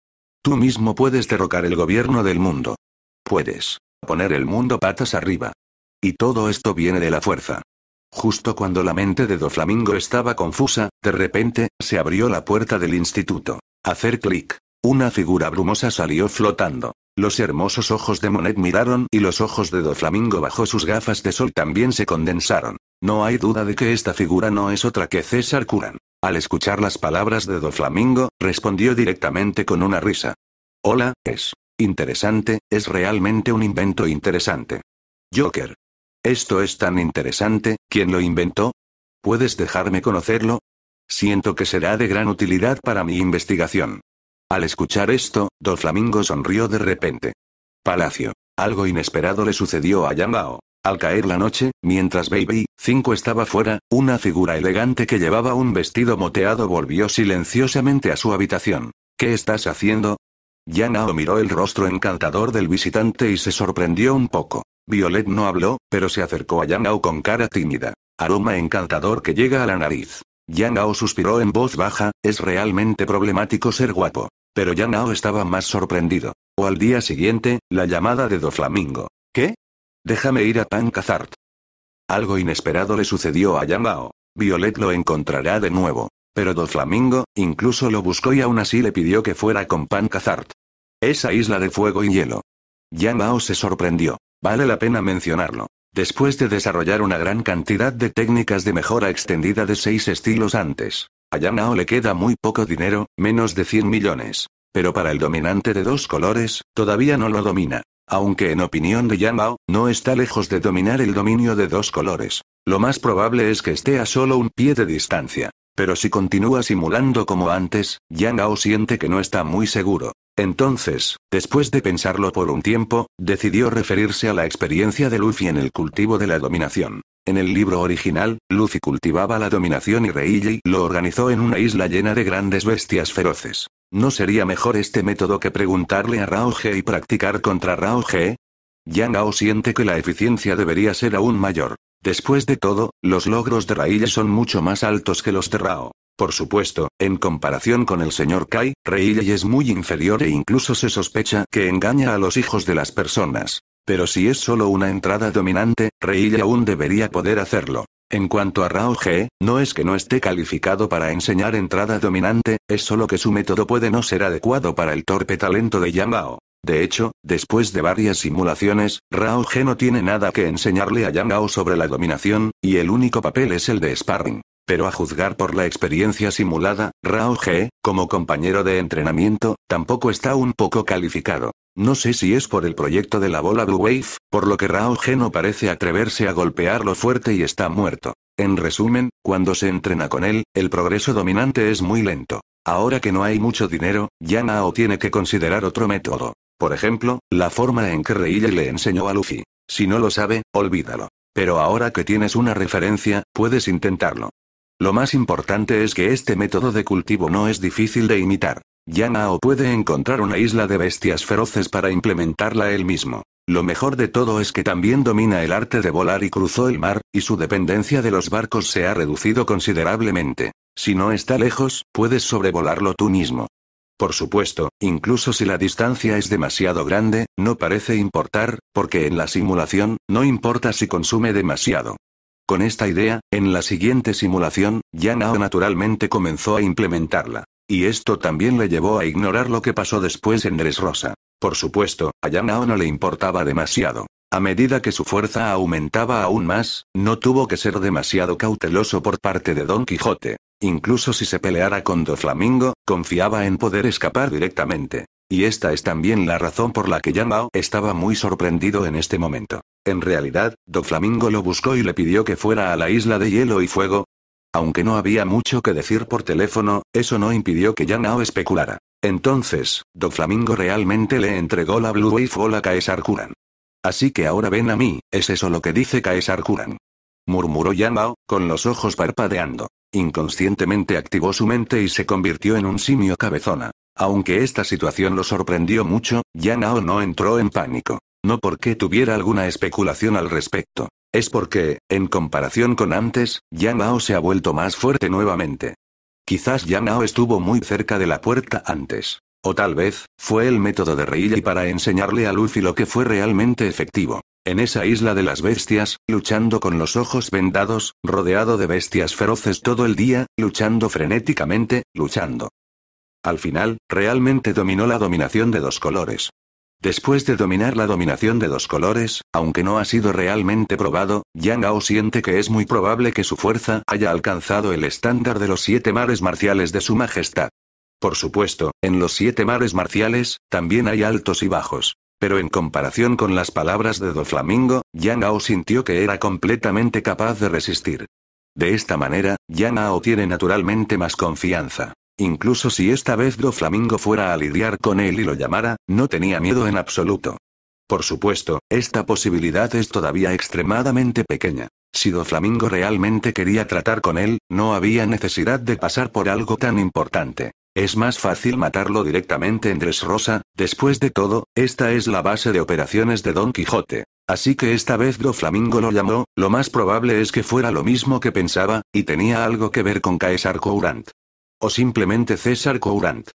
Tú mismo puedes derrocar el gobierno del mundo. Puedes poner el mundo patas arriba. Y todo esto viene de la fuerza. Justo cuando la mente de Doflamingo estaba confusa, de repente, se abrió la puerta del instituto. Hacer clic. Una figura brumosa salió flotando. Los hermosos ojos de Monet miraron y los ojos de Doflamingo bajo sus gafas de sol también se condensaron. No hay duda de que esta figura no es otra que César Curan. Al escuchar las palabras de Doflamingo, respondió directamente con una risa. Hola, es interesante, es realmente un invento interesante. Joker. Esto es tan interesante, ¿quién lo inventó? ¿Puedes dejarme conocerlo? Siento que será de gran utilidad para mi investigación. Al escuchar esto, Doflamingo sonrió de repente. Palacio. Algo inesperado le sucedió a Yamao. Al caer la noche, mientras Baby 5 estaba fuera, una figura elegante que llevaba un vestido moteado volvió silenciosamente a su habitación. ¿Qué estás haciendo? Yanao miró el rostro encantador del visitante y se sorprendió un poco. Violet no habló, pero se acercó a Yangao con cara tímida. Aroma encantador que llega a la nariz. Yangao suspiró en voz baja, es realmente problemático ser guapo. Pero Yangao estaba más sorprendido. O al día siguiente, la llamada de Doflamingo. ¿Qué? Déjame ir a Pancazart. Algo inesperado le sucedió a Yangao. Violet lo encontrará de nuevo. Pero Doflamingo, incluso lo buscó y aún así le pidió que fuera con Pancazart. Esa isla de fuego y hielo. Yang Hao se sorprendió. Vale la pena mencionarlo. Después de desarrollar una gran cantidad de técnicas de mejora extendida de seis estilos antes, a Yang le queda muy poco dinero, menos de 100 millones. Pero para el dominante de dos colores, todavía no lo domina. Aunque en opinión de Yang Hao no está lejos de dominar el dominio de dos colores. Lo más probable es que esté a solo un pie de distancia. Pero si continúa simulando como antes, Yang Hao siente que no está muy seguro. Entonces, después de pensarlo por un tiempo, decidió referirse a la experiencia de Luffy en el cultivo de la dominación. En el libro original, Luffy cultivaba la dominación y Reilly lo organizó en una isla llena de grandes bestias feroces. ¿No sería mejor este método que preguntarle a Rauge y practicar contra Raoh? Yang Ao siente que la eficiencia debería ser aún mayor. Después de todo, los logros de Reilly son mucho más altos que los de Rao. Por supuesto, en comparación con el señor Kai, Reilly es muy inferior e incluso se sospecha que engaña a los hijos de las personas. Pero si es solo una entrada dominante, Reilly aún debería poder hacerlo. En cuanto a Rao G, no es que no esté calificado para enseñar entrada dominante, es solo que su método puede no ser adecuado para el torpe talento de Yangao. De hecho, después de varias simulaciones, Rao G no tiene nada que enseñarle a Yang Gao sobre la dominación, y el único papel es el de sparring. Pero a juzgar por la experiencia simulada, Rao G, como compañero de entrenamiento, tampoco está un poco calificado. No sé si es por el proyecto de la bola Blue Wave, por lo que Rao G no parece atreverse a golpearlo fuerte y está muerto. En resumen, cuando se entrena con él, el progreso dominante es muy lento. Ahora que no hay mucho dinero, Yanao tiene que considerar otro método. Por ejemplo, la forma en que Reille le enseñó a Luffy. Si no lo sabe, olvídalo. Pero ahora que tienes una referencia, puedes intentarlo. Lo más importante es que este método de cultivo no es difícil de imitar. Yanao puede encontrar una isla de bestias feroces para implementarla él mismo. Lo mejor de todo es que también domina el arte de volar y cruzó el mar, y su dependencia de los barcos se ha reducido considerablemente. Si no está lejos, puedes sobrevolarlo tú mismo. Por supuesto, incluso si la distancia es demasiado grande, no parece importar, porque en la simulación, no importa si consume demasiado. Con esta idea, en la siguiente simulación, Yanao naturalmente comenzó a implementarla. Y esto también le llevó a ignorar lo que pasó después en Rosa. Por supuesto, a Yanao no le importaba demasiado. A medida que su fuerza aumentaba aún más, no tuvo que ser demasiado cauteloso por parte de Don Quijote. Incluso si se peleara con Doflamingo, confiaba en poder escapar directamente. Y esta es también la razón por la que Mao estaba muy sorprendido en este momento. En realidad, Do Flamingo lo buscó y le pidió que fuera a la isla de hielo y fuego. Aunque no había mucho que decir por teléfono, eso no impidió que Mao especulara. Entonces, Do Flamingo realmente le entregó la Blue Wave o la Caesar Kuran. Así que ahora ven a mí, es eso lo que dice Caesar Kuran. Murmuró Mao, con los ojos parpadeando. Inconscientemente activó su mente y se convirtió en un simio cabezona. Aunque esta situación lo sorprendió mucho, Yanao no entró en pánico. No porque tuviera alguna especulación al respecto. Es porque, en comparación con antes, Yanao se ha vuelto más fuerte nuevamente. Quizás Yanao estuvo muy cerca de la puerta antes. O tal vez, fue el método de Reilly para enseñarle a Luffy lo que fue realmente efectivo. En esa isla de las bestias, luchando con los ojos vendados, rodeado de bestias feroces todo el día, luchando frenéticamente, luchando. Al final, realmente dominó la dominación de dos colores. Después de dominar la dominación de dos colores, aunque no ha sido realmente probado, Yang Gao siente que es muy probable que su fuerza haya alcanzado el estándar de los siete mares marciales de su majestad. Por supuesto, en los siete mares marciales, también hay altos y bajos. Pero en comparación con las palabras de Doflamingo, Yang Ao sintió que era completamente capaz de resistir. De esta manera, Yang Ao tiene naturalmente más confianza. Incluso si esta vez Doflamingo Flamingo fuera a lidiar con él y lo llamara, no tenía miedo en absoluto. Por supuesto, esta posibilidad es todavía extremadamente pequeña. Si Do Flamingo realmente quería tratar con él, no había necesidad de pasar por algo tan importante. Es más fácil matarlo directamente en Dressrosa, después de todo, esta es la base de operaciones de Don Quijote. Así que esta vez Doflamingo Flamingo lo llamó, lo más probable es que fuera lo mismo que pensaba, y tenía algo que ver con Caesar Courant. O simplemente César Courant.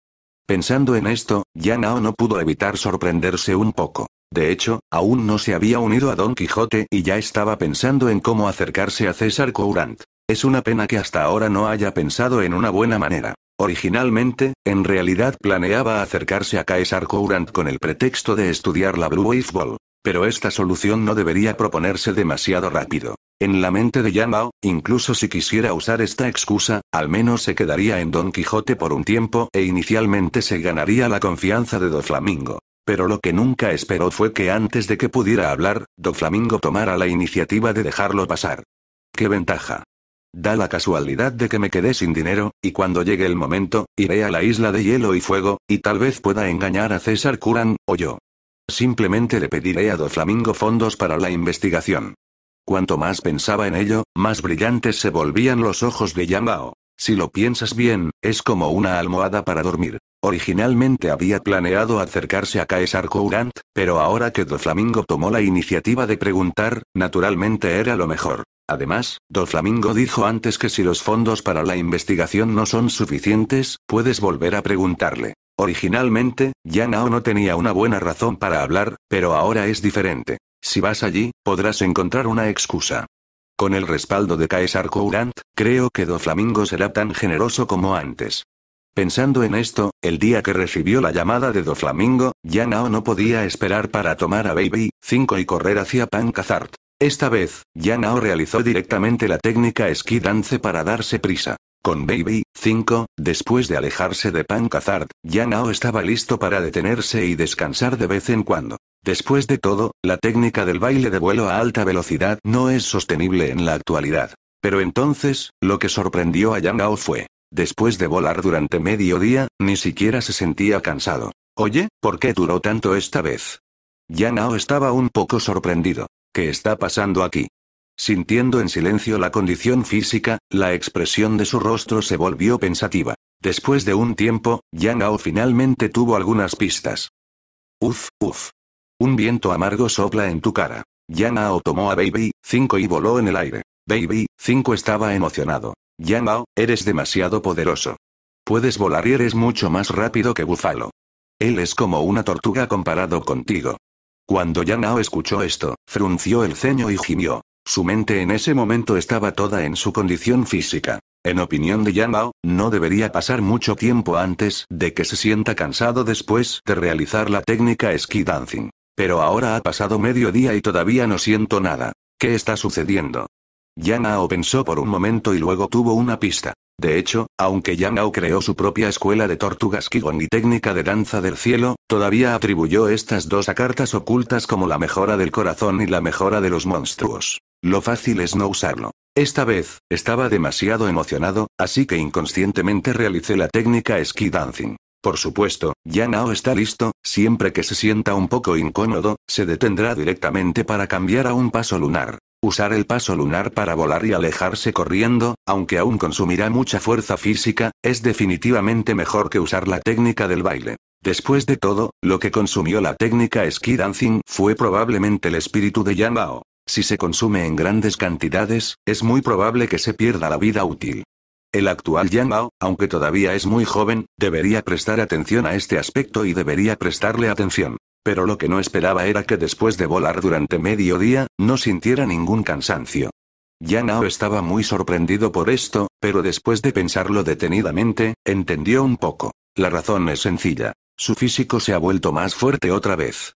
Pensando en esto, Yanao no pudo evitar sorprenderse un poco. De hecho, aún no se había unido a Don Quijote y ya estaba pensando en cómo acercarse a César Courant. Es una pena que hasta ahora no haya pensado en una buena manera. Originalmente, en realidad planeaba acercarse a César Courant con el pretexto de estudiar la Blue Wave Ball. Pero esta solución no debería proponerse demasiado rápido. En la mente de Yamao, incluso si quisiera usar esta excusa, al menos se quedaría en Don Quijote por un tiempo e inicialmente se ganaría la confianza de Doflamingo. Pero lo que nunca esperó fue que antes de que pudiera hablar, Doflamingo tomara la iniciativa de dejarlo pasar. ¡Qué ventaja! Da la casualidad de que me quedé sin dinero, y cuando llegue el momento, iré a la isla de hielo y fuego, y tal vez pueda engañar a César Curán, o yo. Simplemente le pediré a Doflamingo fondos para la investigación. Cuanto más pensaba en ello, más brillantes se volvían los ojos de Yambao. Si lo piensas bien, es como una almohada para dormir. Originalmente había planeado acercarse a Caesar Courant, pero ahora que Doflamingo tomó la iniciativa de preguntar, naturalmente era lo mejor. Además, Doflamingo dijo antes que si los fondos para la investigación no son suficientes, puedes volver a preguntarle. Originalmente, Yanao no tenía una buena razón para hablar, pero ahora es diferente. Si vas allí, podrás encontrar una excusa. Con el respaldo de Caesar Courant, creo que Doflamingo será tan generoso como antes. Pensando en esto, el día que recibió la llamada de Doflamingo, Yanao no podía esperar para tomar a Baby 5 y correr hacia Pancazart. Esta vez, Yanao realizó directamente la técnica esquí dance para darse prisa. Con Baby, 5, después de alejarse de Pan Cazard, ya estaba listo para detenerse y descansar de vez en cuando. Después de todo, la técnica del baile de vuelo a alta velocidad no es sostenible en la actualidad. Pero entonces, lo que sorprendió a Yanao fue, después de volar durante medio día, ni siquiera se sentía cansado. Oye, ¿por qué duró tanto esta vez? Yanao estaba un poco sorprendido. ¿Qué está pasando aquí? Sintiendo en silencio la condición física, la expresión de su rostro se volvió pensativa. Después de un tiempo, Yang Ao finalmente tuvo algunas pistas. Uf, uf. Un viento amargo sopla en tu cara. Yang Ao tomó a Baby 5 y voló en el aire. Baby 5 estaba emocionado. Yang Ao, eres demasiado poderoso. Puedes volar y eres mucho más rápido que Búfalo. Él es como una tortuga comparado contigo. Cuando Yang Ao escuchó esto, frunció el ceño y gimió. Su mente en ese momento estaba toda en su condición física. En opinión de Yang no debería pasar mucho tiempo antes de que se sienta cansado después de realizar la técnica ski dancing. Pero ahora ha pasado mediodía y todavía no siento nada. ¿Qué está sucediendo? Yang Ao pensó por un momento y luego tuvo una pista. De hecho, aunque Yang Ao creó su propia escuela de tortugas Kigon y técnica de danza del cielo, todavía atribuyó estas dos a cartas ocultas como la mejora del corazón y la mejora de los monstruos. Lo fácil es no usarlo. Esta vez, estaba demasiado emocionado, así que inconscientemente realicé la técnica ski dancing. Por supuesto, ya está listo, siempre que se sienta un poco incómodo, se detendrá directamente para cambiar a un paso lunar. Usar el paso lunar para volar y alejarse corriendo, aunque aún consumirá mucha fuerza física, es definitivamente mejor que usar la técnica del baile. Después de todo, lo que consumió la técnica ski dancing fue probablemente el espíritu de Yanao. Si se consume en grandes cantidades, es muy probable que se pierda la vida útil. El actual Yang Mao, aunque todavía es muy joven, debería prestar atención a este aspecto y debería prestarle atención. Pero lo que no esperaba era que después de volar durante medio día, no sintiera ningún cansancio. Yang Mao estaba muy sorprendido por esto, pero después de pensarlo detenidamente, entendió un poco. La razón es sencilla. Su físico se ha vuelto más fuerte otra vez.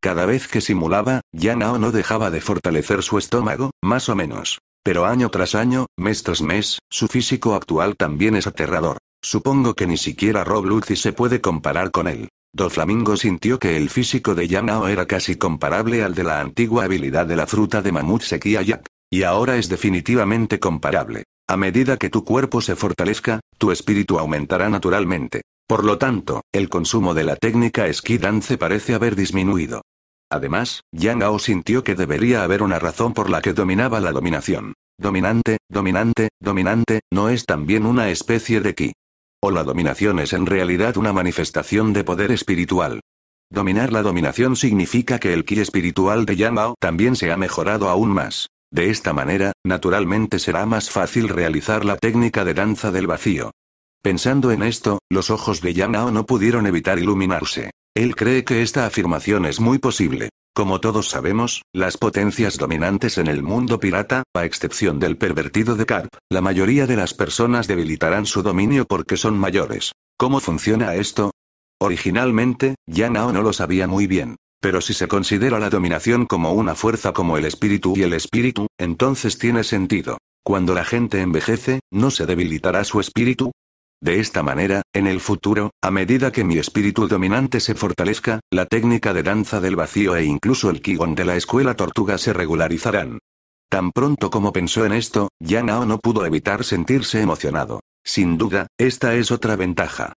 Cada vez que simulaba, Yanao no dejaba de fortalecer su estómago, más o menos. Pero año tras año, mes tras mes, su físico actual también es aterrador. Supongo que ni siquiera Rob Lucy se puede comparar con él. Doflamingo sintió que el físico de Yanao era casi comparable al de la antigua habilidad de la fruta de mamut sequía Yak. Y ahora es definitivamente comparable. A medida que tu cuerpo se fortalezca, tu espíritu aumentará naturalmente. Por lo tanto, el consumo de la técnica esquí dance parece haber disminuido. Además, Yang Ao sintió que debería haber una razón por la que dominaba la dominación. Dominante, dominante, dominante, no es también una especie de ki. O la dominación es en realidad una manifestación de poder espiritual. Dominar la dominación significa que el ki espiritual de Yang Ao también se ha mejorado aún más. De esta manera, naturalmente será más fácil realizar la técnica de danza del vacío. Pensando en esto, los ojos de Yanao no pudieron evitar iluminarse. Él cree que esta afirmación es muy posible. Como todos sabemos, las potencias dominantes en el mundo pirata, a excepción del pervertido de Carp, la mayoría de las personas debilitarán su dominio porque son mayores. ¿Cómo funciona esto? Originalmente, Yanao no lo sabía muy bien. Pero si se considera la dominación como una fuerza como el espíritu y el espíritu, entonces tiene sentido. Cuando la gente envejece, ¿no se debilitará su espíritu? De esta manera, en el futuro, a medida que mi espíritu dominante se fortalezca, la técnica de danza del vacío e incluso el Kigon de la escuela tortuga se regularizarán. Tan pronto como pensó en esto, Yanao no pudo evitar sentirse emocionado. Sin duda, esta es otra ventaja.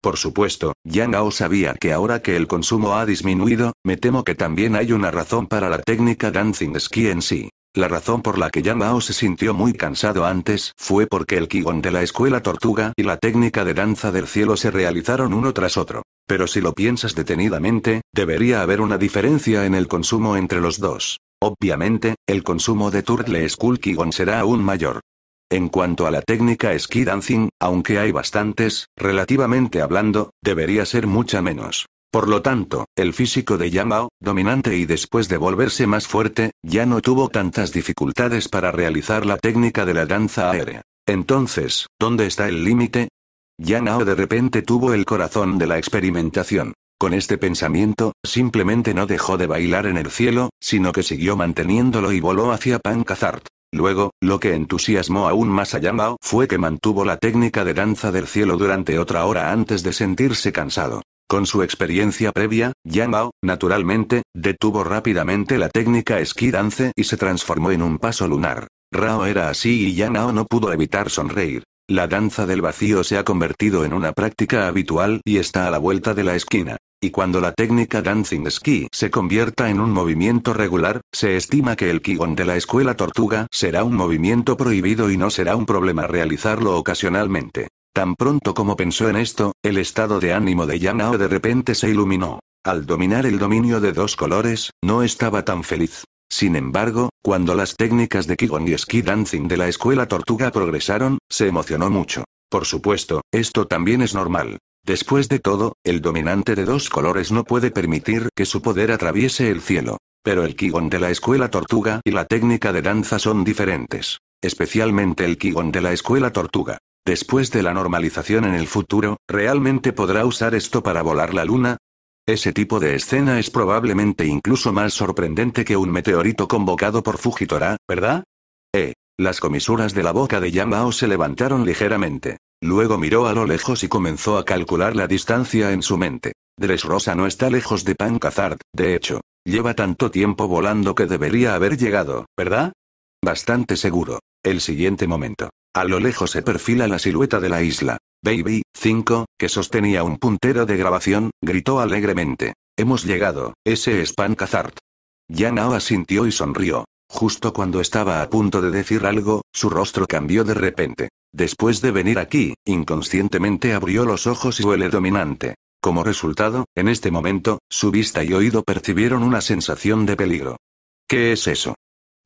Por supuesto, Ao sabía que ahora que el consumo ha disminuido, me temo que también hay una razón para la técnica Dancing Ski en sí. La razón por la que Yamao se sintió muy cansado antes fue porque el Kigon de la escuela Tortuga y la técnica de danza del cielo se realizaron uno tras otro. Pero si lo piensas detenidamente, debería haber una diferencia en el consumo entre los dos. Obviamente, el consumo de Turtle School Kigon será aún mayor. En cuanto a la técnica ski dancing, aunque hay bastantes, relativamente hablando, debería ser mucha menos. Por lo tanto, el físico de Yamao, dominante y después de volverse más fuerte, ya no tuvo tantas dificultades para realizar la técnica de la danza aérea. Entonces, ¿dónde está el límite? Yamao de repente tuvo el corazón de la experimentación. Con este pensamiento, simplemente no dejó de bailar en el cielo, sino que siguió manteniéndolo y voló hacia Pankazart. Luego, lo que entusiasmó aún más a Yamao fue que mantuvo la técnica de danza del cielo durante otra hora antes de sentirse cansado. Con su experiencia previa, Yang Mao, naturalmente, detuvo rápidamente la técnica esquí dance y se transformó en un paso lunar. Rao era así y Yang Mao no pudo evitar sonreír. La danza del vacío se ha convertido en una práctica habitual y está a la vuelta de la esquina. Y cuando la técnica dancing ski se convierta en un movimiento regular, se estima que el Qigong de la escuela tortuga será un movimiento prohibido y no será un problema realizarlo ocasionalmente. Tan pronto como pensó en esto, el estado de ánimo de Yanao de repente se iluminó. Al dominar el dominio de dos colores, no estaba tan feliz. Sin embargo, cuando las técnicas de Kigon y Ski Dancing de la escuela Tortuga progresaron, se emocionó mucho. Por supuesto, esto también es normal. Después de todo, el dominante de dos colores no puede permitir que su poder atraviese el cielo. Pero el Kigon de la escuela Tortuga y la técnica de danza son diferentes. Especialmente el Kigon de la escuela Tortuga. Después de la normalización en el futuro, ¿realmente podrá usar esto para volar la Luna? Ese tipo de escena es probablemente incluso más sorprendente que un meteorito convocado por Fujitora, ¿verdad? Eh. Las comisuras de la boca de Yamao se levantaron ligeramente. Luego miró a lo lejos y comenzó a calcular la distancia en su mente. Rosa no está lejos de Pancazard, de hecho. Lleva tanto tiempo volando que debería haber llegado, ¿verdad? Bastante seguro. El siguiente momento. A lo lejos se perfila la silueta de la isla. Baby, 5, que sostenía un puntero de grabación, gritó alegremente. Hemos llegado, ese es Pan Cazart. Yanao asintió y sonrió. Justo cuando estaba a punto de decir algo, su rostro cambió de repente. Después de venir aquí, inconscientemente abrió los ojos y huele dominante. Como resultado, en este momento, su vista y oído percibieron una sensación de peligro. ¿Qué es eso?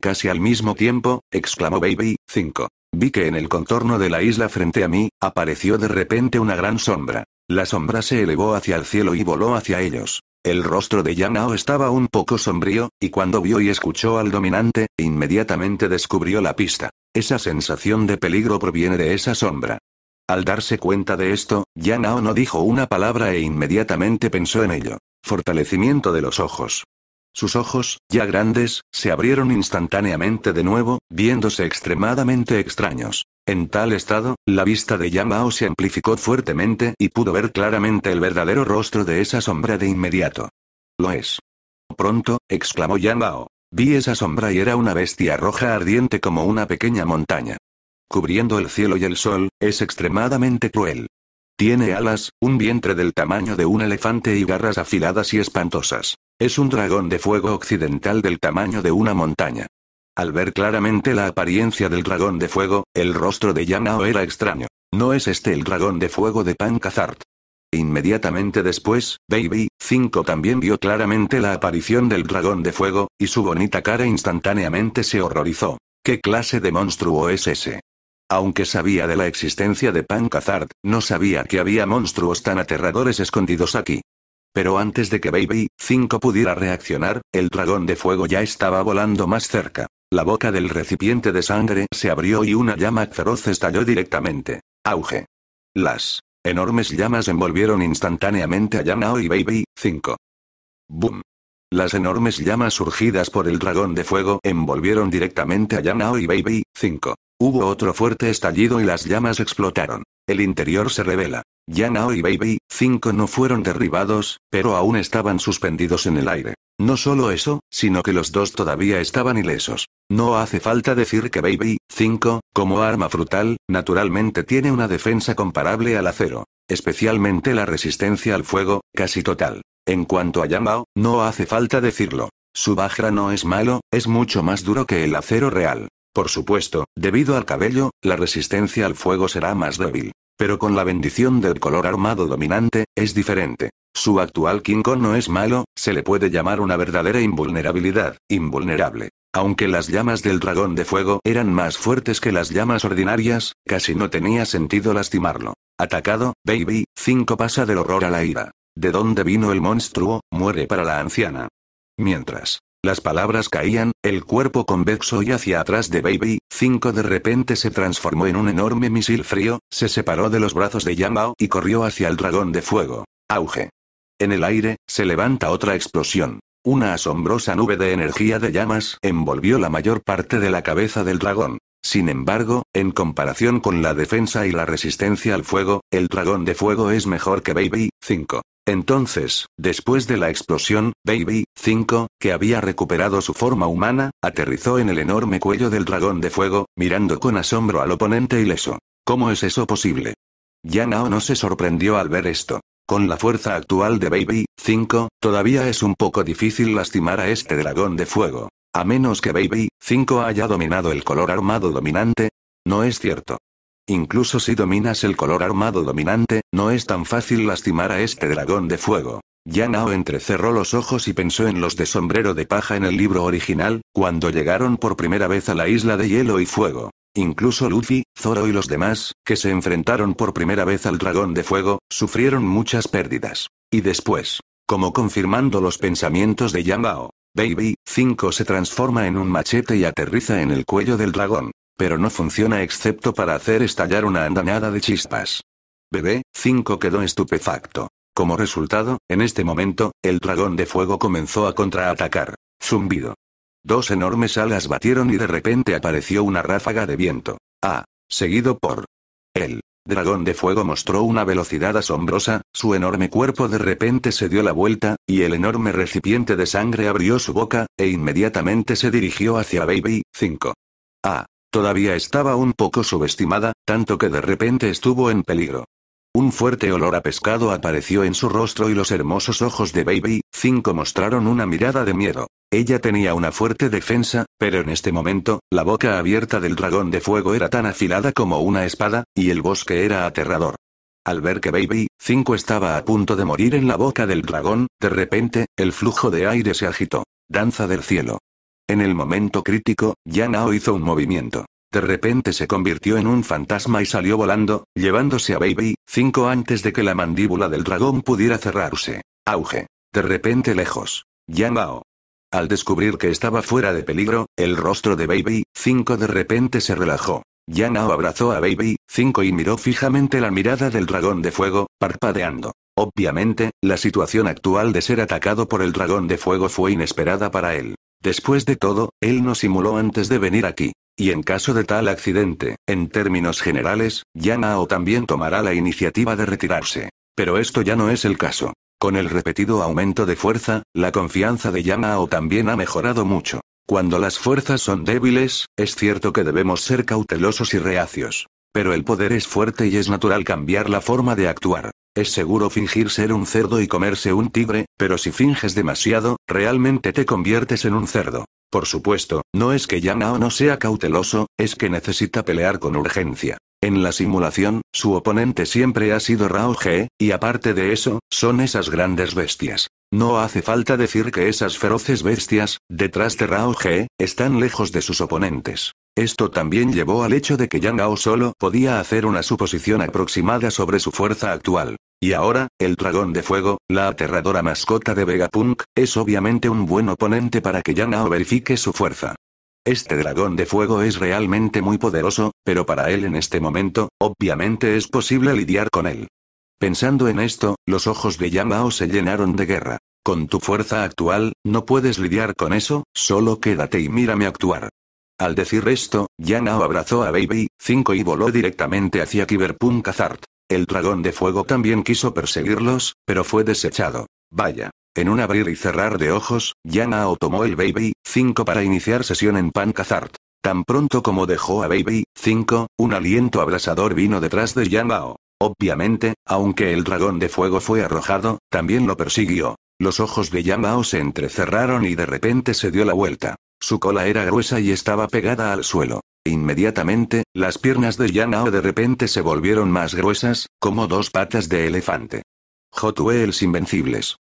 Casi al mismo tiempo, exclamó Baby, 5. Vi que en el contorno de la isla frente a mí, apareció de repente una gran sombra. La sombra se elevó hacia el cielo y voló hacia ellos. El rostro de Yanao estaba un poco sombrío, y cuando vio y escuchó al dominante, inmediatamente descubrió la pista. Esa sensación de peligro proviene de esa sombra. Al darse cuenta de esto, Yanao no dijo una palabra e inmediatamente pensó en ello. Fortalecimiento de los ojos. Sus ojos, ya grandes, se abrieron instantáneamente de nuevo, viéndose extremadamente extraños. En tal estado, la vista de Yamao se amplificó fuertemente y pudo ver claramente el verdadero rostro de esa sombra de inmediato. Lo es. Pronto, exclamó Bao. Vi esa sombra y era una bestia roja ardiente como una pequeña montaña. Cubriendo el cielo y el sol, es extremadamente cruel. Tiene alas, un vientre del tamaño de un elefante y garras afiladas y espantosas. Es un dragón de fuego occidental del tamaño de una montaña. Al ver claramente la apariencia del dragón de fuego, el rostro de Yanao era extraño. No es este el dragón de fuego de Pan Inmediatamente después, Baby 5 también vio claramente la aparición del dragón de fuego, y su bonita cara instantáneamente se horrorizó. ¿Qué clase de monstruo es ese? Aunque sabía de la existencia de Pan no sabía que había monstruos tan aterradores escondidos aquí. Pero antes de que Baby 5 pudiera reaccionar, el dragón de fuego ya estaba volando más cerca. La boca del recipiente de sangre se abrió y una llama feroz estalló directamente. Auge. Las enormes llamas envolvieron instantáneamente a Yanao y Baby 5. Boom. Las enormes llamas surgidas por el dragón de fuego envolvieron directamente a Yanao y Baby 5. Hubo otro fuerte estallido y las llamas explotaron. El interior se revela. Yanao y Baby, 5 no fueron derribados, pero aún estaban suspendidos en el aire. No solo eso, sino que los dos todavía estaban ilesos. No hace falta decir que Baby, 5, como arma frutal, naturalmente tiene una defensa comparable al acero. Especialmente la resistencia al fuego, casi total. En cuanto a Yanao, no hace falta decirlo. Su bajra no es malo, es mucho más duro que el acero real. Por supuesto, debido al cabello, la resistencia al fuego será más débil. Pero con la bendición del color armado dominante, es diferente. Su actual Kong no es malo, se le puede llamar una verdadera invulnerabilidad, invulnerable. Aunque las llamas del dragón de fuego eran más fuertes que las llamas ordinarias, casi no tenía sentido lastimarlo. Atacado, Baby, 5 pasa del horror a la ira. ¿De dónde vino el monstruo? Muere para la anciana. Mientras, las palabras caían, el cuerpo convexo y hacia atrás de Baby, 5 de repente se transformó en un enorme misil frío, se separó de los brazos de Yamao y corrió hacia el dragón de fuego. Auge. En el aire, se levanta otra explosión. Una asombrosa nube de energía de llamas envolvió la mayor parte de la cabeza del dragón. Sin embargo, en comparación con la defensa y la resistencia al fuego, el dragón de fuego es mejor que Baby 5. Entonces, después de la explosión, Baby 5, que había recuperado su forma humana, aterrizó en el enorme cuello del dragón de fuego, mirando con asombro al oponente ileso. ¿Cómo es eso posible? Yanao no se sorprendió al ver esto. Con la fuerza actual de Baby 5, todavía es un poco difícil lastimar a este dragón de fuego. A menos que Baby 5 haya dominado el color armado dominante, no es cierto. Incluso si dominas el color armado dominante, no es tan fácil lastimar a este dragón de fuego. Yanao entrecerró los ojos y pensó en los de sombrero de paja en el libro original, cuando llegaron por primera vez a la isla de hielo y fuego. Incluso Luffy, Zoro y los demás, que se enfrentaron por primera vez al dragón de fuego, sufrieron muchas pérdidas. Y después, como confirmando los pensamientos de Ao. Baby 5 se transforma en un machete y aterriza en el cuello del dragón. Pero no funciona excepto para hacer estallar una andanada de chispas. Bebé 5 quedó estupefacto. Como resultado, en este momento, el dragón de fuego comenzó a contraatacar. Zumbido. Dos enormes alas batieron y de repente apareció una ráfaga de viento. A. Ah, seguido por. Él. Dragón de Fuego mostró una velocidad asombrosa, su enorme cuerpo de repente se dio la vuelta, y el enorme recipiente de sangre abrió su boca, e inmediatamente se dirigió hacia Baby, 5. Ah. Todavía estaba un poco subestimada, tanto que de repente estuvo en peligro. Un fuerte olor a pescado apareció en su rostro y los hermosos ojos de Baby, 5 mostraron una mirada de miedo. Ella tenía una fuerte defensa, pero en este momento, la boca abierta del dragón de fuego era tan afilada como una espada, y el bosque era aterrador. Al ver que Baby 5 estaba a punto de morir en la boca del dragón, de repente, el flujo de aire se agitó. Danza del cielo. En el momento crítico, Yanao hizo un movimiento. De repente se convirtió en un fantasma y salió volando, llevándose a Baby, 5 antes de que la mandíbula del dragón pudiera cerrarse. Auge. De repente lejos. Yamao. Al descubrir que estaba fuera de peligro, el rostro de Baby, 5 de repente se relajó. Ao abrazó a Baby, 5 y miró fijamente la mirada del dragón de fuego, parpadeando. Obviamente, la situación actual de ser atacado por el dragón de fuego fue inesperada para él. Después de todo, él no simuló antes de venir aquí. Y en caso de tal accidente, en términos generales, Yanao también tomará la iniciativa de retirarse. Pero esto ya no es el caso. Con el repetido aumento de fuerza, la confianza de Yanao también ha mejorado mucho. Cuando las fuerzas son débiles, es cierto que debemos ser cautelosos y reacios. Pero el poder es fuerte y es natural cambiar la forma de actuar. Es seguro fingir ser un cerdo y comerse un tigre, pero si finges demasiado, realmente te conviertes en un cerdo. Por supuesto, no es que Yanao no sea cauteloso, es que necesita pelear con urgencia. En la simulación, su oponente siempre ha sido Rao G, y aparte de eso, son esas grandes bestias. No hace falta decir que esas feroces bestias, detrás de Rao G, están lejos de sus oponentes. Esto también llevó al hecho de que Yang Ao solo podía hacer una suposición aproximada sobre su fuerza actual. Y ahora, el dragón de fuego, la aterradora mascota de Vegapunk, es obviamente un buen oponente para que Yanao verifique su fuerza. Este dragón de fuego es realmente muy poderoso, pero para él en este momento, obviamente es posible lidiar con él. Pensando en esto, los ojos de Yanao se llenaron de guerra. Con tu fuerza actual, no puedes lidiar con eso, solo quédate y mírame actuar. Al decir esto, Yanao abrazó a Baby 5 y voló directamente hacia Cyberpunk Azart. El dragón de fuego también quiso perseguirlos, pero fue desechado. Vaya. En un abrir y cerrar de ojos, Yanao tomó el Baby 5 para iniciar sesión en Pan Tan pronto como dejó a Baby 5, un aliento abrasador vino detrás de Yanao. Obviamente, aunque el dragón de fuego fue arrojado, también lo persiguió. Los ojos de Yamao se entrecerraron y de repente se dio la vuelta. Su cola era gruesa y estaba pegada al suelo. Inmediatamente, las piernas de Yanao de repente se volvieron más gruesas, como dos patas de elefante. Wheels invencibles.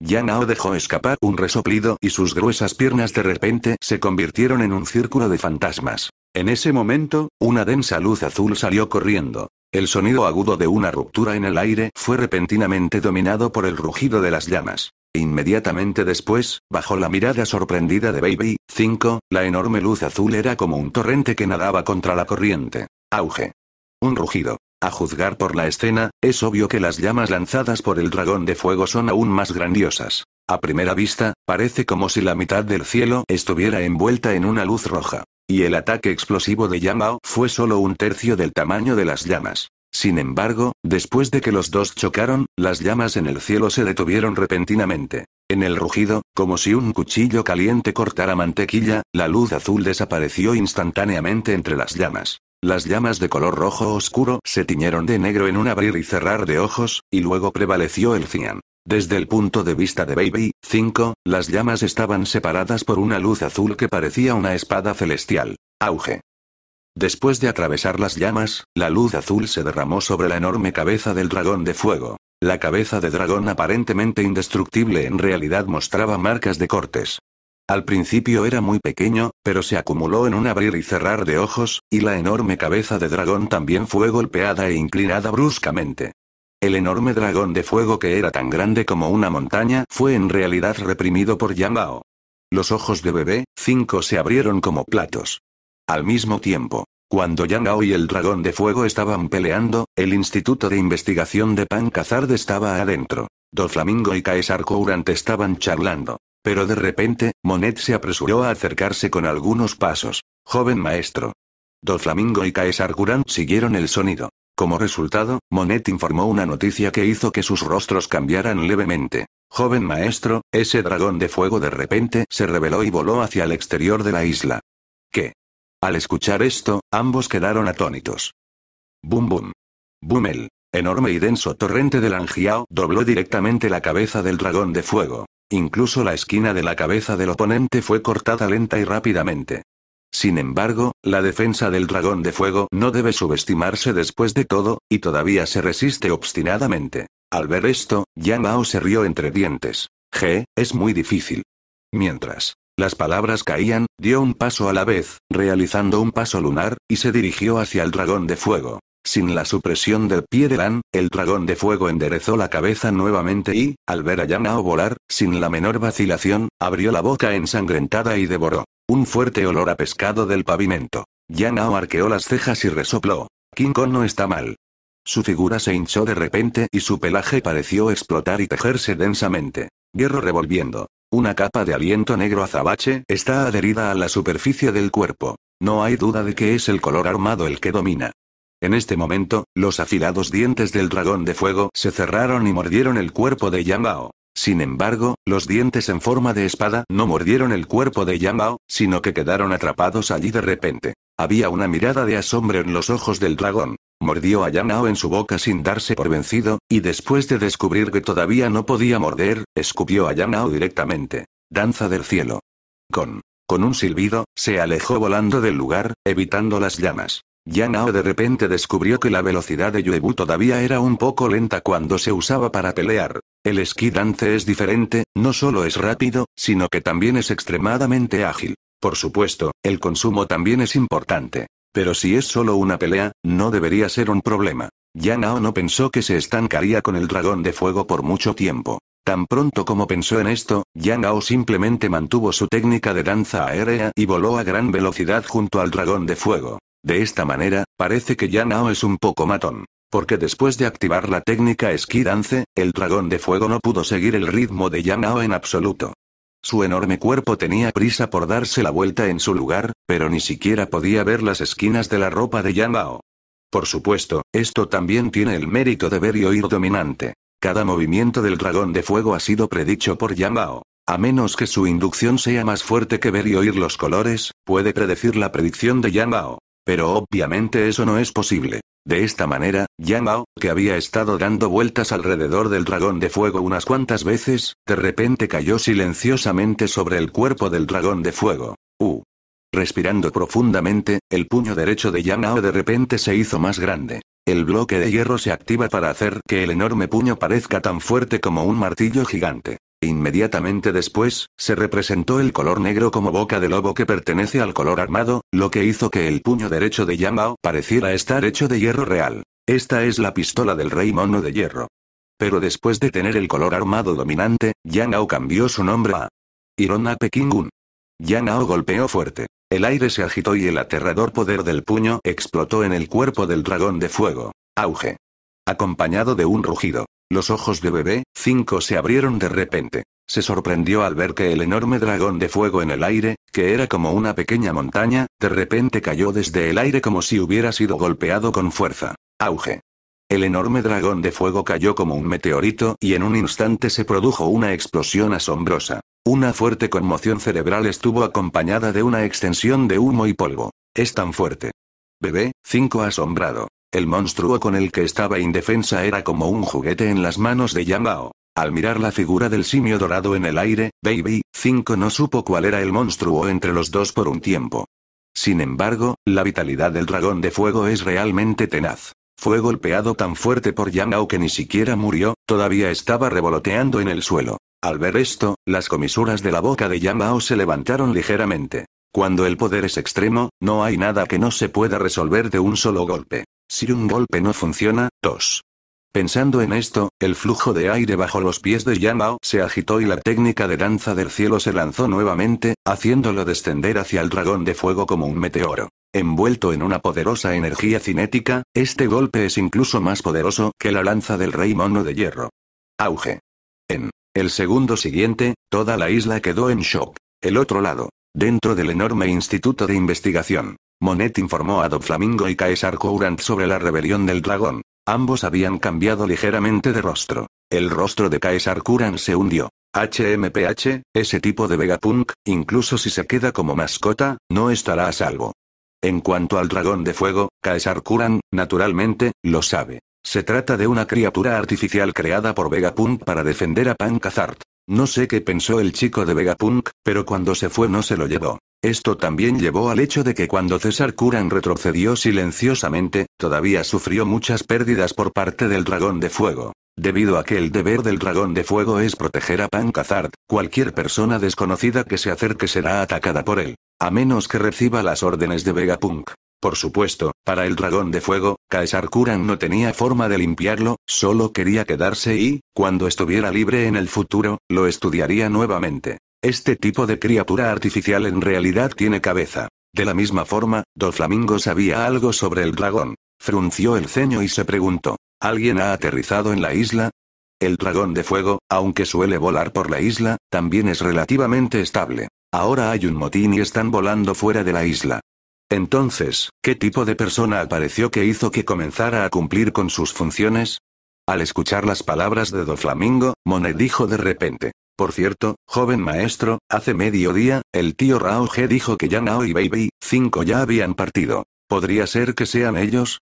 Yanao dejó escapar un resoplido y sus gruesas piernas de repente se convirtieron en un círculo de fantasmas. En ese momento, una densa luz azul salió corriendo. El sonido agudo de una ruptura en el aire fue repentinamente dominado por el rugido de las llamas. Inmediatamente después, bajo la mirada sorprendida de Baby, 5, la enorme luz azul era como un torrente que nadaba contra la corriente. Auge. Un rugido. A juzgar por la escena, es obvio que las llamas lanzadas por el dragón de fuego son aún más grandiosas. A primera vista, parece como si la mitad del cielo estuviera envuelta en una luz roja. Y el ataque explosivo de Yamao fue solo un tercio del tamaño de las llamas. Sin embargo, después de que los dos chocaron, las llamas en el cielo se detuvieron repentinamente. En el rugido, como si un cuchillo caliente cortara mantequilla, la luz azul desapareció instantáneamente entre las llamas. Las llamas de color rojo oscuro se tiñeron de negro en un abrir y cerrar de ojos, y luego prevaleció el cian. Desde el punto de vista de Baby, 5, las llamas estaban separadas por una luz azul que parecía una espada celestial. Auge. Después de atravesar las llamas, la luz azul se derramó sobre la enorme cabeza del dragón de fuego. La cabeza de dragón aparentemente indestructible en realidad mostraba marcas de cortes. Al principio era muy pequeño, pero se acumuló en un abrir y cerrar de ojos, y la enorme cabeza de dragón también fue golpeada e inclinada bruscamente. El enorme dragón de fuego que era tan grande como una montaña fue en realidad reprimido por Yambao. Los ojos de bebé, cinco se abrieron como platos. Al mismo tiempo, cuando Yangao y el dragón de fuego estaban peleando, el Instituto de Investigación de Pan Cazard estaba adentro. Do Flamingo y Caesar Courant estaban charlando. Pero de repente, Monet se apresuró a acercarse con algunos pasos. Joven maestro. dos Flamingo y Caesar Gurán siguieron el sonido. Como resultado, Monet informó una noticia que hizo que sus rostros cambiaran levemente. Joven maestro, ese dragón de fuego de repente se reveló y voló hacia el exterior de la isla. ¿Qué? Al escuchar esto, ambos quedaron atónitos. Bum bum. Bum el enorme y denso torrente del Angiao dobló directamente la cabeza del dragón de fuego. Incluso la esquina de la cabeza del oponente fue cortada lenta y rápidamente. Sin embargo, la defensa del dragón de fuego no debe subestimarse después de todo, y todavía se resiste obstinadamente. Al ver esto, Yang Mao se rió entre dientes. G, es muy difícil. Mientras las palabras caían, dio un paso a la vez, realizando un paso lunar, y se dirigió hacia el dragón de fuego. Sin la supresión del pie de Lan, el dragón de fuego enderezó la cabeza nuevamente y, al ver a Yanao volar, sin la menor vacilación, abrió la boca ensangrentada y devoró. Un fuerte olor a pescado del pavimento. Yanao arqueó las cejas y resopló. King Kong no está mal. Su figura se hinchó de repente y su pelaje pareció explotar y tejerse densamente. Hierro revolviendo. Una capa de aliento negro azabache está adherida a la superficie del cuerpo. No hay duda de que es el color armado el que domina. En este momento, los afilados dientes del dragón de fuego se cerraron y mordieron el cuerpo de Yamao. Sin embargo, los dientes en forma de espada no mordieron el cuerpo de Yamao, sino que quedaron atrapados allí de repente. Había una mirada de asombro en los ojos del dragón. Mordió a Yambao en su boca sin darse por vencido, y después de descubrir que todavía no podía morder, escupió a Yambao directamente. Danza del cielo. Con, con un silbido, se alejó volando del lugar, evitando las llamas. Yanao de repente descubrió que la velocidad de Yuebu todavía era un poco lenta cuando se usaba para pelear. El esquí dance es diferente, no solo es rápido, sino que también es extremadamente ágil. Por supuesto, el consumo también es importante. Pero si es solo una pelea, no debería ser un problema. Yanao no pensó que se estancaría con el dragón de fuego por mucho tiempo. Tan pronto como pensó en esto, Yanao simplemente mantuvo su técnica de danza aérea y voló a gran velocidad junto al dragón de fuego. De esta manera, parece que Yanao es un poco matón. Porque después de activar la técnica Esquí el dragón de fuego no pudo seguir el ritmo de Yanao en absoluto. Su enorme cuerpo tenía prisa por darse la vuelta en su lugar, pero ni siquiera podía ver las esquinas de la ropa de Yanao. Por supuesto, esto también tiene el mérito de ver y oír dominante. Cada movimiento del dragón de fuego ha sido predicho por Yanao. A menos que su inducción sea más fuerte que ver y oír los colores, puede predecir la predicción de Yanao. Pero obviamente eso no es posible. De esta manera, Yang Mao, que había estado dando vueltas alrededor del dragón de fuego unas cuantas veces, de repente cayó silenciosamente sobre el cuerpo del dragón de fuego. Uh. Respirando profundamente, el puño derecho de Yang Mao de repente se hizo más grande. El bloque de hierro se activa para hacer que el enorme puño parezca tan fuerte como un martillo gigante. E inmediatamente después, se representó el color negro como boca de lobo que pertenece al color armado, lo que hizo que el puño derecho de Ao pareciera estar hecho de hierro real. Esta es la pistola del rey mono de hierro. Pero después de tener el color armado dominante, Yang Ao cambió su nombre a Irona Pekingun. Ao golpeó fuerte. El aire se agitó y el aterrador poder del puño explotó en el cuerpo del dragón de fuego. Auge acompañado de un rugido. Los ojos de bebé, 5 se abrieron de repente. Se sorprendió al ver que el enorme dragón de fuego en el aire, que era como una pequeña montaña, de repente cayó desde el aire como si hubiera sido golpeado con fuerza. Auge. El enorme dragón de fuego cayó como un meteorito y en un instante se produjo una explosión asombrosa. Una fuerte conmoción cerebral estuvo acompañada de una extensión de humo y polvo. Es tan fuerte. Bebé, 5 asombrado. El monstruo con el que estaba indefensa era como un juguete en las manos de Yambao. Al mirar la figura del simio dorado en el aire, Baby 5 no supo cuál era el monstruo entre los dos por un tiempo. Sin embargo, la vitalidad del dragón de fuego es realmente tenaz. Fue golpeado tan fuerte por Yangao que ni siquiera murió, todavía estaba revoloteando en el suelo. Al ver esto, las comisuras de la boca de Yangao se levantaron ligeramente. Cuando el poder es extremo, no hay nada que no se pueda resolver de un solo golpe. Si un golpe no funciona, tos. Pensando en esto, el flujo de aire bajo los pies de Yamao se agitó y la técnica de danza del cielo se lanzó nuevamente, haciéndolo descender hacia el dragón de fuego como un meteoro. Envuelto en una poderosa energía cinética, este golpe es incluso más poderoso que la lanza del rey mono de hierro. Auge. En el segundo siguiente, toda la isla quedó en shock. El otro lado. Dentro del enorme instituto de investigación. Monet informó a Doflamingo y Caesar Courant sobre la rebelión del dragón. Ambos habían cambiado ligeramente de rostro. El rostro de Caesar Courant se hundió. HMPH, ese tipo de Vegapunk, incluso si se queda como mascota, no estará a salvo. En cuanto al dragón de fuego, Caesar Kuran, naturalmente, lo sabe. Se trata de una criatura artificial creada por Vegapunk para defender a Pankazart. No sé qué pensó el chico de Vegapunk, pero cuando se fue no se lo llevó. Esto también llevó al hecho de que cuando César Kuran retrocedió silenciosamente, todavía sufrió muchas pérdidas por parte del dragón de fuego. Debido a que el deber del dragón de fuego es proteger a Pankazard, cualquier persona desconocida que se acerque será atacada por él. A menos que reciba las órdenes de Vegapunk. Por supuesto, para el dragón de fuego, Caesar Kuran no tenía forma de limpiarlo, solo quería quedarse y, cuando estuviera libre en el futuro, lo estudiaría nuevamente. Este tipo de criatura artificial en realidad tiene cabeza. De la misma forma, Doflamingo sabía algo sobre el dragón. Frunció el ceño y se preguntó, ¿alguien ha aterrizado en la isla? El dragón de fuego, aunque suele volar por la isla, también es relativamente estable. Ahora hay un motín y están volando fuera de la isla. Entonces, ¿qué tipo de persona apareció que hizo que comenzara a cumplir con sus funciones? Al escuchar las palabras de Do Flamingo, Monet dijo de repente. Por cierto, joven maestro, hace medio día, el tío Rao G dijo que ya Nao y Baby, 5 ya habían partido. ¿Podría ser que sean ellos?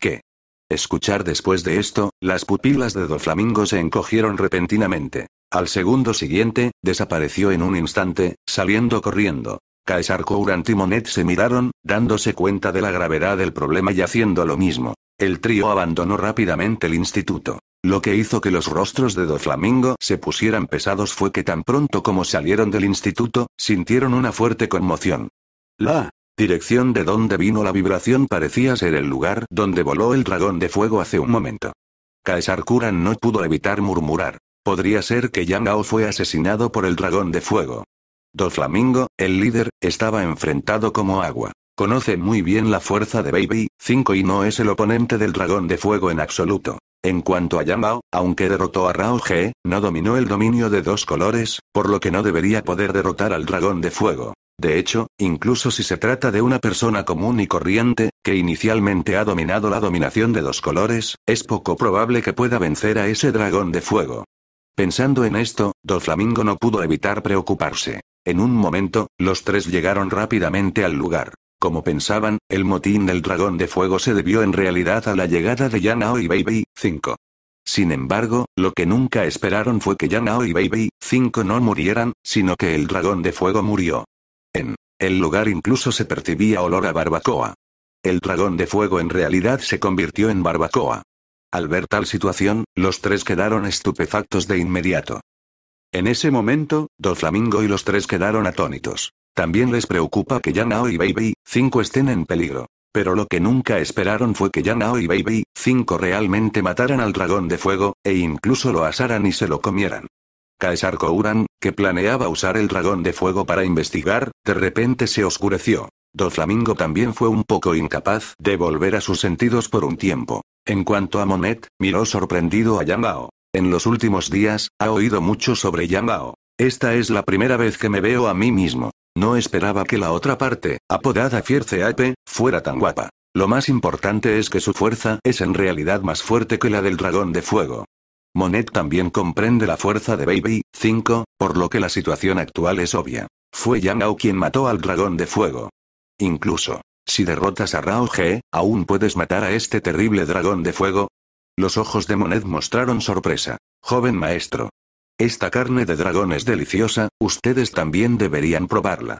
¿Qué? Escuchar después de esto, las pupilas de Do Flamingo se encogieron repentinamente. Al segundo siguiente, desapareció en un instante, saliendo corriendo. Caesar Kuran y Monet se miraron, dándose cuenta de la gravedad del problema y haciendo lo mismo. El trío abandonó rápidamente el instituto. Lo que hizo que los rostros de Doflamingo se pusieran pesados fue que tan pronto como salieron del instituto, sintieron una fuerte conmoción. La dirección de donde vino la vibración parecía ser el lugar donde voló el dragón de fuego hace un momento. Caesar Kuran no pudo evitar murmurar. Podría ser que Yang fue asesinado por el dragón de fuego. Do Flamingo, el líder, estaba enfrentado como agua. Conoce muy bien la fuerza de Baby 5 y no es el oponente del dragón de fuego en absoluto. En cuanto a Yamao, aunque derrotó a Rao G, no dominó el dominio de dos colores, por lo que no debería poder derrotar al dragón de fuego. De hecho, incluso si se trata de una persona común y corriente, que inicialmente ha dominado la dominación de dos colores, es poco probable que pueda vencer a ese dragón de fuego. Pensando en esto, Doflamingo no pudo evitar preocuparse. En un momento, los tres llegaron rápidamente al lugar. Como pensaban, el motín del dragón de fuego se debió en realidad a la llegada de Yanao y Baby 5. Sin embargo, lo que nunca esperaron fue que Yanao y Baby 5 no murieran, sino que el dragón de fuego murió. En el lugar incluso se percibía olor a barbacoa. El dragón de fuego en realidad se convirtió en barbacoa. Al ver tal situación, los tres quedaron estupefactos de inmediato. En ese momento, Doflamingo y los tres quedaron atónitos. También les preocupa que Yanao y Baby 5 estén en peligro. Pero lo que nunca esperaron fue que Yanao y Baby 5 realmente mataran al dragón de fuego, e incluso lo asaran y se lo comieran. Caesar Kouran, que planeaba usar el dragón de fuego para investigar, de repente se oscureció. Doflamingo también fue un poco incapaz de volver a sus sentidos por un tiempo. En cuanto a Monet, miró sorprendido a Yanao. En los últimos días, ha oído mucho sobre Yamao. Esta es la primera vez que me veo a mí mismo. No esperaba que la otra parte, apodada Fierce Ape, fuera tan guapa. Lo más importante es que su fuerza es en realidad más fuerte que la del dragón de fuego. Monet también comprende la fuerza de Baby 5, por lo que la situación actual es obvia. Fue Yamao quien mató al dragón de fuego. Incluso, si derrotas a Rao G, aún puedes matar a este terrible dragón de fuego, los ojos de Monet mostraron sorpresa. Joven maestro. Esta carne de dragón es deliciosa, ustedes también deberían probarla.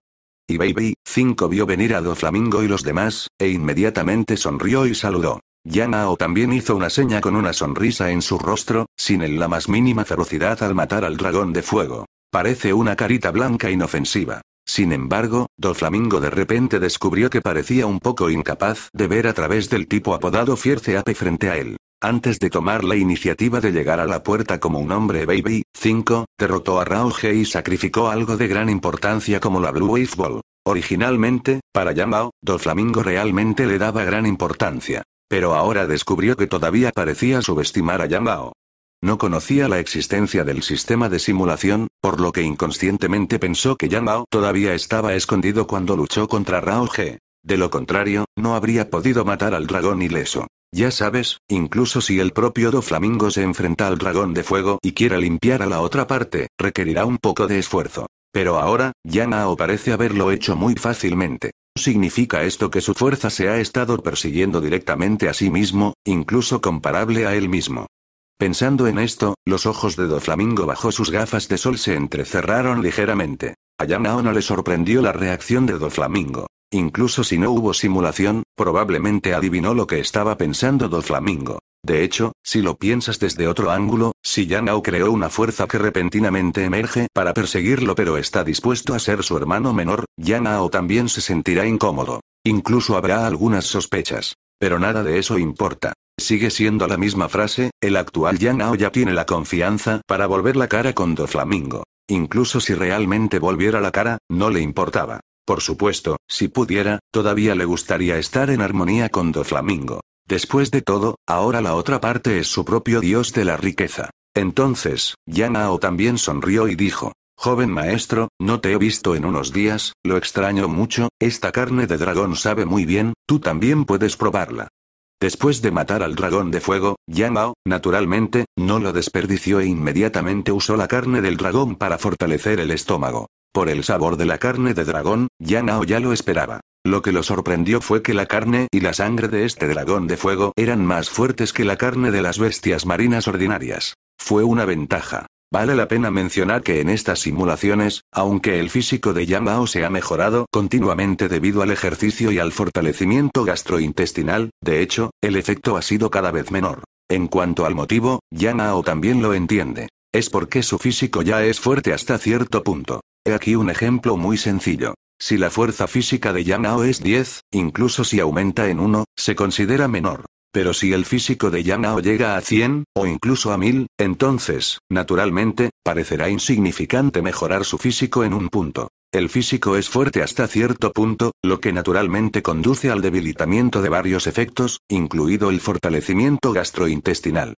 Y Baby, 5 vio venir a Doflamingo y los demás, e inmediatamente sonrió y saludó. Yanao también hizo una seña con una sonrisa en su rostro, sin en la más mínima ferocidad al matar al dragón de fuego. Parece una carita blanca inofensiva. Sin embargo, Doflamingo de repente descubrió que parecía un poco incapaz de ver a través del tipo apodado Fierce Ape frente a él. Antes de tomar la iniciativa de llegar a la puerta como un hombre baby, 5, derrotó a G y sacrificó algo de gran importancia como la Blue Wave Ball. Originalmente, para Yamao, Flamingo realmente le daba gran importancia. Pero ahora descubrió que todavía parecía subestimar a Yamao. No conocía la existencia del sistema de simulación, por lo que inconscientemente pensó que Yamao todavía estaba escondido cuando luchó contra G. De lo contrario, no habría podido matar al dragón ileso. Ya sabes, incluso si el propio Doflamingo se enfrenta al dragón de fuego y quiera limpiar a la otra parte, requerirá un poco de esfuerzo. Pero ahora, Yanao parece haberlo hecho muy fácilmente. ¿Significa esto que su fuerza se ha estado persiguiendo directamente a sí mismo, incluso comparable a él mismo? Pensando en esto, los ojos de Doflamingo bajo sus gafas de sol se entrecerraron ligeramente. A Yanao no le sorprendió la reacción de Doflamingo. Incluso si no hubo simulación, probablemente adivinó lo que estaba pensando Do Flamingo. De hecho, si lo piensas desde otro ángulo, si Yanao creó una fuerza que repentinamente emerge para perseguirlo pero está dispuesto a ser su hermano menor, Yanao también se sentirá incómodo. Incluso habrá algunas sospechas. Pero nada de eso importa. Sigue siendo la misma frase, el actual Yanao ya tiene la confianza para volver la cara con Do Flamingo. Incluso si realmente volviera la cara, no le importaba. Por supuesto, si pudiera, todavía le gustaría estar en armonía con Doflamingo. Después de todo, ahora la otra parte es su propio dios de la riqueza. Entonces, Yanao también sonrió y dijo, Joven maestro, no te he visto en unos días, lo extraño mucho, esta carne de dragón sabe muy bien, tú también puedes probarla. Después de matar al dragón de fuego, Yamao, naturalmente, no lo desperdició e inmediatamente usó la carne del dragón para fortalecer el estómago. Por el sabor de la carne de dragón, Yanao ya lo esperaba. Lo que lo sorprendió fue que la carne y la sangre de este dragón de fuego eran más fuertes que la carne de las bestias marinas ordinarias. Fue una ventaja. Vale la pena mencionar que en estas simulaciones, aunque el físico de Yanao se ha mejorado continuamente debido al ejercicio y al fortalecimiento gastrointestinal, de hecho, el efecto ha sido cada vez menor. En cuanto al motivo, Yanao también lo entiende. Es porque su físico ya es fuerte hasta cierto punto. He aquí un ejemplo muy sencillo. Si la fuerza física de Yanao es 10, incluso si aumenta en 1, se considera menor. Pero si el físico de Yanao llega a 100, o incluso a 1000, entonces, naturalmente, parecerá insignificante mejorar su físico en un punto. El físico es fuerte hasta cierto punto, lo que naturalmente conduce al debilitamiento de varios efectos, incluido el fortalecimiento gastrointestinal.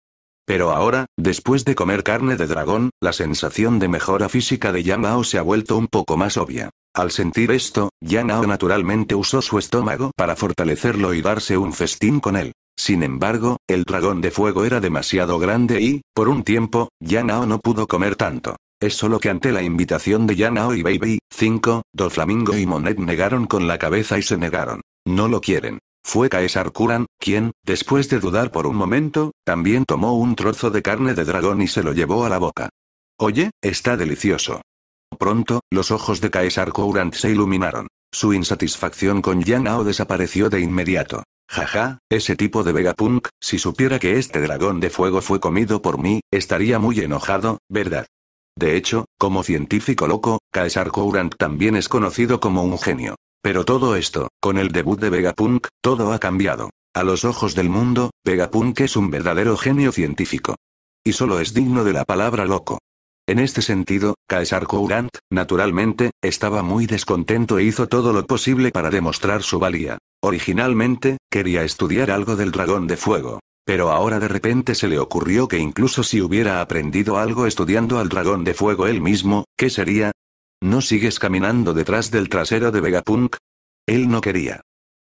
Pero ahora, después de comer carne de dragón, la sensación de mejora física de Yamao se ha vuelto un poco más obvia. Al sentir esto, Yanao naturalmente usó su estómago para fortalecerlo y darse un festín con él. Sin embargo, el dragón de fuego era demasiado grande y, por un tiempo, Yanao no pudo comer tanto. Es solo que ante la invitación de Yanao y Baby, 5, Doflamingo y Monet negaron con la cabeza y se negaron. No lo quieren. Fue Caesar Kuran, quien, después de dudar por un momento, también tomó un trozo de carne de dragón y se lo llevó a la boca. Oye, está delicioso. Pronto, los ojos de Caesar Kuran se iluminaron. Su insatisfacción con Yanao desapareció de inmediato. Jaja, ese tipo de Vegapunk, si supiera que este dragón de fuego fue comido por mí, estaría muy enojado, ¿verdad? De hecho, como científico loco, Caesar Kuran también es conocido como un genio. Pero todo esto, con el debut de Vegapunk, todo ha cambiado. A los ojos del mundo, Vegapunk es un verdadero genio científico. Y solo es digno de la palabra loco. En este sentido, Caesar Courant, naturalmente, estaba muy descontento e hizo todo lo posible para demostrar su valía. Originalmente, quería estudiar algo del dragón de fuego. Pero ahora de repente se le ocurrió que incluso si hubiera aprendido algo estudiando al dragón de fuego él mismo, ¿qué sería? ¿No sigues caminando detrás del trasero de Vegapunk? Él no quería.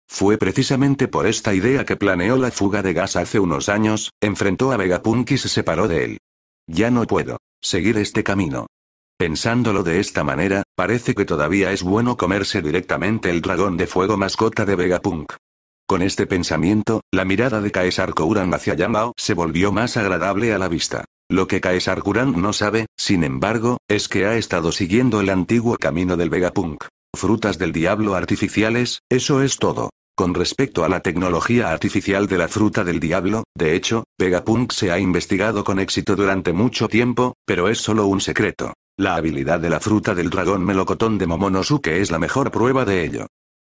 Fue precisamente por esta idea que planeó la fuga de gas hace unos años, enfrentó a Vegapunk y se separó de él. Ya no puedo seguir este camino. Pensándolo de esta manera, parece que todavía es bueno comerse directamente el dragón de fuego mascota de Vegapunk. Con este pensamiento, la mirada de Kaesar Kouran hacia Yamao se volvió más agradable a la vista. Lo que Caesar no sabe, sin embargo, es que ha estado siguiendo el antiguo camino del Vegapunk. Frutas del diablo artificiales, eso es todo. Con respecto a la tecnología artificial de la fruta del diablo, de hecho, Vegapunk se ha investigado con éxito durante mucho tiempo, pero es solo un secreto. La habilidad de la fruta del dragón melocotón de Momonosuke es la mejor prueba de ello.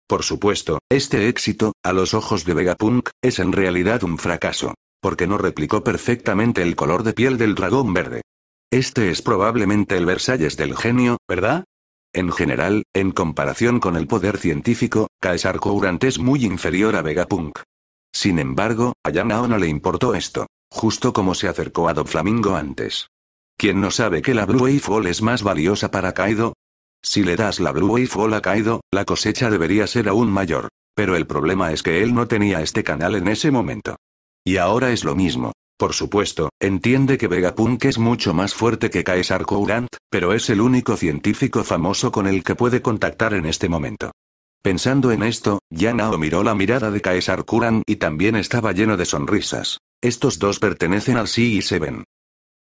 Por supuesto, este éxito, a los ojos de Vegapunk, es en realidad un fracaso porque no replicó perfectamente el color de piel del dragón verde. Este es probablemente el Versalles del genio, ¿verdad? En general, en comparación con el poder científico, Kaesar Courant es muy inferior a Vegapunk. Sin embargo, a Yanao no le importó esto, justo como se acercó a Doflamingo Flamingo antes. ¿Quién no sabe que la Blue Wave Ball es más valiosa para Kaido? Si le das la Blue Wave Ball a Kaido, la cosecha debería ser aún mayor, pero el problema es que él no tenía este canal en ese momento. Y ahora es lo mismo. Por supuesto, entiende que Vegapunk es mucho más fuerte que Caesar Courant, pero es el único científico famoso con el que puede contactar en este momento. Pensando en esto, Yanao miró la mirada de Caesar Kurant y también estaba lleno de sonrisas. Estos dos pertenecen al Sí y se ven.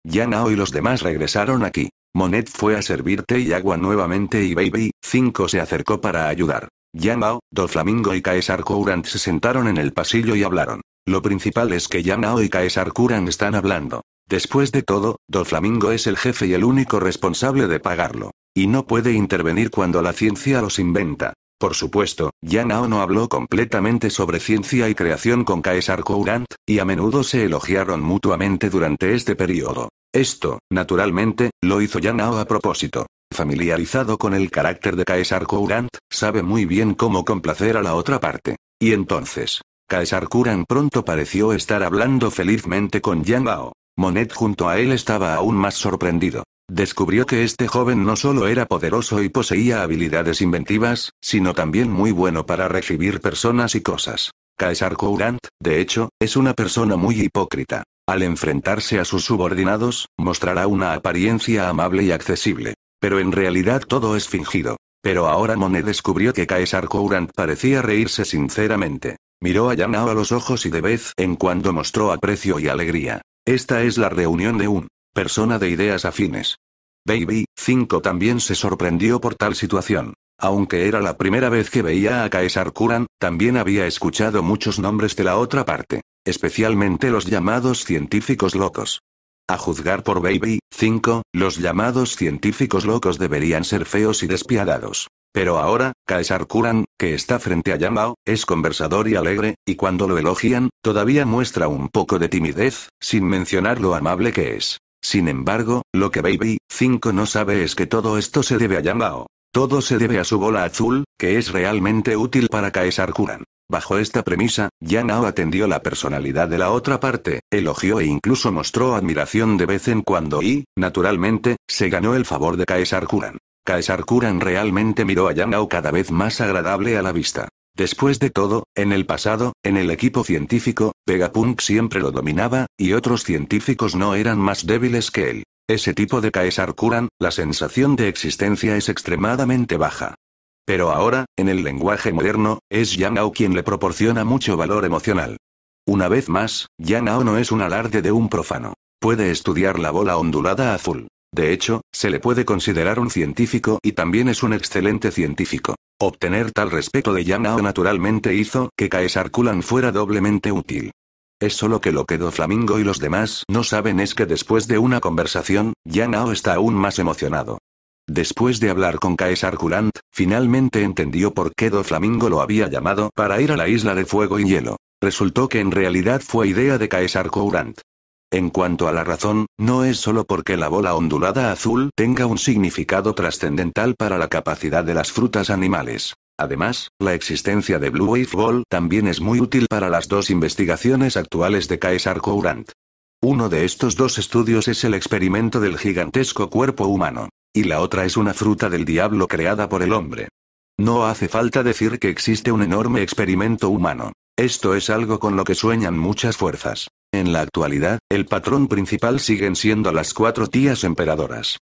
Yanao y los demás regresaron aquí. Monet fue a servir té y agua nuevamente y Baby, 5 se acercó para ayudar. Yanao, Doflamingo y Caesar Courant se sentaron en el pasillo y hablaron. Lo principal es que Yanao y Caesar Kuran están hablando. Después de todo, Flamingo es el jefe y el único responsable de pagarlo. Y no puede intervenir cuando la ciencia los inventa. Por supuesto, Yanao no habló completamente sobre ciencia y creación con Caesar Courant, y a menudo se elogiaron mutuamente durante este periodo. Esto, naturalmente, lo hizo Yanao a propósito. Familiarizado con el carácter de Caesar Courant, sabe muy bien cómo complacer a la otra parte. Y entonces, Kaesar Kuran pronto pareció estar hablando felizmente con Yang Bao. Monet junto a él estaba aún más sorprendido. Descubrió que este joven no solo era poderoso y poseía habilidades inventivas, sino también muy bueno para recibir personas y cosas. Kaesar Kurant, de hecho, es una persona muy hipócrita. Al enfrentarse a sus subordinados, mostrará una apariencia amable y accesible. Pero en realidad todo es fingido. Pero ahora Monet descubrió que Caesar Courant parecía reírse sinceramente. Miró a Yanao a los ojos y de vez en cuando mostró aprecio y alegría. Esta es la reunión de un persona de ideas afines. Baby 5 también se sorprendió por tal situación. Aunque era la primera vez que veía a Caesar Kuran, también había escuchado muchos nombres de la otra parte, especialmente los llamados científicos locos. A juzgar por Baby, 5, los llamados científicos locos deberían ser feos y despiadados. Pero ahora, Caesar Kuran, que está frente a Yamao, es conversador y alegre, y cuando lo elogian, todavía muestra un poco de timidez, sin mencionar lo amable que es. Sin embargo, lo que Baby 5 no sabe es que todo esto se debe a Yamao. Todo se debe a su bola azul, que es realmente útil para Caesar Kuran. Bajo esta premisa, Yanao atendió la personalidad de la otra parte, elogió e incluso mostró admiración de vez en cuando y, naturalmente, se ganó el favor de Caesar Kuran. Caesar Kuran realmente miró a Yanao cada vez más agradable a la vista. Después de todo, en el pasado, en el equipo científico, Pegapunk siempre lo dominaba, y otros científicos no eran más débiles que él. Ese tipo de Caesar curan, la sensación de existencia es extremadamente baja. Pero ahora, en el lenguaje moderno, es Yanao quien le proporciona mucho valor emocional. Una vez más, Yanao no es un alarde de un profano. Puede estudiar la bola ondulada azul. De hecho, se le puede considerar un científico y también es un excelente científico. Obtener tal respeto de Yanao naturalmente hizo que Caesar Kulan fuera doblemente útil. Es solo que lo que Flamingo y los demás no saben es que después de una conversación, Yanao está aún más emocionado. Después de hablar con Caesar Kurant, finalmente entendió por qué Do Flamingo lo había llamado para ir a la isla de fuego y hielo. Resultó que en realidad fue idea de Caesar Kurant. En cuanto a la razón, no es solo porque la bola ondulada azul tenga un significado trascendental para la capacidad de las frutas animales. Además, la existencia de Blue Wave Ball también es muy útil para las dos investigaciones actuales de Caesar Courant. Uno de estos dos estudios es el experimento del gigantesco cuerpo humano. Y la otra es una fruta del diablo creada por el hombre. No hace falta decir que existe un enorme experimento humano. Esto es algo con lo que sueñan muchas fuerzas. En la actualidad, el patrón principal siguen siendo las cuatro tías emperadoras.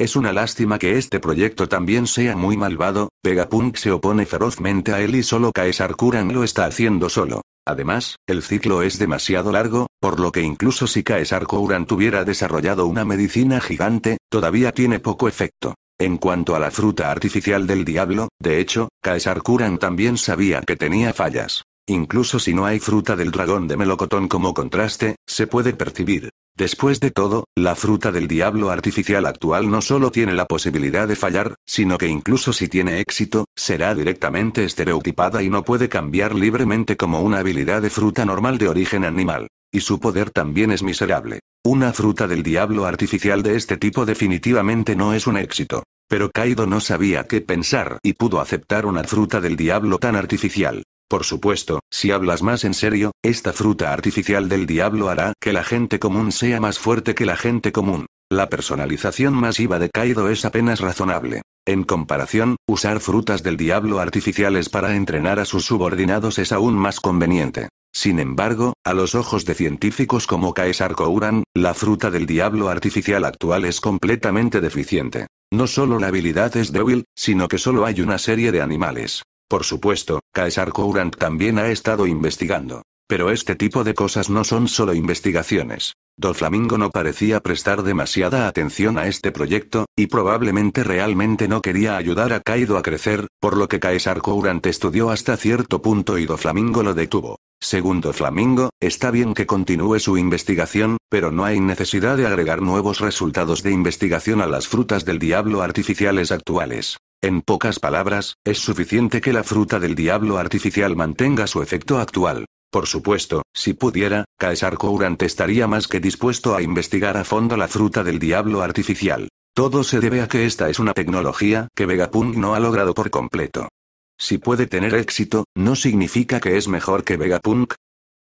Es una lástima que este proyecto también sea muy malvado, Pegapunk se opone ferozmente a él y solo Caesar Kuran lo está haciendo solo. Además, el ciclo es demasiado largo, por lo que incluso si Caesar Kuran tuviera desarrollado una medicina gigante, todavía tiene poco efecto. En cuanto a la fruta artificial del diablo, de hecho, Caesar Kuran también sabía que tenía fallas. Incluso si no hay fruta del dragón de melocotón como contraste, se puede percibir. Después de todo, la fruta del diablo artificial actual no solo tiene la posibilidad de fallar, sino que incluso si tiene éxito, será directamente estereotipada y no puede cambiar libremente como una habilidad de fruta normal de origen animal. Y su poder también es miserable. Una fruta del diablo artificial de este tipo definitivamente no es un éxito. Pero Kaido no sabía qué pensar y pudo aceptar una fruta del diablo tan artificial. Por supuesto, si hablas más en serio, esta fruta artificial del diablo hará que la gente común sea más fuerte que la gente común. La personalización masiva de Kaido es apenas razonable. En comparación, usar frutas del diablo artificiales para entrenar a sus subordinados es aún más conveniente. Sin embargo, a los ojos de científicos como Caesar Kouran, la fruta del diablo artificial actual es completamente deficiente. No solo la habilidad es débil, sino que solo hay una serie de animales por supuesto, Caesar Courant también ha estado investigando. Pero este tipo de cosas no son solo investigaciones. Do no parecía prestar demasiada atención a este proyecto, y probablemente realmente no quería ayudar a Kaido a crecer, por lo que Caesar Courant estudió hasta cierto punto y Do lo detuvo. Según Doflamingo, está bien que continúe su investigación, pero no hay necesidad de agregar nuevos resultados de investigación a las frutas del diablo artificiales actuales. En pocas palabras, es suficiente que la fruta del diablo artificial mantenga su efecto actual. Por supuesto, si pudiera, Caesar Courant estaría más que dispuesto a investigar a fondo la fruta del diablo artificial. Todo se debe a que esta es una tecnología que Vegapunk no ha logrado por completo. Si puede tener éxito, no significa que es mejor que Vegapunk,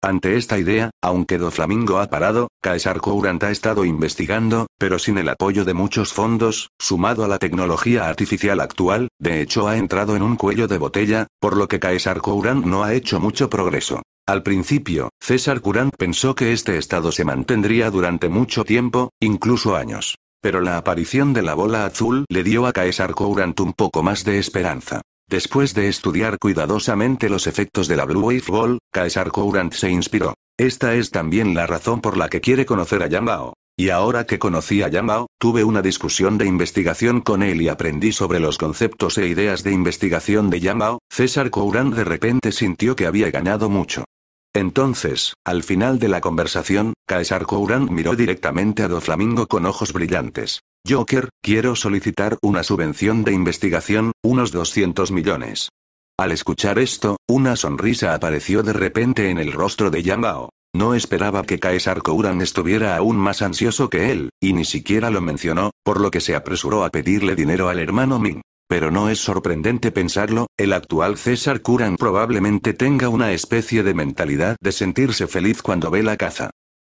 ante esta idea, aunque Doflamingo ha parado, Caesar Courant ha estado investigando, pero sin el apoyo de muchos fondos, sumado a la tecnología artificial actual, de hecho ha entrado en un cuello de botella, por lo que Caesar Courant no ha hecho mucho progreso. Al principio, César Courant pensó que este estado se mantendría durante mucho tiempo, incluso años. Pero la aparición de la bola azul le dio a Caesar Courant un poco más de esperanza. Después de estudiar cuidadosamente los efectos de la Blue Wave Ball, César Courant se inspiró. Esta es también la razón por la que quiere conocer a Yambao. Y ahora que conocí a Yambao, tuve una discusión de investigación con él y aprendí sobre los conceptos e ideas de investigación de Yambao. César Courant de repente sintió que había ganado mucho. Entonces, al final de la conversación, Caesar Kouran miró directamente a Doflamingo con ojos brillantes. Joker, quiero solicitar una subvención de investigación, unos 200 millones. Al escuchar esto, una sonrisa apareció de repente en el rostro de Yambao. No esperaba que Caesar Kouran estuviera aún más ansioso que él, y ni siquiera lo mencionó, por lo que se apresuró a pedirle dinero al hermano Ming. Pero no es sorprendente pensarlo, el actual César Curran probablemente tenga una especie de mentalidad de sentirse feliz cuando ve la caza.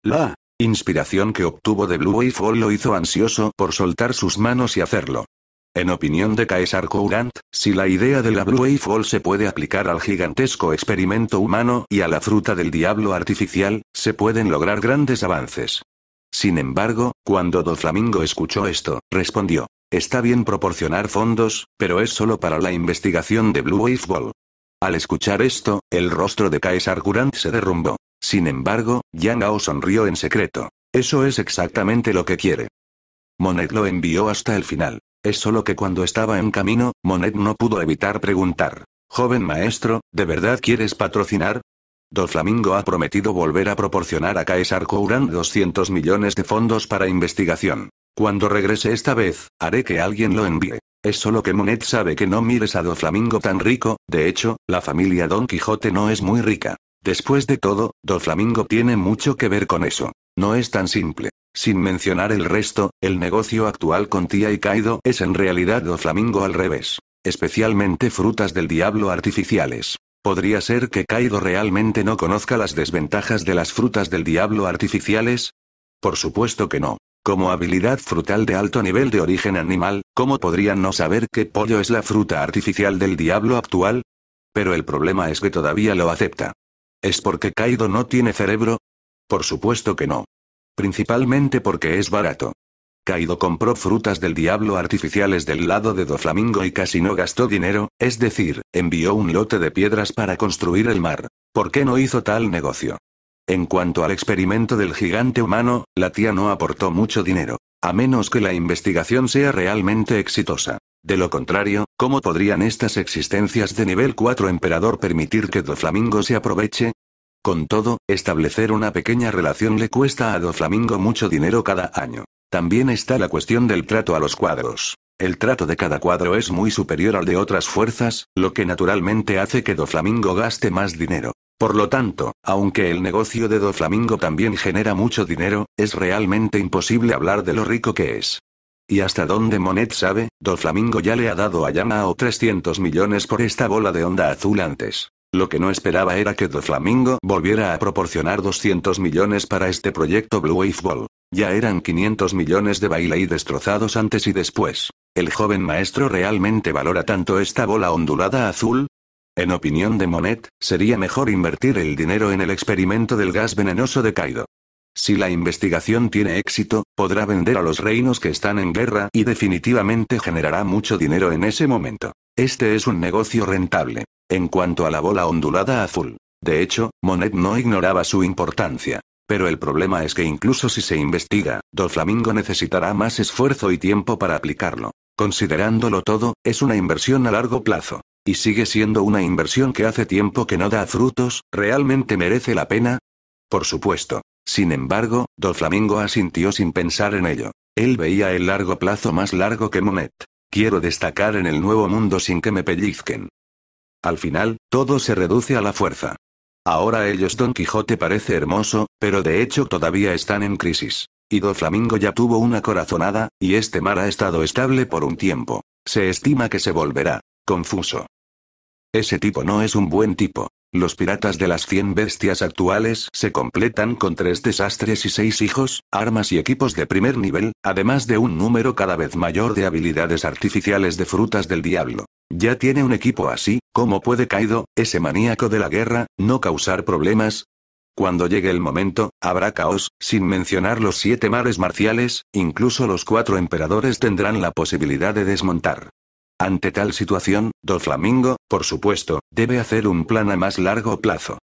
La inspiración que obtuvo de Blue Wave Fall lo hizo ansioso por soltar sus manos y hacerlo. En opinión de Caesar Courant, si la idea de la Blue Wave Fall se puede aplicar al gigantesco experimento humano y a la fruta del diablo artificial, se pueden lograr grandes avances. Sin embargo, cuando Doflamingo escuchó esto, respondió. Está bien proporcionar fondos, pero es solo para la investigación de Blue Wave Ball. Al escuchar esto, el rostro de Caesar Kurand se derrumbó. Sin embargo, Gao sonrió en secreto. Eso es exactamente lo que quiere. Monet lo envió hasta el final. Es solo que cuando estaba en camino, Monet no pudo evitar preguntar. Joven maestro, ¿de verdad quieres patrocinar? Doflamingo ha prometido volver a proporcionar a Caesar Courant 200 millones de fondos para investigación. Cuando regrese esta vez, haré que alguien lo envíe. Es solo que Monet sabe que no mires a Doflamingo tan rico, de hecho, la familia Don Quijote no es muy rica. Después de todo, Doflamingo tiene mucho que ver con eso. No es tan simple. Sin mencionar el resto, el negocio actual con Tía y Kaido es en realidad Doflamingo al revés. Especialmente frutas del diablo artificiales. Podría ser que Kaido realmente no conozca las desventajas de las frutas del diablo artificiales, por supuesto que no. Como habilidad frutal de alto nivel de origen animal, ¿cómo podrían no saber que pollo es la fruta artificial del diablo actual? Pero el problema es que todavía lo acepta. ¿Es porque Kaido no tiene cerebro? Por supuesto que no. Principalmente porque es barato. Kaido compró frutas del diablo artificiales del lado de Doflamingo y casi no gastó dinero, es decir, envió un lote de piedras para construir el mar. ¿Por qué no hizo tal negocio? En cuanto al experimento del gigante humano, la tía no aportó mucho dinero. A menos que la investigación sea realmente exitosa. De lo contrario, ¿cómo podrían estas existencias de nivel 4 emperador permitir que Doflamingo se aproveche? Con todo, establecer una pequeña relación le cuesta a Doflamingo mucho dinero cada año. También está la cuestión del trato a los cuadros. El trato de cada cuadro es muy superior al de otras fuerzas, lo que naturalmente hace que Doflamingo gaste más dinero. Por lo tanto, aunque el negocio de Doflamingo también genera mucho dinero, es realmente imposible hablar de lo rico que es. Y hasta donde Monet sabe, Doflamingo ya le ha dado a Yamao 300 millones por esta bola de onda azul antes. Lo que no esperaba era que Doflamingo volviera a proporcionar 200 millones para este proyecto Blue Wave Ball. Ya eran 500 millones de baile y destrozados antes y después. El joven maestro realmente valora tanto esta bola ondulada azul, en opinión de Monet, sería mejor invertir el dinero en el experimento del gas venenoso de Kaido. Si la investigación tiene éxito, podrá vender a los reinos que están en guerra y definitivamente generará mucho dinero en ese momento. Este es un negocio rentable. En cuanto a la bola ondulada azul. De hecho, Monet no ignoraba su importancia. Pero el problema es que incluso si se investiga, Doflamingo necesitará más esfuerzo y tiempo para aplicarlo. Considerándolo todo, es una inversión a largo plazo y sigue siendo una inversión que hace tiempo que no da frutos, ¿realmente merece la pena? Por supuesto. Sin embargo, Doflamingo Flamingo asintió sin pensar en ello. Él veía el largo plazo más largo que Monet. Quiero destacar en el nuevo mundo sin que me pellizquen. Al final, todo se reduce a la fuerza. Ahora ellos Don Quijote parece hermoso, pero de hecho todavía están en crisis. Y Do Flamingo ya tuvo una corazonada, y este mar ha estado estable por un tiempo. Se estima que se volverá confuso, ese tipo no es un buen tipo. Los piratas de las 100 bestias actuales se completan con tres desastres y seis hijos, armas y equipos de primer nivel, además de un número cada vez mayor de habilidades artificiales de frutas del diablo. Ya tiene un equipo así, ¿cómo puede Kaido, ese maníaco de la guerra, no causar problemas? Cuando llegue el momento, habrá caos, sin mencionar los siete mares marciales, incluso los cuatro emperadores tendrán la posibilidad de desmontar. Ante tal situación, Do Flamingo, por supuesto, debe hacer un plan a más largo plazo.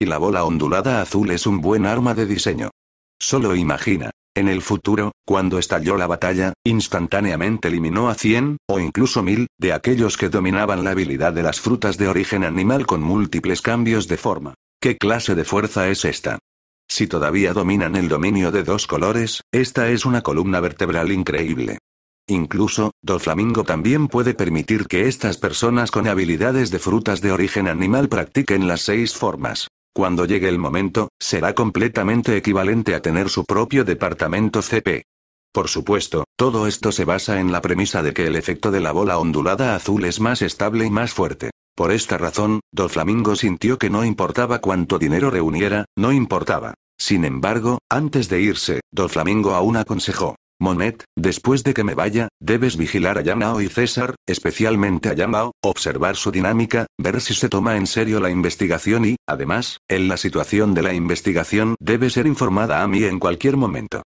Y la bola ondulada azul es un buen arma de diseño. Solo imagina. En el futuro, cuando estalló la batalla, instantáneamente eliminó a 100, o incluso 1000, de aquellos que dominaban la habilidad de las frutas de origen animal con múltiples cambios de forma. ¿Qué clase de fuerza es esta? Si todavía dominan el dominio de dos colores, esta es una columna vertebral increíble. Incluso, Doflamingo también puede permitir que estas personas con habilidades de frutas de origen animal practiquen las seis formas. Cuando llegue el momento, será completamente equivalente a tener su propio departamento CP. Por supuesto, todo esto se basa en la premisa de que el efecto de la bola ondulada azul es más estable y más fuerte. Por esta razón, Doflamingo sintió que no importaba cuánto dinero reuniera, no importaba. Sin embargo, antes de irse, Doflamingo aún aconsejó. Monet, después de que me vaya, debes vigilar a Yamao y César, especialmente a Yamao, observar su dinámica, ver si se toma en serio la investigación y, además, en la situación de la investigación debe ser informada a mí en cualquier momento.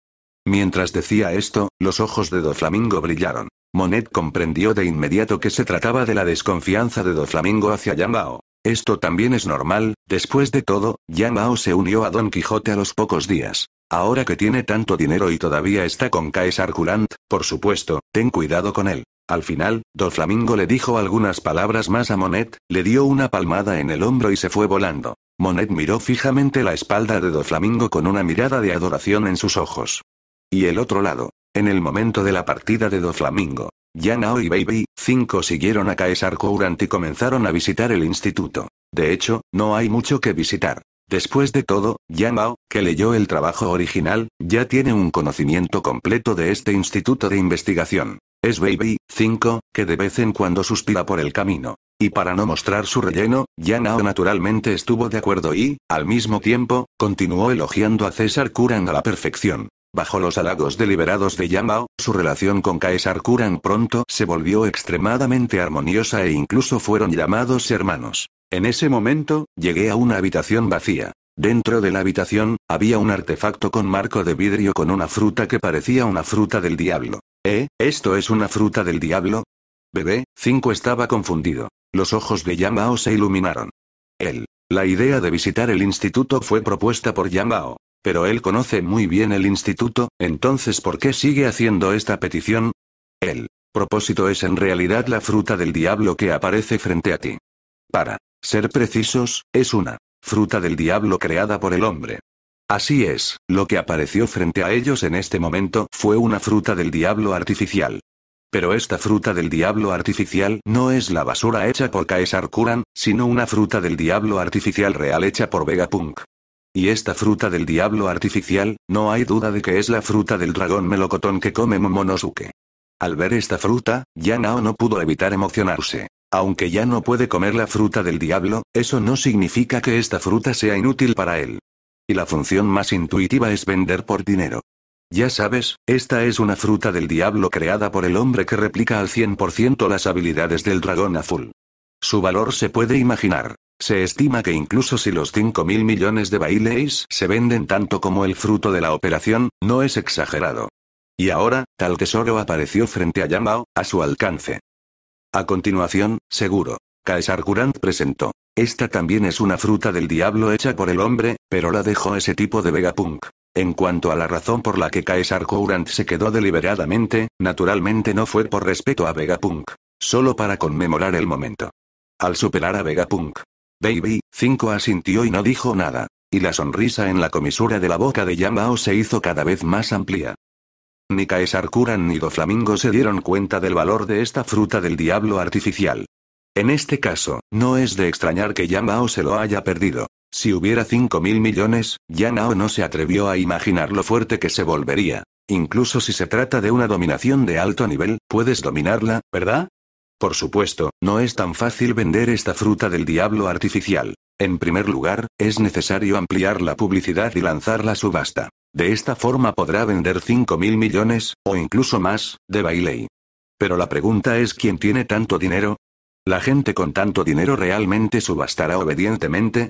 Mientras decía esto, los ojos de Doflamingo brillaron. Monet comprendió de inmediato que se trataba de la desconfianza de Doflamingo hacia Yamao. Esto también es normal, después de todo, Yamao se unió a Don Quijote a los pocos días. Ahora que tiene tanto dinero y todavía está con Caesar Curant, por supuesto, ten cuidado con él. Al final, Do Flamingo le dijo algunas palabras más a Monet, le dio una palmada en el hombro y se fue volando. Monet miró fijamente la espalda de Do Flamingo con una mirada de adoración en sus ojos. Y el otro lado. En el momento de la partida de Do Flamingo, Yanao y Baby, 5 siguieron a Caesar Curant y comenzaron a visitar el instituto. De hecho, no hay mucho que visitar. Después de todo, Mao, que leyó el trabajo original, ya tiene un conocimiento completo de este instituto de investigación. Es Baby 5, que de vez en cuando suspira por el camino. Y para no mostrar su relleno, Mao naturalmente estuvo de acuerdo y, al mismo tiempo, continuó elogiando a César Kuran a la perfección. Bajo los halagos deliberados de Yamao, su relación con Caesar Kuran pronto se volvió extremadamente armoniosa e incluso fueron llamados hermanos. En ese momento, llegué a una habitación vacía. Dentro de la habitación, había un artefacto con marco de vidrio con una fruta que parecía una fruta del diablo. ¿Eh? ¿Esto es una fruta del diablo? Bebé, 5 estaba confundido. Los ojos de Yamao se iluminaron. Él. La idea de visitar el instituto fue propuesta por Yamao. Pero él conoce muy bien el instituto, entonces ¿por qué sigue haciendo esta petición? El propósito es en realidad la fruta del diablo que aparece frente a ti. Para. Ser precisos, es una fruta del diablo creada por el hombre. Así es, lo que apareció frente a ellos en este momento fue una fruta del diablo artificial. Pero esta fruta del diablo artificial no es la basura hecha por Caesar Kuran, sino una fruta del diablo artificial real hecha por Vegapunk. Y esta fruta del diablo artificial, no hay duda de que es la fruta del dragón melocotón que come Momonosuke. Al ver esta fruta, Yanao no pudo evitar emocionarse. Aunque ya no puede comer la fruta del diablo, eso no significa que esta fruta sea inútil para él. Y la función más intuitiva es vender por dinero. Ya sabes, esta es una fruta del diablo creada por el hombre que replica al 100% las habilidades del dragón azul. Su valor se puede imaginar. Se estima que incluso si los 5.000 mil millones de baileis se venden tanto como el fruto de la operación, no es exagerado. Y ahora, tal tesoro apareció frente a Yamao, a su alcance. A continuación, seguro. Caesar Curant presentó. Esta también es una fruta del diablo hecha por el hombre, pero la dejó ese tipo de Vegapunk. En cuanto a la razón por la que Caesar Courant se quedó deliberadamente, naturalmente no fue por respeto a Vegapunk. Solo para conmemorar el momento. Al superar a Vegapunk. Baby, 5 asintió y no dijo nada. Y la sonrisa en la comisura de la boca de Yamao se hizo cada vez más amplia ni Arkuran ni Doflamingo se dieron cuenta del valor de esta fruta del diablo artificial. En este caso, no es de extrañar que Yamao se lo haya perdido. Si hubiera 5 mil millones, Yanao no se atrevió a imaginar lo fuerte que se volvería. Incluso si se trata de una dominación de alto nivel, puedes dominarla, ¿verdad? Por supuesto, no es tan fácil vender esta fruta del diablo artificial. En primer lugar, es necesario ampliar la publicidad y lanzar la subasta. De esta forma podrá vender mil millones, o incluso más, de Bailey. Pero la pregunta es quién tiene tanto dinero. ¿La gente con tanto dinero realmente subastará obedientemente?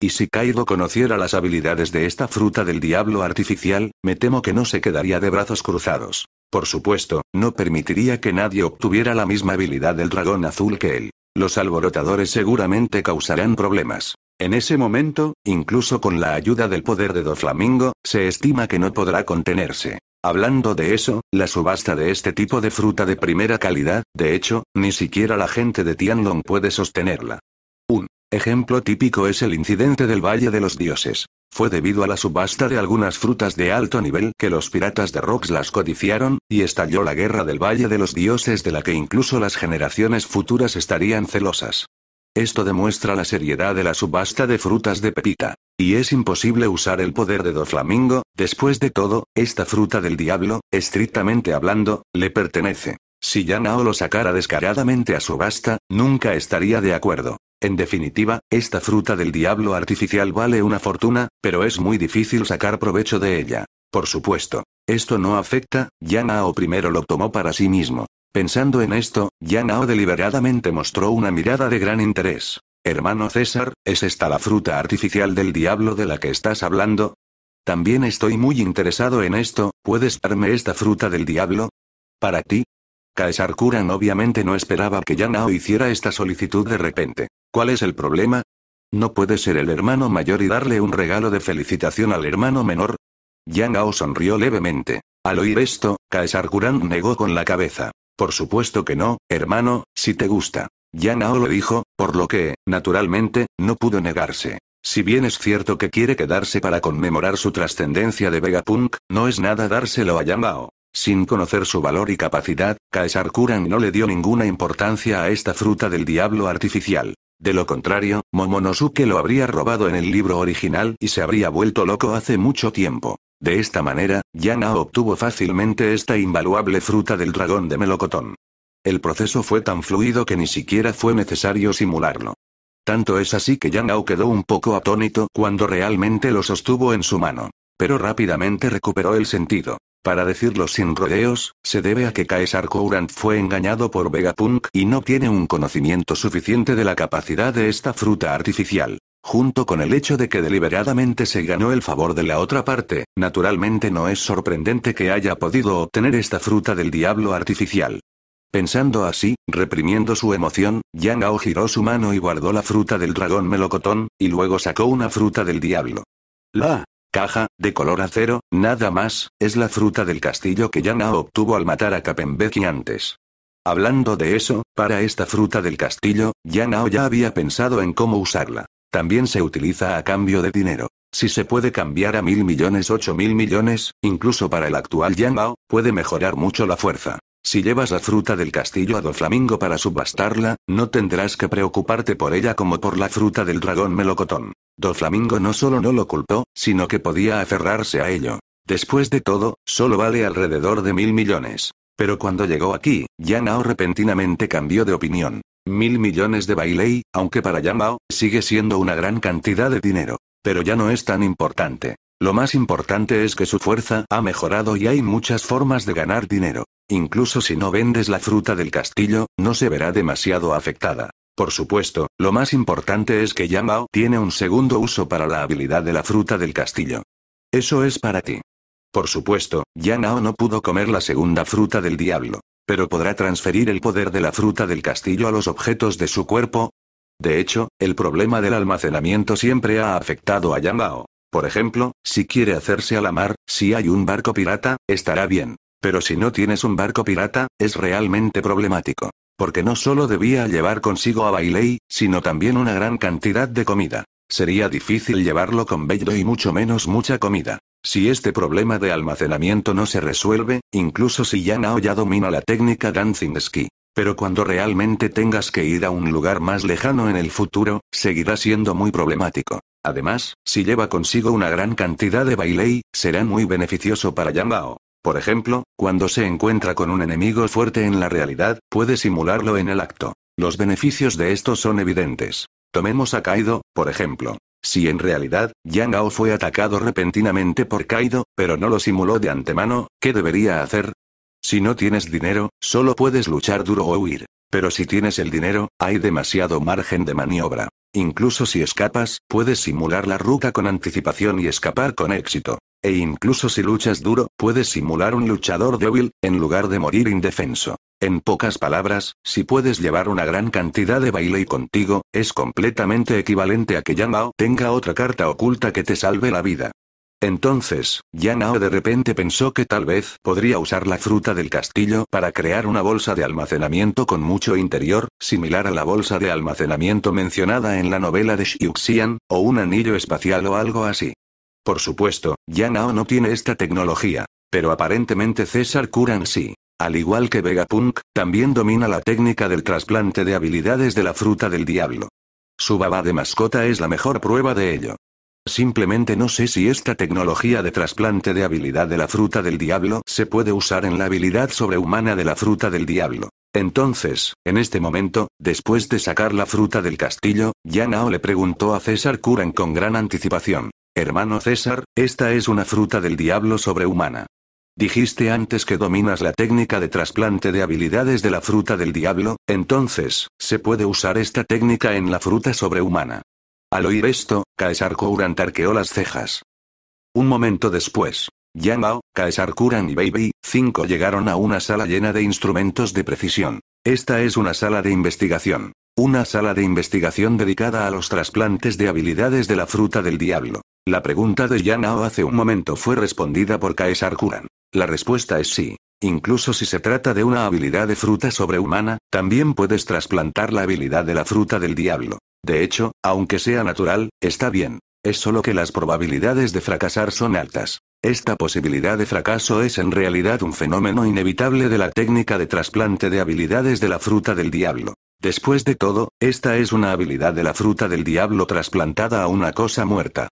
Y si Kaido conociera las habilidades de esta fruta del diablo artificial, me temo que no se quedaría de brazos cruzados. Por supuesto, no permitiría que nadie obtuviera la misma habilidad del dragón azul que él. Los alborotadores seguramente causarán problemas. En ese momento, incluso con la ayuda del poder de Doflamingo, se estima que no podrá contenerse. Hablando de eso, la subasta de este tipo de fruta de primera calidad, de hecho, ni siquiera la gente de Tianlong puede sostenerla. Ejemplo típico es el incidente del Valle de los Dioses. Fue debido a la subasta de algunas frutas de alto nivel que los piratas de Rox las codiciaron, y estalló la guerra del Valle de los Dioses de la que incluso las generaciones futuras estarían celosas. Esto demuestra la seriedad de la subasta de frutas de Pepita. Y es imposible usar el poder de Doflamingo, después de todo, esta fruta del diablo, estrictamente hablando, le pertenece. Si Yanao lo sacara descaradamente a subasta, nunca estaría de acuerdo. En definitiva, esta fruta del diablo artificial vale una fortuna, pero es muy difícil sacar provecho de ella. Por supuesto. Esto no afecta, Yanao primero lo tomó para sí mismo. Pensando en esto, Yanao deliberadamente mostró una mirada de gran interés. Hermano César, ¿es esta la fruta artificial del diablo de la que estás hablando? También estoy muy interesado en esto, ¿puedes darme esta fruta del diablo? ¿Para ti? Caesar Kuran obviamente no esperaba que Yanao hiciera esta solicitud de repente. ¿Cuál es el problema? ¿No puede ser el hermano mayor y darle un regalo de felicitación al hermano menor? Yang Ao sonrió levemente. Al oír esto, Kaesar Kuran negó con la cabeza. Por supuesto que no, hermano, si te gusta. Yang Ao lo dijo, por lo que, naturalmente, no pudo negarse. Si bien es cierto que quiere quedarse para conmemorar su trascendencia de Vegapunk, no es nada dárselo a Yang Ao. Sin conocer su valor y capacidad, Kaesar Kuran no le dio ninguna importancia a esta fruta del diablo artificial. De lo contrario, Momonosuke lo habría robado en el libro original y se habría vuelto loco hace mucho tiempo. De esta manera, Yana obtuvo fácilmente esta invaluable fruta del dragón de melocotón. El proceso fue tan fluido que ni siquiera fue necesario simularlo. Tanto es así que Yanao quedó un poco atónito cuando realmente lo sostuvo en su mano. Pero rápidamente recuperó el sentido. Para decirlo sin rodeos, se debe a que Caesar Courant fue engañado por Vegapunk y no tiene un conocimiento suficiente de la capacidad de esta fruta artificial. Junto con el hecho de que deliberadamente se ganó el favor de la otra parte, naturalmente no es sorprendente que haya podido obtener esta fruta del diablo artificial. Pensando así, reprimiendo su emoción, Yang Gao giró su mano y guardó la fruta del dragón melocotón, y luego sacó una fruta del diablo. La Caja, de color acero, nada más, es la fruta del castillo que Yanao obtuvo al matar a Capembeki antes. Hablando de eso, para esta fruta del castillo, Yanao ya había pensado en cómo usarla. También se utiliza a cambio de dinero. Si se puede cambiar a mil millones, ocho mil millones, incluso para el actual Yanao, puede mejorar mucho la fuerza. Si llevas la fruta del castillo a Doflamingo para subastarla, no tendrás que preocuparte por ella como por la fruta del dragón melocotón. Doflamingo no solo no lo culpó, sino que podía aferrarse a ello. Después de todo, solo vale alrededor de mil millones. Pero cuando llegó aquí, Yanao repentinamente cambió de opinión. Mil millones de bailey, aunque para Yanao, sigue siendo una gran cantidad de dinero. Pero ya no es tan importante. Lo más importante es que su fuerza ha mejorado y hay muchas formas de ganar dinero. Incluso si no vendes la fruta del castillo, no se verá demasiado afectada. Por supuesto, lo más importante es que Yamao tiene un segundo uso para la habilidad de la fruta del castillo. Eso es para ti. Por supuesto, Yanao no pudo comer la segunda fruta del diablo. Pero podrá transferir el poder de la fruta del castillo a los objetos de su cuerpo. De hecho, el problema del almacenamiento siempre ha afectado a Yanao. Por ejemplo, si quiere hacerse a la mar, si hay un barco pirata, estará bien. Pero si no tienes un barco pirata, es realmente problemático. Porque no solo debía llevar consigo a Bailey, sino también una gran cantidad de comida. Sería difícil llevarlo con Bello y mucho menos mucha comida. Si este problema de almacenamiento no se resuelve, incluso si ya ha ya domina la técnica Dancing Ski, pero cuando realmente tengas que ir a un lugar más lejano en el futuro, seguirá siendo muy problemático. Además, si lleva consigo una gran cantidad de bailey, será muy beneficioso para Yang yambao Por ejemplo, cuando se encuentra con un enemigo fuerte en la realidad, puede simularlo en el acto. Los beneficios de esto son evidentes. Tomemos a Kaido, por ejemplo. Si en realidad, Yang Gao fue atacado repentinamente por Kaido, pero no lo simuló de antemano, ¿qué debería hacer? Si no tienes dinero, solo puedes luchar duro o huir. Pero si tienes el dinero, hay demasiado margen de maniobra. Incluso si escapas, puedes simular la ruta con anticipación y escapar con éxito. E incluso si luchas duro, puedes simular un luchador débil, en lugar de morir indefenso. En pocas palabras, si puedes llevar una gran cantidad de baile contigo, es completamente equivalente a que Yamao tenga otra carta oculta que te salve la vida. Entonces, Yanao de repente pensó que tal vez podría usar la fruta del castillo para crear una bolsa de almacenamiento con mucho interior, similar a la bolsa de almacenamiento mencionada en la novela de Xiuxian, o un anillo espacial o algo así. Por supuesto, Yanao no tiene esta tecnología, pero aparentemente César curan sí. Al igual que Vegapunk, también domina la técnica del trasplante de habilidades de la fruta del diablo. Su baba de mascota es la mejor prueba de ello. Simplemente no sé si esta tecnología de trasplante de habilidad de la fruta del diablo se puede usar en la habilidad sobrehumana de la fruta del diablo. Entonces, en este momento, después de sacar la fruta del castillo, Yanao le preguntó a César Curan con gran anticipación. Hermano César, esta es una fruta del diablo sobrehumana. Dijiste antes que dominas la técnica de trasplante de habilidades de la fruta del diablo, entonces, se puede usar esta técnica en la fruta sobrehumana. Al oír esto, Caesar Kuran tarqueó las cejas. Un momento después, Yamao, Caesar Kuran y Baby, 5 llegaron a una sala llena de instrumentos de precisión. Esta es una sala de investigación. Una sala de investigación dedicada a los trasplantes de habilidades de la fruta del diablo. La pregunta de Yanao hace un momento fue respondida por Caesar Kuran. La respuesta es sí. Incluso si se trata de una habilidad de fruta sobrehumana, también puedes trasplantar la habilidad de la fruta del diablo. De hecho, aunque sea natural, está bien. Es solo que las probabilidades de fracasar son altas. Esta posibilidad de fracaso es en realidad un fenómeno inevitable de la técnica de trasplante de habilidades de la fruta del diablo. Después de todo, esta es una habilidad de la fruta del diablo trasplantada a una cosa muerta.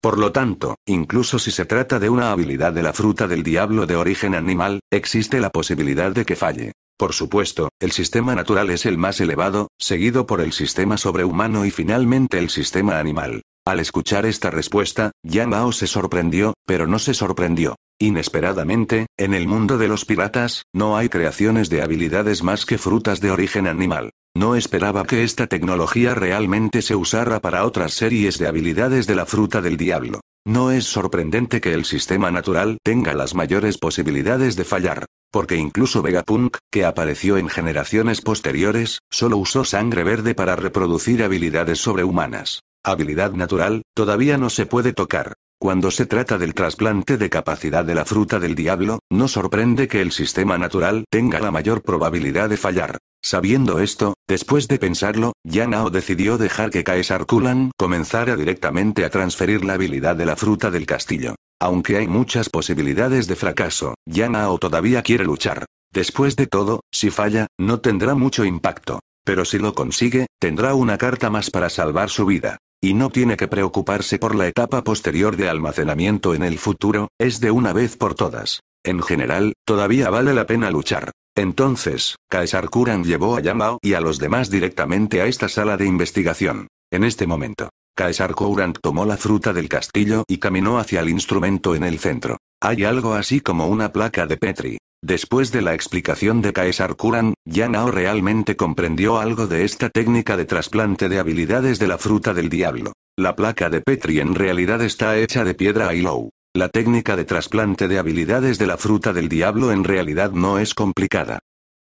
Por lo tanto, incluso si se trata de una habilidad de la fruta del diablo de origen animal, existe la posibilidad de que falle. Por supuesto, el sistema natural es el más elevado, seguido por el sistema sobrehumano y finalmente el sistema animal. Al escuchar esta respuesta, Yang Bao se sorprendió, pero no se sorprendió. Inesperadamente, en el mundo de los piratas, no hay creaciones de habilidades más que frutas de origen animal. No esperaba que esta tecnología realmente se usara para otras series de habilidades de la fruta del diablo. No es sorprendente que el sistema natural tenga las mayores posibilidades de fallar, porque incluso Vegapunk, que apareció en generaciones posteriores, solo usó sangre verde para reproducir habilidades sobrehumanas. Habilidad natural, todavía no se puede tocar. Cuando se trata del trasplante de capacidad de la fruta del diablo, no sorprende que el sistema natural tenga la mayor probabilidad de fallar. Sabiendo esto, después de pensarlo, Yanao decidió dejar que Caesar Kulan comenzara directamente a transferir la habilidad de la fruta del castillo. Aunque hay muchas posibilidades de fracaso, Yanao todavía quiere luchar. Después de todo, si falla, no tendrá mucho impacto. Pero si lo consigue, tendrá una carta más para salvar su vida. Y no tiene que preocuparse por la etapa posterior de almacenamiento en el futuro, es de una vez por todas. En general, todavía vale la pena luchar. Entonces, Kaesar Kuran llevó a Yamao y a los demás directamente a esta sala de investigación. En este momento, Kaesar Kuran tomó la fruta del castillo y caminó hacia el instrumento en el centro. Hay algo así como una placa de Petri. Después de la explicación de Caesar Kuran, Yanao realmente comprendió algo de esta técnica de trasplante de habilidades de la fruta del diablo. La placa de Petri en realidad está hecha de piedra Ailou. La técnica de trasplante de habilidades de la fruta del diablo en realidad no es complicada.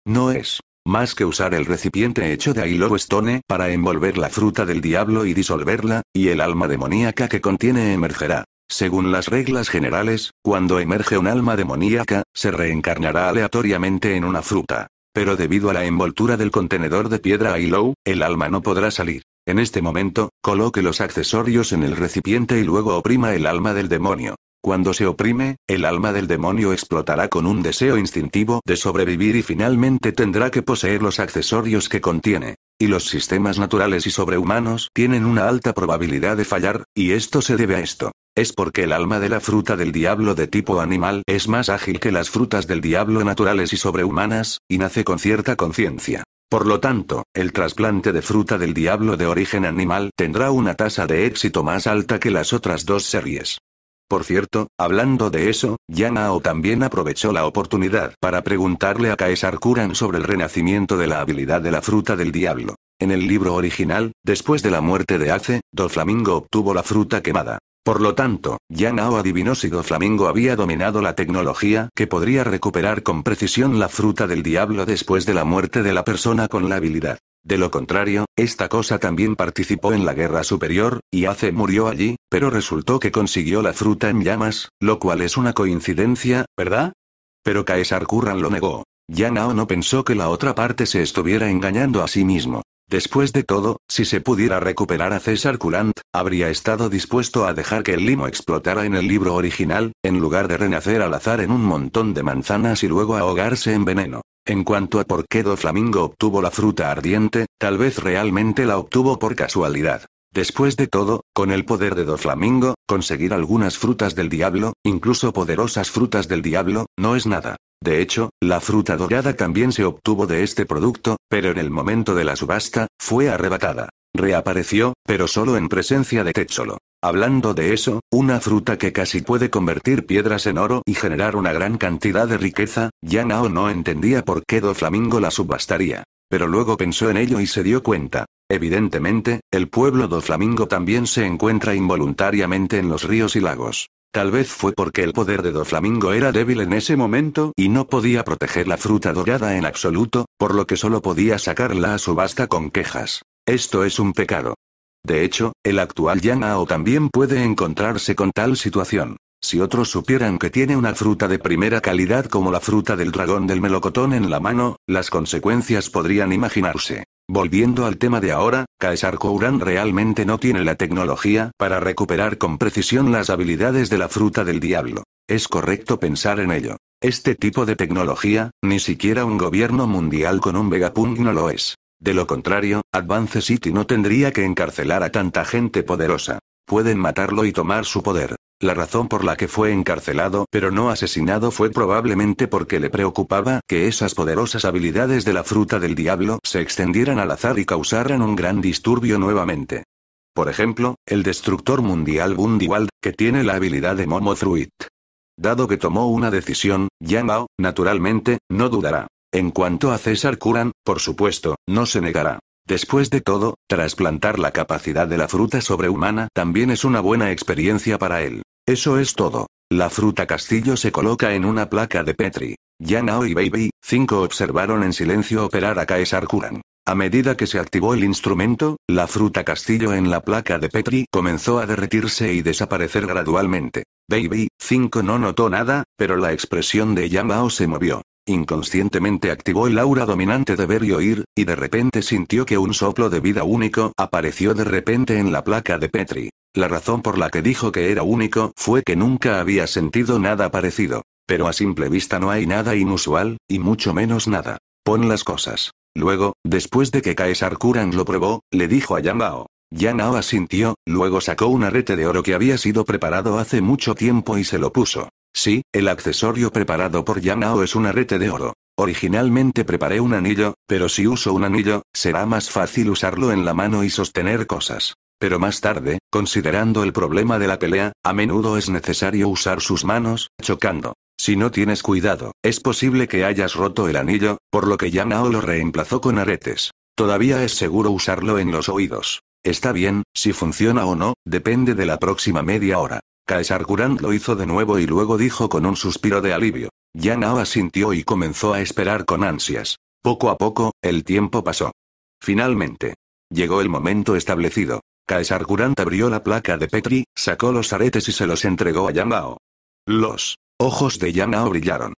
No es más que usar el recipiente hecho de Ailou Stone para envolver la fruta del diablo y disolverla, y el alma demoníaca que contiene emergerá. Según las reglas generales, cuando emerge un alma demoníaca, se reencarnará aleatoriamente en una fruta. Pero debido a la envoltura del contenedor de piedra Ailou, el alma no podrá salir. En este momento, coloque los accesorios en el recipiente y luego oprima el alma del demonio. Cuando se oprime, el alma del demonio explotará con un deseo instintivo de sobrevivir y finalmente tendrá que poseer los accesorios que contiene. Y los sistemas naturales y sobrehumanos tienen una alta probabilidad de fallar, y esto se debe a esto. Es porque el alma de la fruta del diablo de tipo animal es más ágil que las frutas del diablo naturales y sobrehumanas, y nace con cierta conciencia. Por lo tanto, el trasplante de fruta del diablo de origen animal tendrá una tasa de éxito más alta que las otras dos series. Por cierto, hablando de eso, Yanao también aprovechó la oportunidad para preguntarle a Caesar Kuran sobre el renacimiento de la habilidad de la fruta del diablo. En el libro original, después de la muerte de Ace, Doflamingo obtuvo la fruta quemada. Por lo tanto, Yanao adivinó si Doflamingo había dominado la tecnología que podría recuperar con precisión la fruta del diablo después de la muerte de la persona con la habilidad. De lo contrario, esta cosa también participó en la guerra superior, y Ace murió allí, pero resultó que consiguió la fruta en llamas, lo cual es una coincidencia, ¿verdad? Pero Caesar Curran lo negó. Yanao no pensó que la otra parte se estuviera engañando a sí mismo. Después de todo, si se pudiera recuperar a César Curant, habría estado dispuesto a dejar que el limo explotara en el libro original, en lugar de renacer al azar en un montón de manzanas y luego ahogarse en veneno. En cuanto a por qué Do Flamingo obtuvo la fruta ardiente, tal vez realmente la obtuvo por casualidad. Después de todo, con el poder de Do Flamingo, conseguir algunas frutas del diablo, incluso poderosas frutas del diablo, no es nada. De hecho, la fruta dorada también se obtuvo de este producto, pero en el momento de la subasta, fue arrebatada. Reapareció, pero solo en presencia de Tetsolo. Hablando de eso, una fruta que casi puede convertir piedras en oro y generar una gran cantidad de riqueza, Yanao no entendía por qué Doflamingo la subastaría. Pero luego pensó en ello y se dio cuenta. Evidentemente, el pueblo Doflamingo también se encuentra involuntariamente en los ríos y lagos. Tal vez fue porque el poder de Doflamingo era débil en ese momento y no podía proteger la fruta dorada en absoluto, por lo que solo podía sacarla a subasta con quejas. Esto es un pecado. De hecho, el actual Ao también puede encontrarse con tal situación. Si otros supieran que tiene una fruta de primera calidad como la fruta del dragón del melocotón en la mano, las consecuencias podrían imaginarse. Volviendo al tema de ahora, Caesar Kouran realmente no tiene la tecnología para recuperar con precisión las habilidades de la fruta del diablo. Es correcto pensar en ello. Este tipo de tecnología, ni siquiera un gobierno mundial con un Vegapunk no lo es. De lo contrario, Advance City no tendría que encarcelar a tanta gente poderosa. Pueden matarlo y tomar su poder. La razón por la que fue encarcelado pero no asesinado fue probablemente porque le preocupaba que esas poderosas habilidades de la fruta del diablo se extendieran al azar y causaran un gran disturbio nuevamente. Por ejemplo, el destructor mundial Bundiwald, que tiene la habilidad de Momo Fruit. Dado que tomó una decisión, Mao, naturalmente, no dudará. En cuanto a César Curran, por supuesto, no se negará. Después de todo, trasplantar la capacidad de la fruta sobrehumana también es una buena experiencia para él. Eso es todo. La fruta castillo se coloca en una placa de Petri. Yanao y Baby, 5 observaron en silencio operar a Caesar Curran. A medida que se activó el instrumento, la fruta castillo en la placa de Petri comenzó a derretirse y desaparecer gradualmente. Baby, 5 no notó nada, pero la expresión de Yanao se movió. Inconscientemente activó el aura dominante de ver y oír, y de repente sintió que un soplo de vida único apareció de repente en la placa de Petri. La razón por la que dijo que era único fue que nunca había sentido nada parecido. Pero a simple vista no hay nada inusual, y mucho menos nada. Pon las cosas. Luego, después de que Kaesar Kuran lo probó, le dijo a Yambao. Yanao asintió, luego sacó un arete de oro que había sido preparado hace mucho tiempo y se lo puso. Sí, el accesorio preparado por Yanao es un arete de oro. Originalmente preparé un anillo, pero si uso un anillo, será más fácil usarlo en la mano y sostener cosas. Pero más tarde, considerando el problema de la pelea, a menudo es necesario usar sus manos, chocando. Si no tienes cuidado, es posible que hayas roto el anillo, por lo que Yanao lo reemplazó con aretes. Todavía es seguro usarlo en los oídos. Está bien, si funciona o no, depende de la próxima media hora. Caesar Kurant lo hizo de nuevo y luego dijo con un suspiro de alivio. Yanao asintió y comenzó a esperar con ansias. Poco a poco, el tiempo pasó. Finalmente. Llegó el momento establecido. Caesar Curant abrió la placa de Petri, sacó los aretes y se los entregó a Yanao. Los ojos de Yanao brillaron.